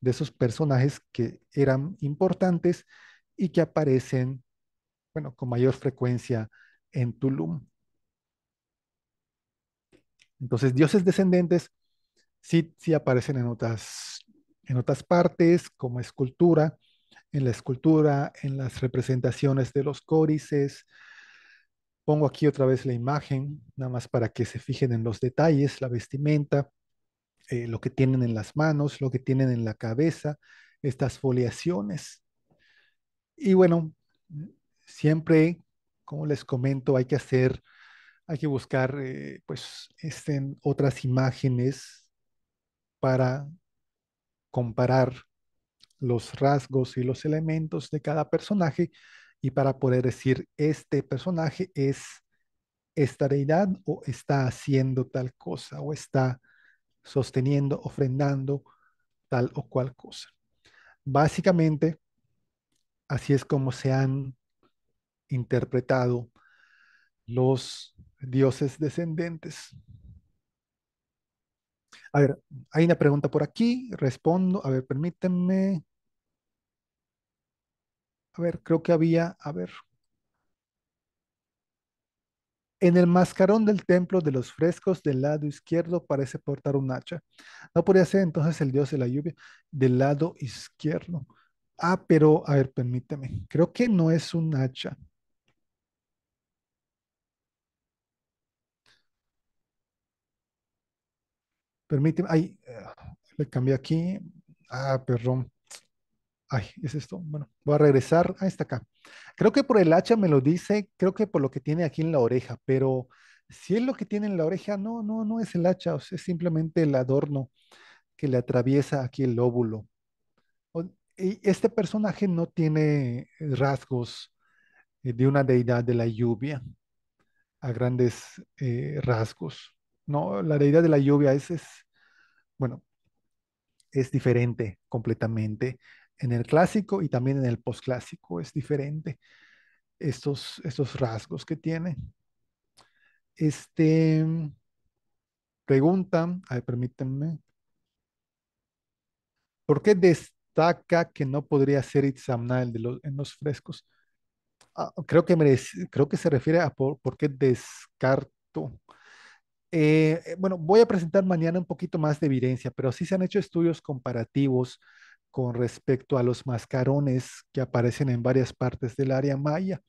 de esos personajes que eran importantes y que aparecen, bueno, con mayor frecuencia en Tulum. Entonces, dioses descendentes sí, sí aparecen en otras en otras partes, como escultura, en la escultura, en las representaciones de los códices. Pongo aquí otra vez la imagen, nada más para que se fijen en los detalles, la vestimenta, eh, lo que tienen en las manos, lo que tienen en la cabeza, estas foliaciones. Y bueno, siempre, como les comento, hay que hacer, hay que buscar eh, pues este, otras imágenes para comparar los rasgos y los elementos de cada personaje y para poder decir este personaje es esta deidad o está haciendo tal cosa o está sosteniendo, ofrendando tal o cual cosa. Básicamente, así es como se han interpretado los dioses descendentes a ver, hay una pregunta por aquí, respondo. A ver, permíteme. A ver, creo que había, a ver. En el mascarón del templo de los frescos del lado izquierdo parece portar un hacha. No podría ser entonces el dios de la lluvia del lado izquierdo. Ah, pero, a ver, permíteme. Creo que no es un hacha. Permíteme, ay, eh, le cambié aquí. Ah, perdón. Ay, es esto. Bueno, voy a regresar a esta acá. Creo que por el hacha me lo dice, creo que por lo que tiene aquí en la oreja, pero si es lo que tiene en la oreja, no, no, no es el hacha, es simplemente el adorno que le atraviesa aquí el óvulo. Este personaje no tiene eh, rasgos eh, de una deidad de la lluvia a grandes rasgos. ¿no? La realidad de la lluvia es, bueno, es diferente completamente en el clásico y también en el posclásico es diferente estos, estos rasgos que tiene. Este, pregunta, ay, permítanme, ¿por qué destaca que no podría ser Itzamna de los, en los frescos? Ah, creo, que creo que se refiere a por qué descarto eh, eh, bueno, voy a presentar mañana un poquito más de evidencia, pero sí se han hecho estudios comparativos con respecto a los mascarones que aparecen en varias partes del área maya,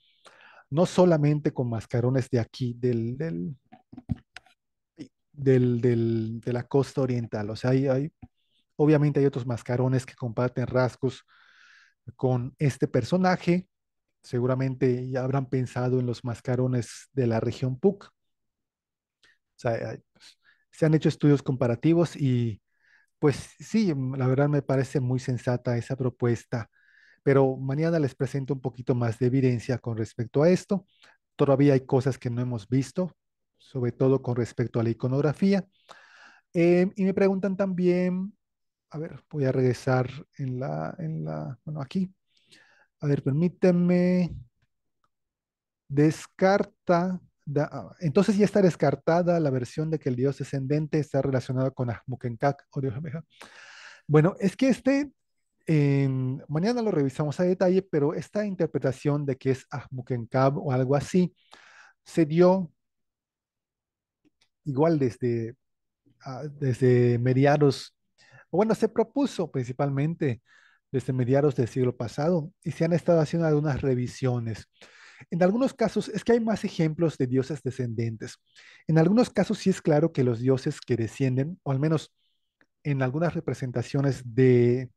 no solamente con mascarones de aquí, del, de la costa oriental, o sea, hay, obviamente hay otros mascarones que comparten rasgos con este personaje, seguramente ya habrán pensado en los mascarones de la región PUC, eh, se han hecho estudios comparativos y pues sí, mm, la verdad me parece muy sensata esa propuesta, pero mañana les presento un poquito más de evidencia con respecto a esto. Todavía hay cosas que no hemos visto, sobre todo con respecto a la iconografía. Eh, y me preguntan también, a ver, voy a regresar en la, en la, bueno, aquí. A ver, permítanme. Descarta Ah, entonces ya está descartada la versión de que el dios descendente está relacionado con Ahmukenkak o oh, dios Bueno, es que este, mañana lo revisamos a detalle, pero esta interpretación de que es Ahmukenkab o algo así, se dio igual desde, mediados, ah, desde mediados, bueno, se propuso principalmente desde mediados del siglo pasado y se han estado haciendo algunas revisiones. En algunos casos es que hay más ejemplos de dioses descendentes. En algunos casos sí es claro que los dioses que descienden, o al menos en algunas representaciones de,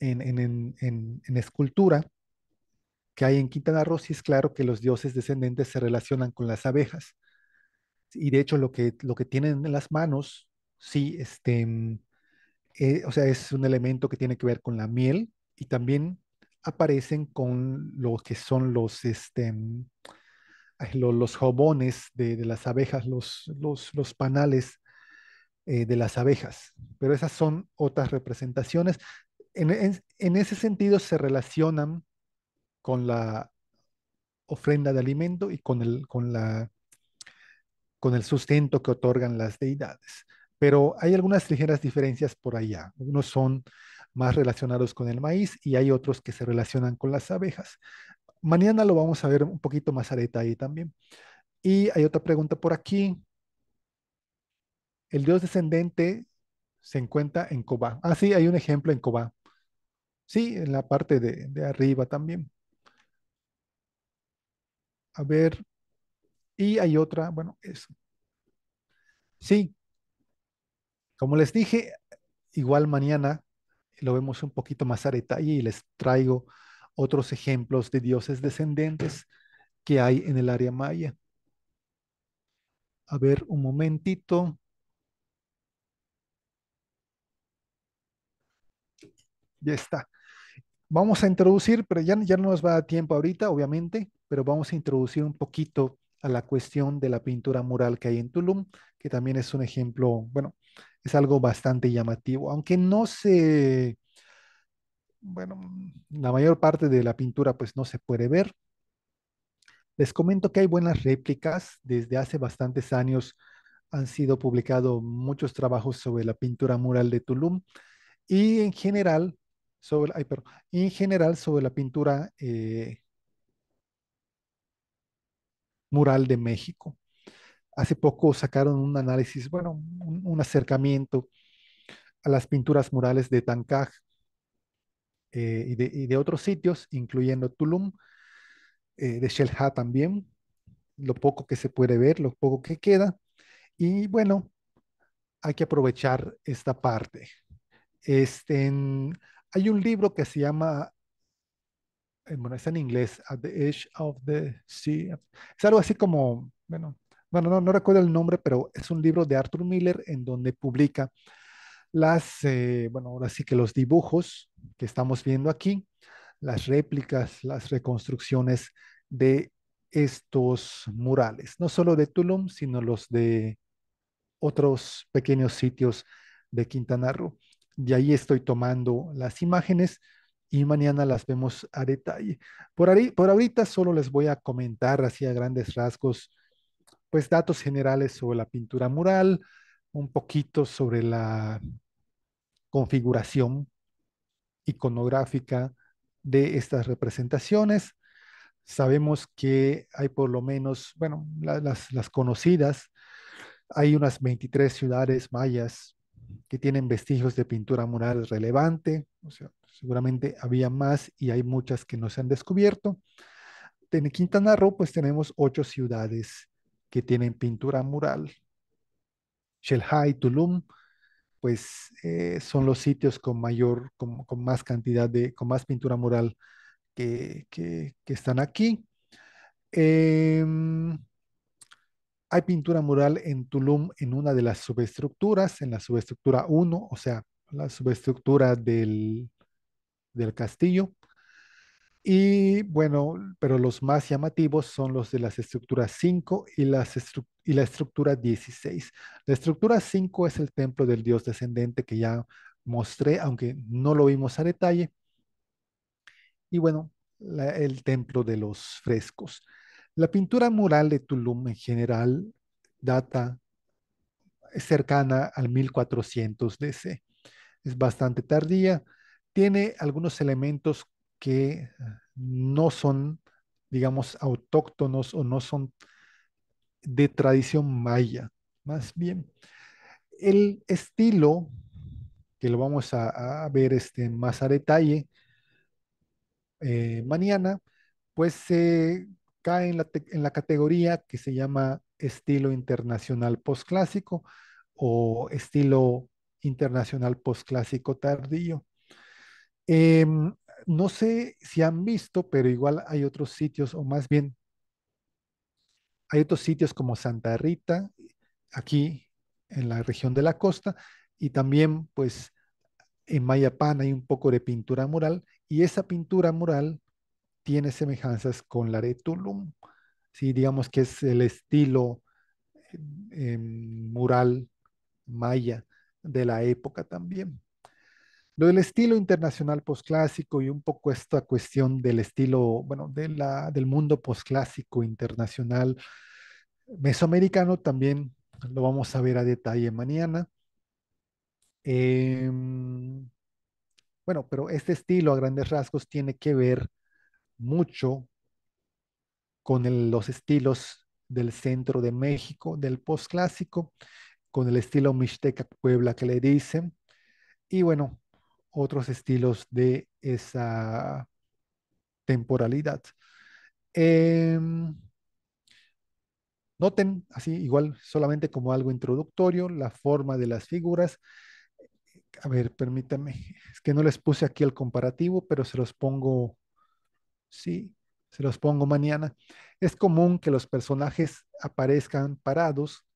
en, escultura que hay en Quintana Roo, sí es claro que los dioses descendentes se relacionan con las abejas. Y de hecho lo que, lo que tienen en las manos, sí, este, eh, o sea, es un elemento que tiene que ver con la miel y también aparecen con lo que son los, este, mm, los, los de, las abejas, los, los, los panales eh, de las abejas. Pero esas son otras representaciones. En, ese sentido se relacionan con la ofrenda de alimento y con el, con, la, con el sustento que otorgan las deidades. Pero hay algunas ligeras diferencias por allá. Unos son más relacionados con el maíz y hay otros que se relacionan con las abejas. Mañana lo vamos a ver un poquito más a detalle también. Y hay otra pregunta por aquí. El dios descendente se encuentra en Cobá. Ah, sí, hay un ejemplo en Cobá. Sí, en la parte de, de arriba también. A ver. Y hay otra, bueno, eso. Sí. Como les dije, igual mañana lo vemos un poquito más a detalle y les traigo otros ejemplos de dioses descendentes que hay en el área maya. A ver, un momentito. Ya está. Vamos a introducir, pero ya, ya no nos va a tiempo ahorita, obviamente, pero vamos a introducir un poquito a la cuestión de la pintura mural que hay en Tulum, que también es un ejemplo, bueno, es algo bastante llamativo, aunque no se, bueno, la mayor parte de la pintura pues no se puede ver. Les comento que hay buenas réplicas, desde hace bastantes años han sido publicados muchos trabajos sobre la pintura mural de Tulum y en general sobre, en general sobre la pintura eh, mural de México hace poco sacaron un análisis, bueno, un, acercamiento a las pinturas murales de Tancaj eh, y, de, otros sitios, incluyendo Tulum, eh, de Shelha también, lo poco que se puede ver, lo poco que queda. Y bueno, hay que aprovechar esta parte. Este, hay un libro que se llama, eh, bueno, está en inglés, At the Edge of the Sea. Es algo así como, bueno, bueno, no, recuerdo el nombre, pero es un libro de Arthur Miller en donde publica las, eh, bueno, ahora sí que los dibujos que estamos viendo aquí, las réplicas, las reconstrucciones de estos murales, no solo de Tulum, sino los de otros pequeños sitios de Quintana Roo. De ahí estoy tomando las imágenes y mañana las vemos a detalle. Por, ahí, por ahorita solo les voy a comentar así a grandes rasgos pues, datos generales sobre la pintura mural, un poquito sobre la configuración iconográfica de estas representaciones. Sabemos que hay por lo menos, bueno, las, las conocidas, hay unas 23 ciudades mayas que tienen vestigios de pintura mural relevante, o sea, seguramente había más y hay muchas que no se han descubierto. En Quintana Roo, pues tenemos ocho ciudades que tienen pintura mural. y Tulum, pues eh, son los sitios con mayor, con, más cantidad de, con más pintura mural que, están aquí. Em, hay pintura mural en Tulum en una de las subestructuras, en la subestructura 1, o sea, la subestructura del, del castillo. Y bueno, pero los más llamativos son los de las estructuras 5 y, las y la estructura 16. La estructura 5 es el templo del dios descendente que ya mostré, aunque no lo vimos a detalle. Y bueno, el templo de los frescos. La pintura mural de Tulum en general data cercana al 1400 DC. Es bastante tardía. Tiene algunos elementos que no son, digamos, autóctonos o no son de tradición maya. Más bien, el estilo, que lo vamos a, ver este, más a detalle eh, mañana, pues se cae en la, en la categoría que se llama estilo internacional posclásico o estilo internacional posclásico tardío. Em, no sé si han visto, pero igual hay otros sitios, o más bien, hay otros sitios como Santa Rita, aquí en la región de la costa, y también pues en Mayapán hay un poco de pintura mural, y esa pintura mural tiene semejanzas con la de Tulum, ¿sí? digamos que es el estilo em, em, mural maya de la época también. Lo del estilo internacional posclásico y un poco esta cuestión del estilo, bueno, de la, del mundo posclásico internacional mesoamericano también lo vamos a ver a detalle mañana. Em, bueno, pero este estilo a grandes rasgos tiene que ver mucho con los estilos del centro de México, del posclásico, con el estilo mixteca Puebla que le dicen. Y bueno, otros estilos de esa temporalidad. Em, noten, así igual, solamente como algo introductorio, la forma de las figuras. A ver, permítanme, es que no les puse aquí el comparativo, pero se los pongo, sí, se los pongo mañana. Es común que los personajes aparezcan parados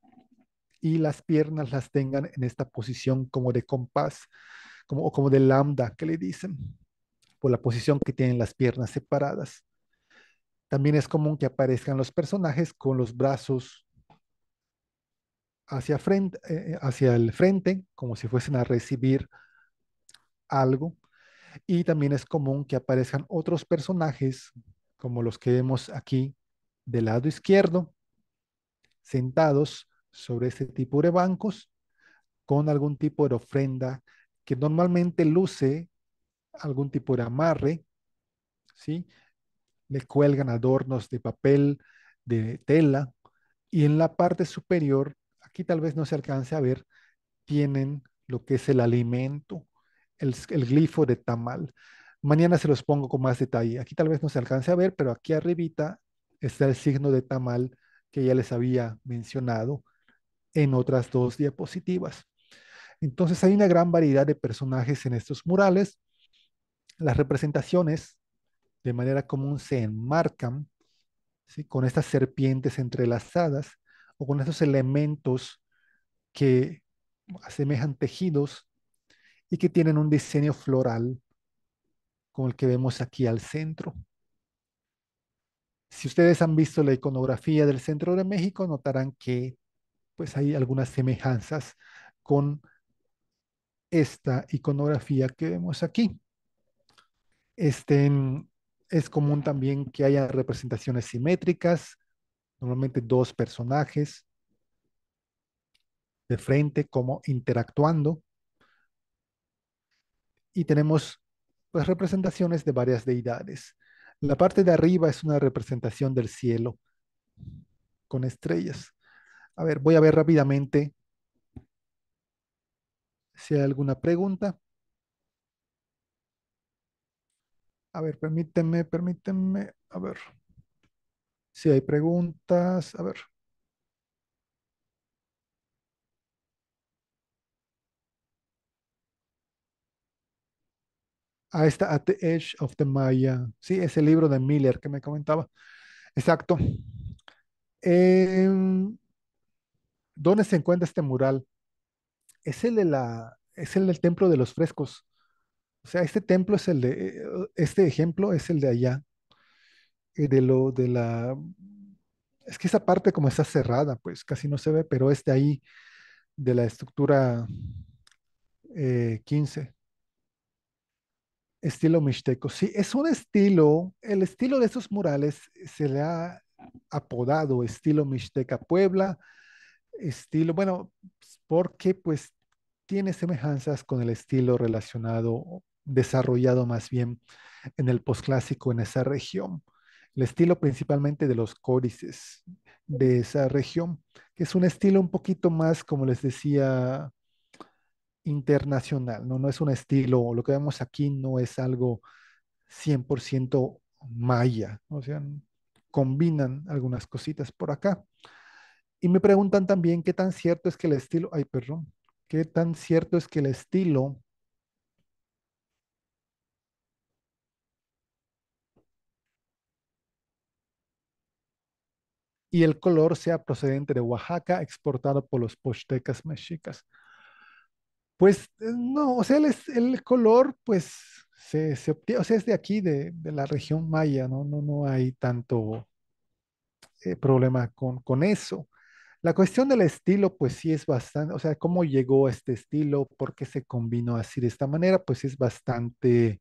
y las piernas las tengan en esta posición como de compás como, o como de lambda, que le dicen, por la posición que tienen las piernas separadas. También es común que aparezcan los personajes con los brazos hacia, frente, eh, eh, hacia el frente, como si fuesen a recibir algo. Y también es común que aparezcan otros personajes, como los que vemos aquí del lado izquierdo, sentados sobre este tipo de bancos, con algún tipo de ofrenda que normalmente luce algún tipo de amarre, ¿sí? Le cuelgan adornos de papel, de tela, y en la parte superior, aquí tal vez no se alcance a ver, tienen lo que es el alimento, el, el glifo de tamal. Mañana se los pongo con más detalle. Aquí tal vez no se alcance a ver, pero aquí arribita está el signo de tamal que ya les había mencionado en otras dos diapositivas. Entonces hay una gran variedad de personajes en estos murales. Las representaciones de manera común se enmarcan con estas serpientes entrelazadas o con estos elementos que asemejan tejidos y que tienen un diseño floral como el que vemos aquí al centro. Si ustedes han visto la iconografía del centro de México, notarán que pues hay algunas semejanzas con esta iconografía que vemos aquí. Este, es común también que haya representaciones simétricas, normalmente dos personajes de frente como interactuando. Y tenemos pues, representaciones de varias deidades. La parte de arriba es una representación del cielo con estrellas. A ver, voy a ver rápidamente si hay alguna pregunta. A ver, permíteme, permíteme, a ver. Si hay preguntas, a ver. Ahí está, At the Edge of the Maya. Sí, el libro de Miller que me comentaba. Exacto. Em, ¿Dónde se encuentra este mural? es el, de la, es el del templo de los frescos. O sea, este templo es el de, eh, este ejemplo es el de allá, eh, de lo, de la, es que esa parte como está cerrada, pues casi no se ve, pero es de ahí, de la estructura 15. Eh, estilo mixteco. Sí, es un estilo, el estilo de esos murales se le ha apodado estilo mixteca Puebla, estilo, bueno, pues, porque pues tiene semejanzas con el estilo relacionado, desarrollado más bien en el posclásico en esa región. El estilo principalmente de los códices de esa región, que es un estilo un poquito más, como les decía, internacional, ¿no? No es un estilo, lo que vemos aquí no es algo 100% maya, o sea, combinan algunas cositas por acá. Y me preguntan también qué tan cierto es que el estilo, ay, perdón, qué tan cierto es que el estilo y el color sea procedente de Oaxaca, exportado por los pochtecas mexicas. Pues eh, no, o sea, el, el color, pues, se, obtiene, o sea, es de aquí, de, la región maya, ¿no? No, no hay tanto eh, problema con, con eso. La cuestión del estilo, pues sí es bastante, o sea, cómo llegó a este estilo, por qué se combinó así de esta manera, pues es bastante,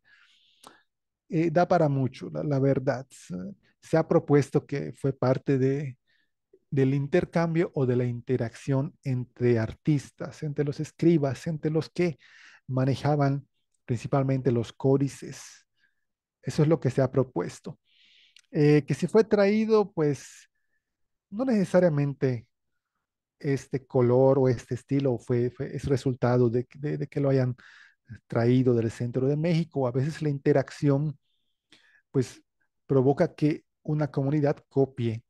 eh, da para mucho, la, verdad. Se ha propuesto que fue parte de, del intercambio o de la interacción entre artistas, entre los escribas, entre los que manejaban principalmente los códices. Eso es lo que se ha propuesto. Eh, que si fue traído, pues no necesariamente este color o este estilo fue, es resultado de, que lo hayan traído del centro de México. A veces la interacción pues provoca que una comunidad copie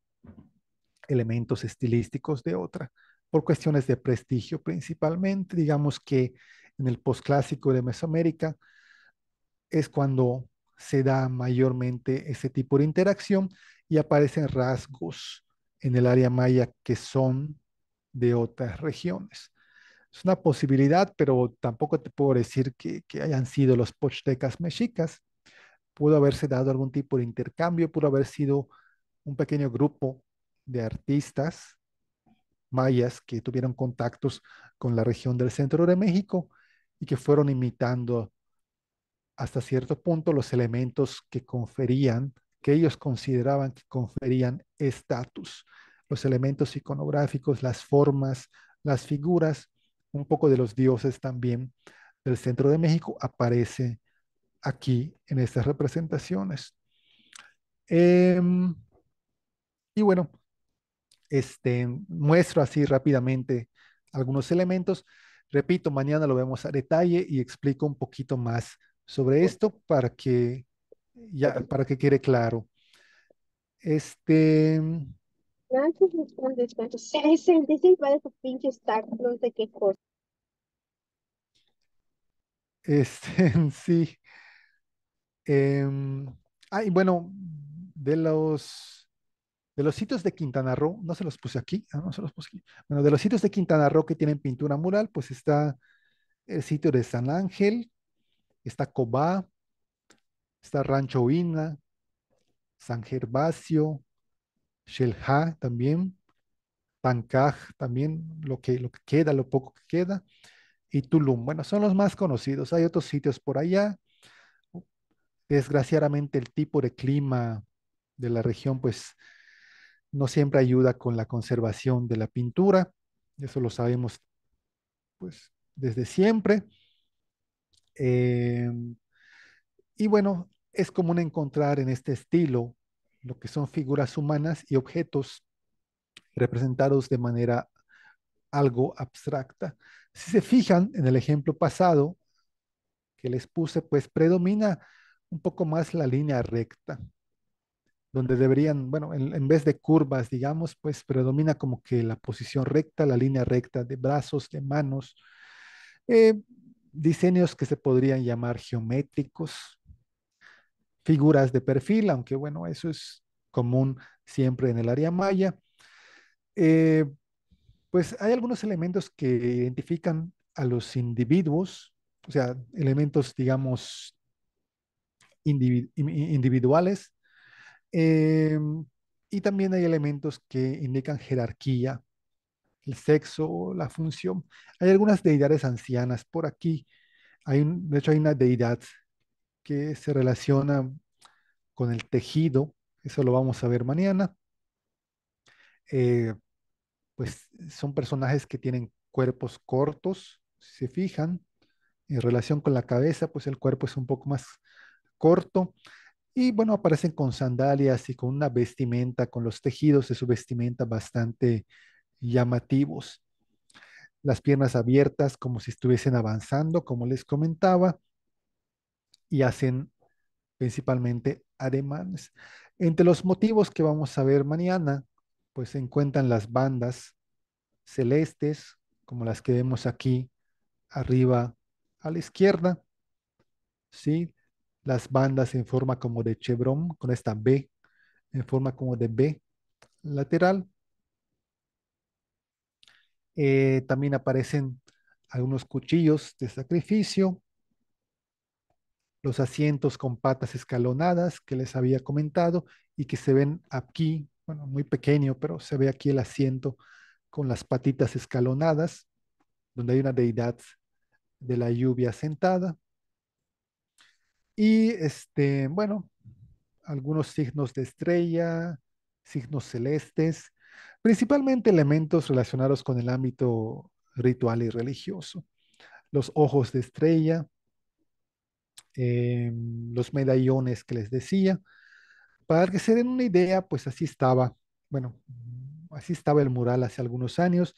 elementos estilísticos de otra por cuestiones de prestigio principalmente. Digamos que en el posclásico de Mesoamérica es cuando se da mayormente ese tipo de interacción y aparecen rasgos en el área maya que son de otras regiones. Es una posibilidad, pero tampoco te puedo decir que, hayan sido los pochtecas mexicas. Pudo haberse dado algún tipo de intercambio, pudo haber sido un pequeño grupo de artistas mayas que tuvieron contactos con la región del centro de México y que fueron imitando hasta cierto punto los elementos que conferían, que ellos consideraban que conferían estatus los elementos iconográficos, las formas, las figuras, un poco de los dioses también del centro de México aparece aquí en estas representaciones. Em, y bueno, este, muestro así rápidamente algunos elementos. Repito, mañana lo vemos a detalle y explico un poquito más sobre esto para que ya para que quede claro. Este, no sé qué cosa. Este, sí. Eh, ah, bueno, de los de los sitios de Quintana Roo, no se los puse aquí, ah, no se los puse aquí. Bueno, de los sitios de Quintana Roo que tienen pintura mural, pues está el sitio de San Ángel, está Cobá, está Rancho Ina, San Gervasio, Shelha también, Pankaj también, lo que, lo queda, lo poco que queda, y Tulum. Bueno, son los más conocidos. Hay otros sitios por allá. Desgraciadamente el tipo de clima de la región, pues no siempre ayuda con la conservación de la pintura. Eso lo sabemos, pues, desde siempre. Em, y bueno, es común encontrar en este estilo lo que son figuras humanas y objetos representados de manera algo abstracta. Si se fijan en el ejemplo pasado que les puse, pues predomina un poco más la línea recta, donde deberían, bueno, en, vez de curvas, digamos, pues predomina como que la posición recta, la línea recta de brazos, de manos, eh, diseños que se podrían llamar geométricos, figuras de perfil, aunque bueno, eso es común siempre en el área maya. Eh, pues hay algunos elementos que identifican a los individuos, o sea, elementos, digamos, individuales, eh, y también hay elementos que indican jerarquía, el sexo, la función. Hay algunas deidades ancianas por aquí. Hay un, de hecho, hay una deidad que se relaciona con el tejido, eso lo vamos a ver mañana. Eh, pues son personajes que tienen cuerpos cortos, si se fijan, en relación con la cabeza, pues el cuerpo es un poco más corto. Y bueno, aparecen con sandalias y con una vestimenta, con los tejidos de su vestimenta bastante llamativos. Las piernas abiertas como si estuviesen avanzando, como les comentaba y hacen principalmente ademanes. Entre los motivos que vamos a ver mañana, pues se encuentran las bandas celestes, como las que vemos aquí arriba a la izquierda, ¿sí? Las bandas en forma como de chevron, con esta B, en forma como de B lateral. Eh, también aparecen algunos cuchillos de sacrificio, los asientos con patas escalonadas que les había comentado y que se ven aquí, bueno, muy pequeño, pero se ve aquí el asiento con las patitas escalonadas, donde hay una deidad de la lluvia sentada. Y este, bueno, algunos signos de estrella, signos celestes, principalmente elementos relacionados con el ámbito ritual y religioso. Los ojos de estrella, Em, los medallones que les decía. Para que se den una idea, pues así estaba, bueno, así estaba el mural hace algunos años.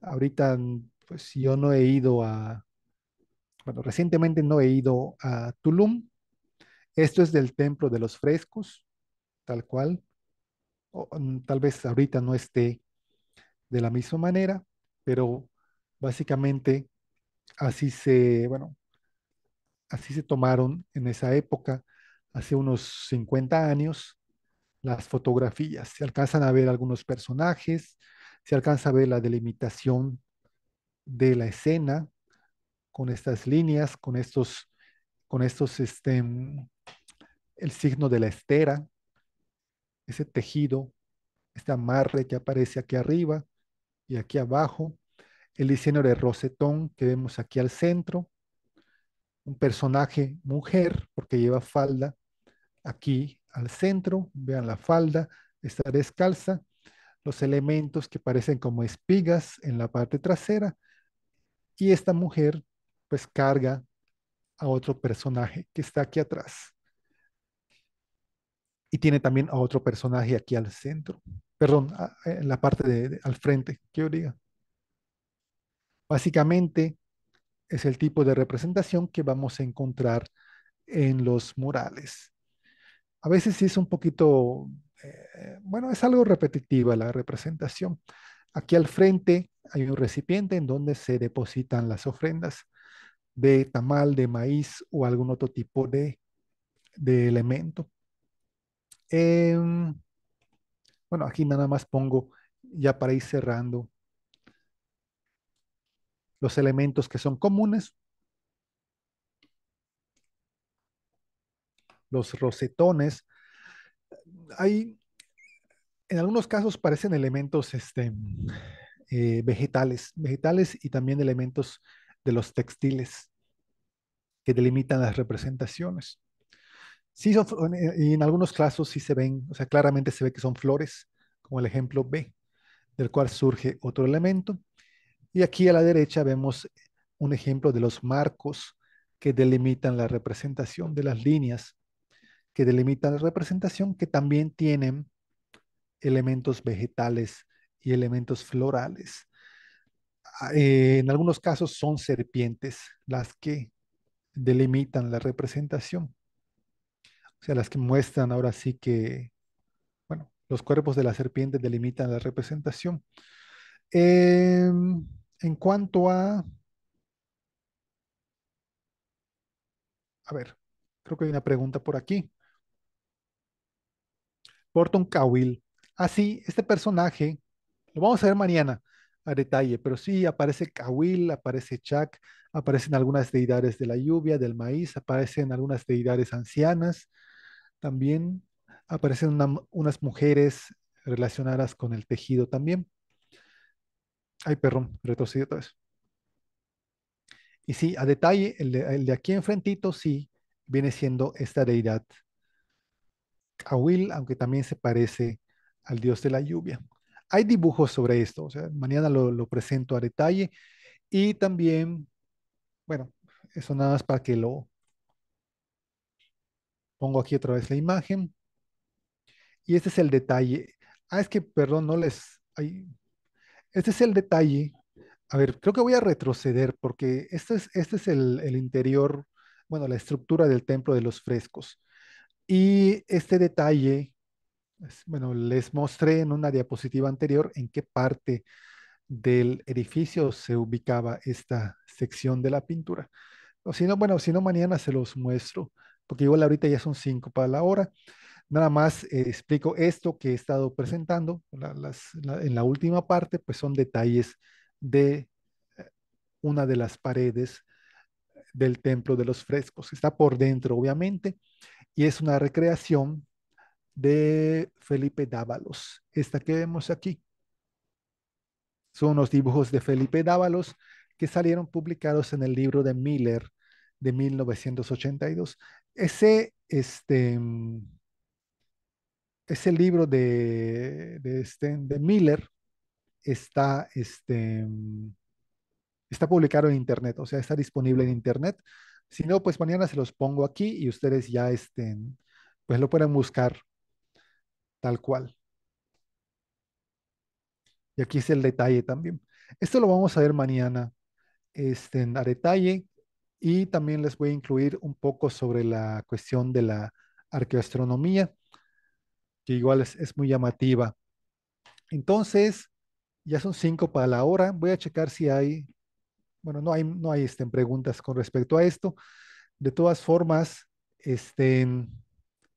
Ahorita, pues yo no he ido a, bueno, recientemente no he ido a Tulum. Esto es del templo de los frescos, tal cual. O, tal vez ahorita no esté de la misma manera, pero básicamente así se, bueno, así se tomaron en esa época, hace unos 50 años, las fotografías. Se alcanzan a ver algunos personajes, se alcanza a ver la delimitación de la escena con estas líneas, con estos, con estos, este, mm, el signo de la estera, ese tejido, este amarre que aparece aquí arriba y aquí abajo, el diseño de rosetón que vemos aquí al centro, un personaje mujer, porque lleva falda aquí al centro, vean la falda, está descalza, los elementos que parecen como espigas en la parte trasera, y esta mujer pues carga a otro personaje que está aquí atrás. Y tiene también a otro personaje aquí al centro, perdón, en la parte de, al frente, que yo diga. Básicamente, es el tipo de representación que vamos a encontrar en los murales. A veces es un poquito, eh, bueno, es algo repetitiva la representación. Aquí al frente hay un recipiente en donde se depositan las ofrendas de tamal, de maíz o algún otro tipo de, elemento. Em, bueno, aquí nada más pongo, ya para ir cerrando, los elementos que son comunes, los rosetones. Hay, en algunos casos parecen elementos este, eh, vegetales, vegetales y también elementos de los textiles que delimitan las representaciones. Sí, eh, y en algunos casos sí se ven, o sea, claramente se ve que son flores, como el ejemplo B, del cual surge otro elemento. Y aquí a la derecha vemos un ejemplo de los marcos que delimitan la representación de las líneas, que delimitan la representación, que también tienen elementos vegetales y elementos florales. Ah, eh, en algunos casos son serpientes las que delimitan la representación. O sea, las que muestran ahora sí que, bueno, los cuerpos de las serpiente delimitan la representación. Eh, en cuanto a... A ver, creo que hay una pregunta por aquí. Porton Ah sí, este personaje, lo vamos a ver mañana a detalle, pero sí aparece Cahuil, aparece Chuck, aparecen algunas deidades de la lluvia, del maíz, aparecen algunas deidades ancianas, también aparecen unas mujeres relacionadas con el tejido también. Ay, perdón. retrocedió otra vez. Y sí, a detalle, el de, aquí enfrentito sí viene siendo esta deidad. a Will, aunque también se parece al dios de la lluvia. Hay dibujos sobre esto, o sea, mañana lo, presento a detalle. Y también, bueno, eso nada más para que lo pongo aquí otra vez la imagen. Y este es el detalle. Ah, es que, perdón, no les, este es el detalle. A ver, creo que voy a retroceder porque este es, este es el, interior, bueno, la estructura del templo de los frescos. Y este detalle, bueno, les mostré en una diapositiva anterior en qué parte del edificio se ubicaba esta sección de la pintura. O si no, bueno, si no, mañana se los muestro, porque igual ahorita ya son cinco para la hora. Nada más eh, explico esto que he estado presentando en la última parte, pues son detalles de eh, una de las paredes del templo de los frescos. Está por dentro, obviamente, y es una recreación de Felipe Dávalos. Esta que vemos aquí son los dibujos de Felipe Dávalos que salieron publicados en el libro de Miller de 1982. Ese, este, mm, ese libro de, de este, Miller está, este, mm, está publicado en Internet, o sea, está disponible en Internet. Si no, pues mañana se los pongo aquí y ustedes ya estén, pues lo pueden buscar tal cual. Y aquí es el detalle también. Esto lo vamos a ver mañana este, a detalle y también les voy a incluir un poco sobre la cuestión de la arqueoastronomía que igual es, muy llamativa. Entonces, ya son cinco para la hora. Voy a checar si hay, bueno, no hay, no hay este, preguntas con respecto a esto. De todas formas, este,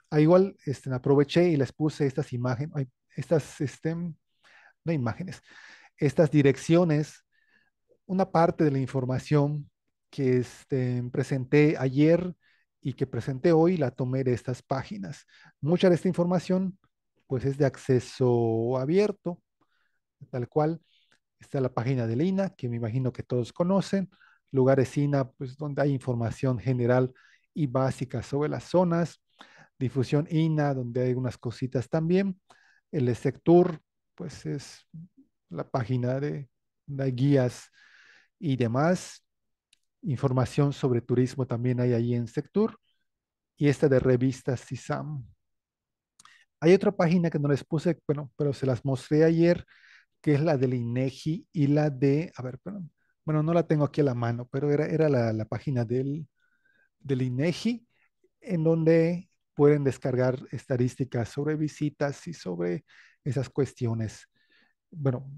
ah, igual este, aproveché y les puse estas imágenes, estas, este, no imágenes, estas direcciones, una parte de la información que este, presenté ayer y que presenté hoy la tomé de estas páginas. Mucha de esta información pues es de acceso abierto, tal cual. Está la página de INA, que me imagino que todos conocen, lugares INA, pues donde hay información general y básica sobre las zonas, difusión INA, donde hay unas cositas también, el sector, pues es la página de, de guías y demás, información sobre turismo también hay ahí en Sectur y esta de revistas CISAM. Hay otra página que no les puse, bueno, pero se las mostré ayer, que es la del INEGI y la de, a ver, perdón, bueno, no la tengo aquí a la mano, pero era, era la, la, página del, del INEGI en donde pueden descargar estadísticas sobre visitas y sobre esas cuestiones, bueno,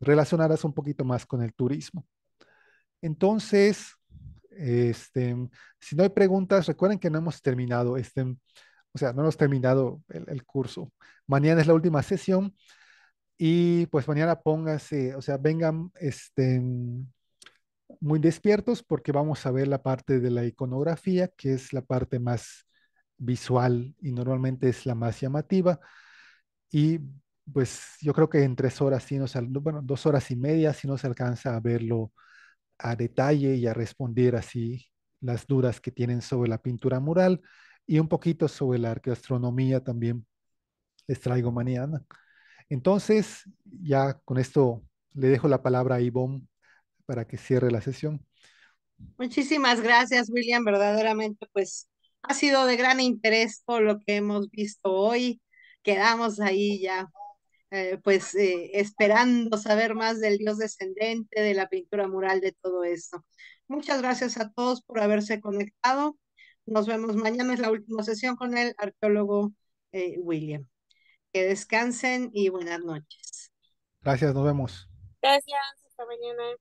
relacionadas un poquito más con el turismo. Entonces, este, si no hay preguntas, recuerden que no hemos terminado, este, o sea, no hemos terminado el, curso. Mañana es la última sesión y pues mañana pónganse, o sea, vengan este, muy despiertos porque vamos a ver la parte de la iconografía, que es la parte más visual y normalmente es la más llamativa. Y pues yo creo que en tres horas, bueno, dos horas y media, si no se alcanza a verlo a detalle y a responder así las dudas que tienen sobre la pintura mural y un poquito sobre la arqueoastronomía también les traigo mañana. Entonces, ya con esto le dejo la palabra a Ivonne para que cierre la sesión. Muchísimas gracias, William. Verdaderamente, pues ha sido de gran interés todo lo que hemos visto hoy. Quedamos ahí ya eh, pues eh, esperando saber más del Dios descendente, de la pintura mural, de todo esto. Muchas gracias a todos por haberse conectado. Nos vemos mañana, es la última sesión con el arqueólogo eh, William. Que descansen y buenas noches. Gracias, nos vemos. Gracias, hasta mañana.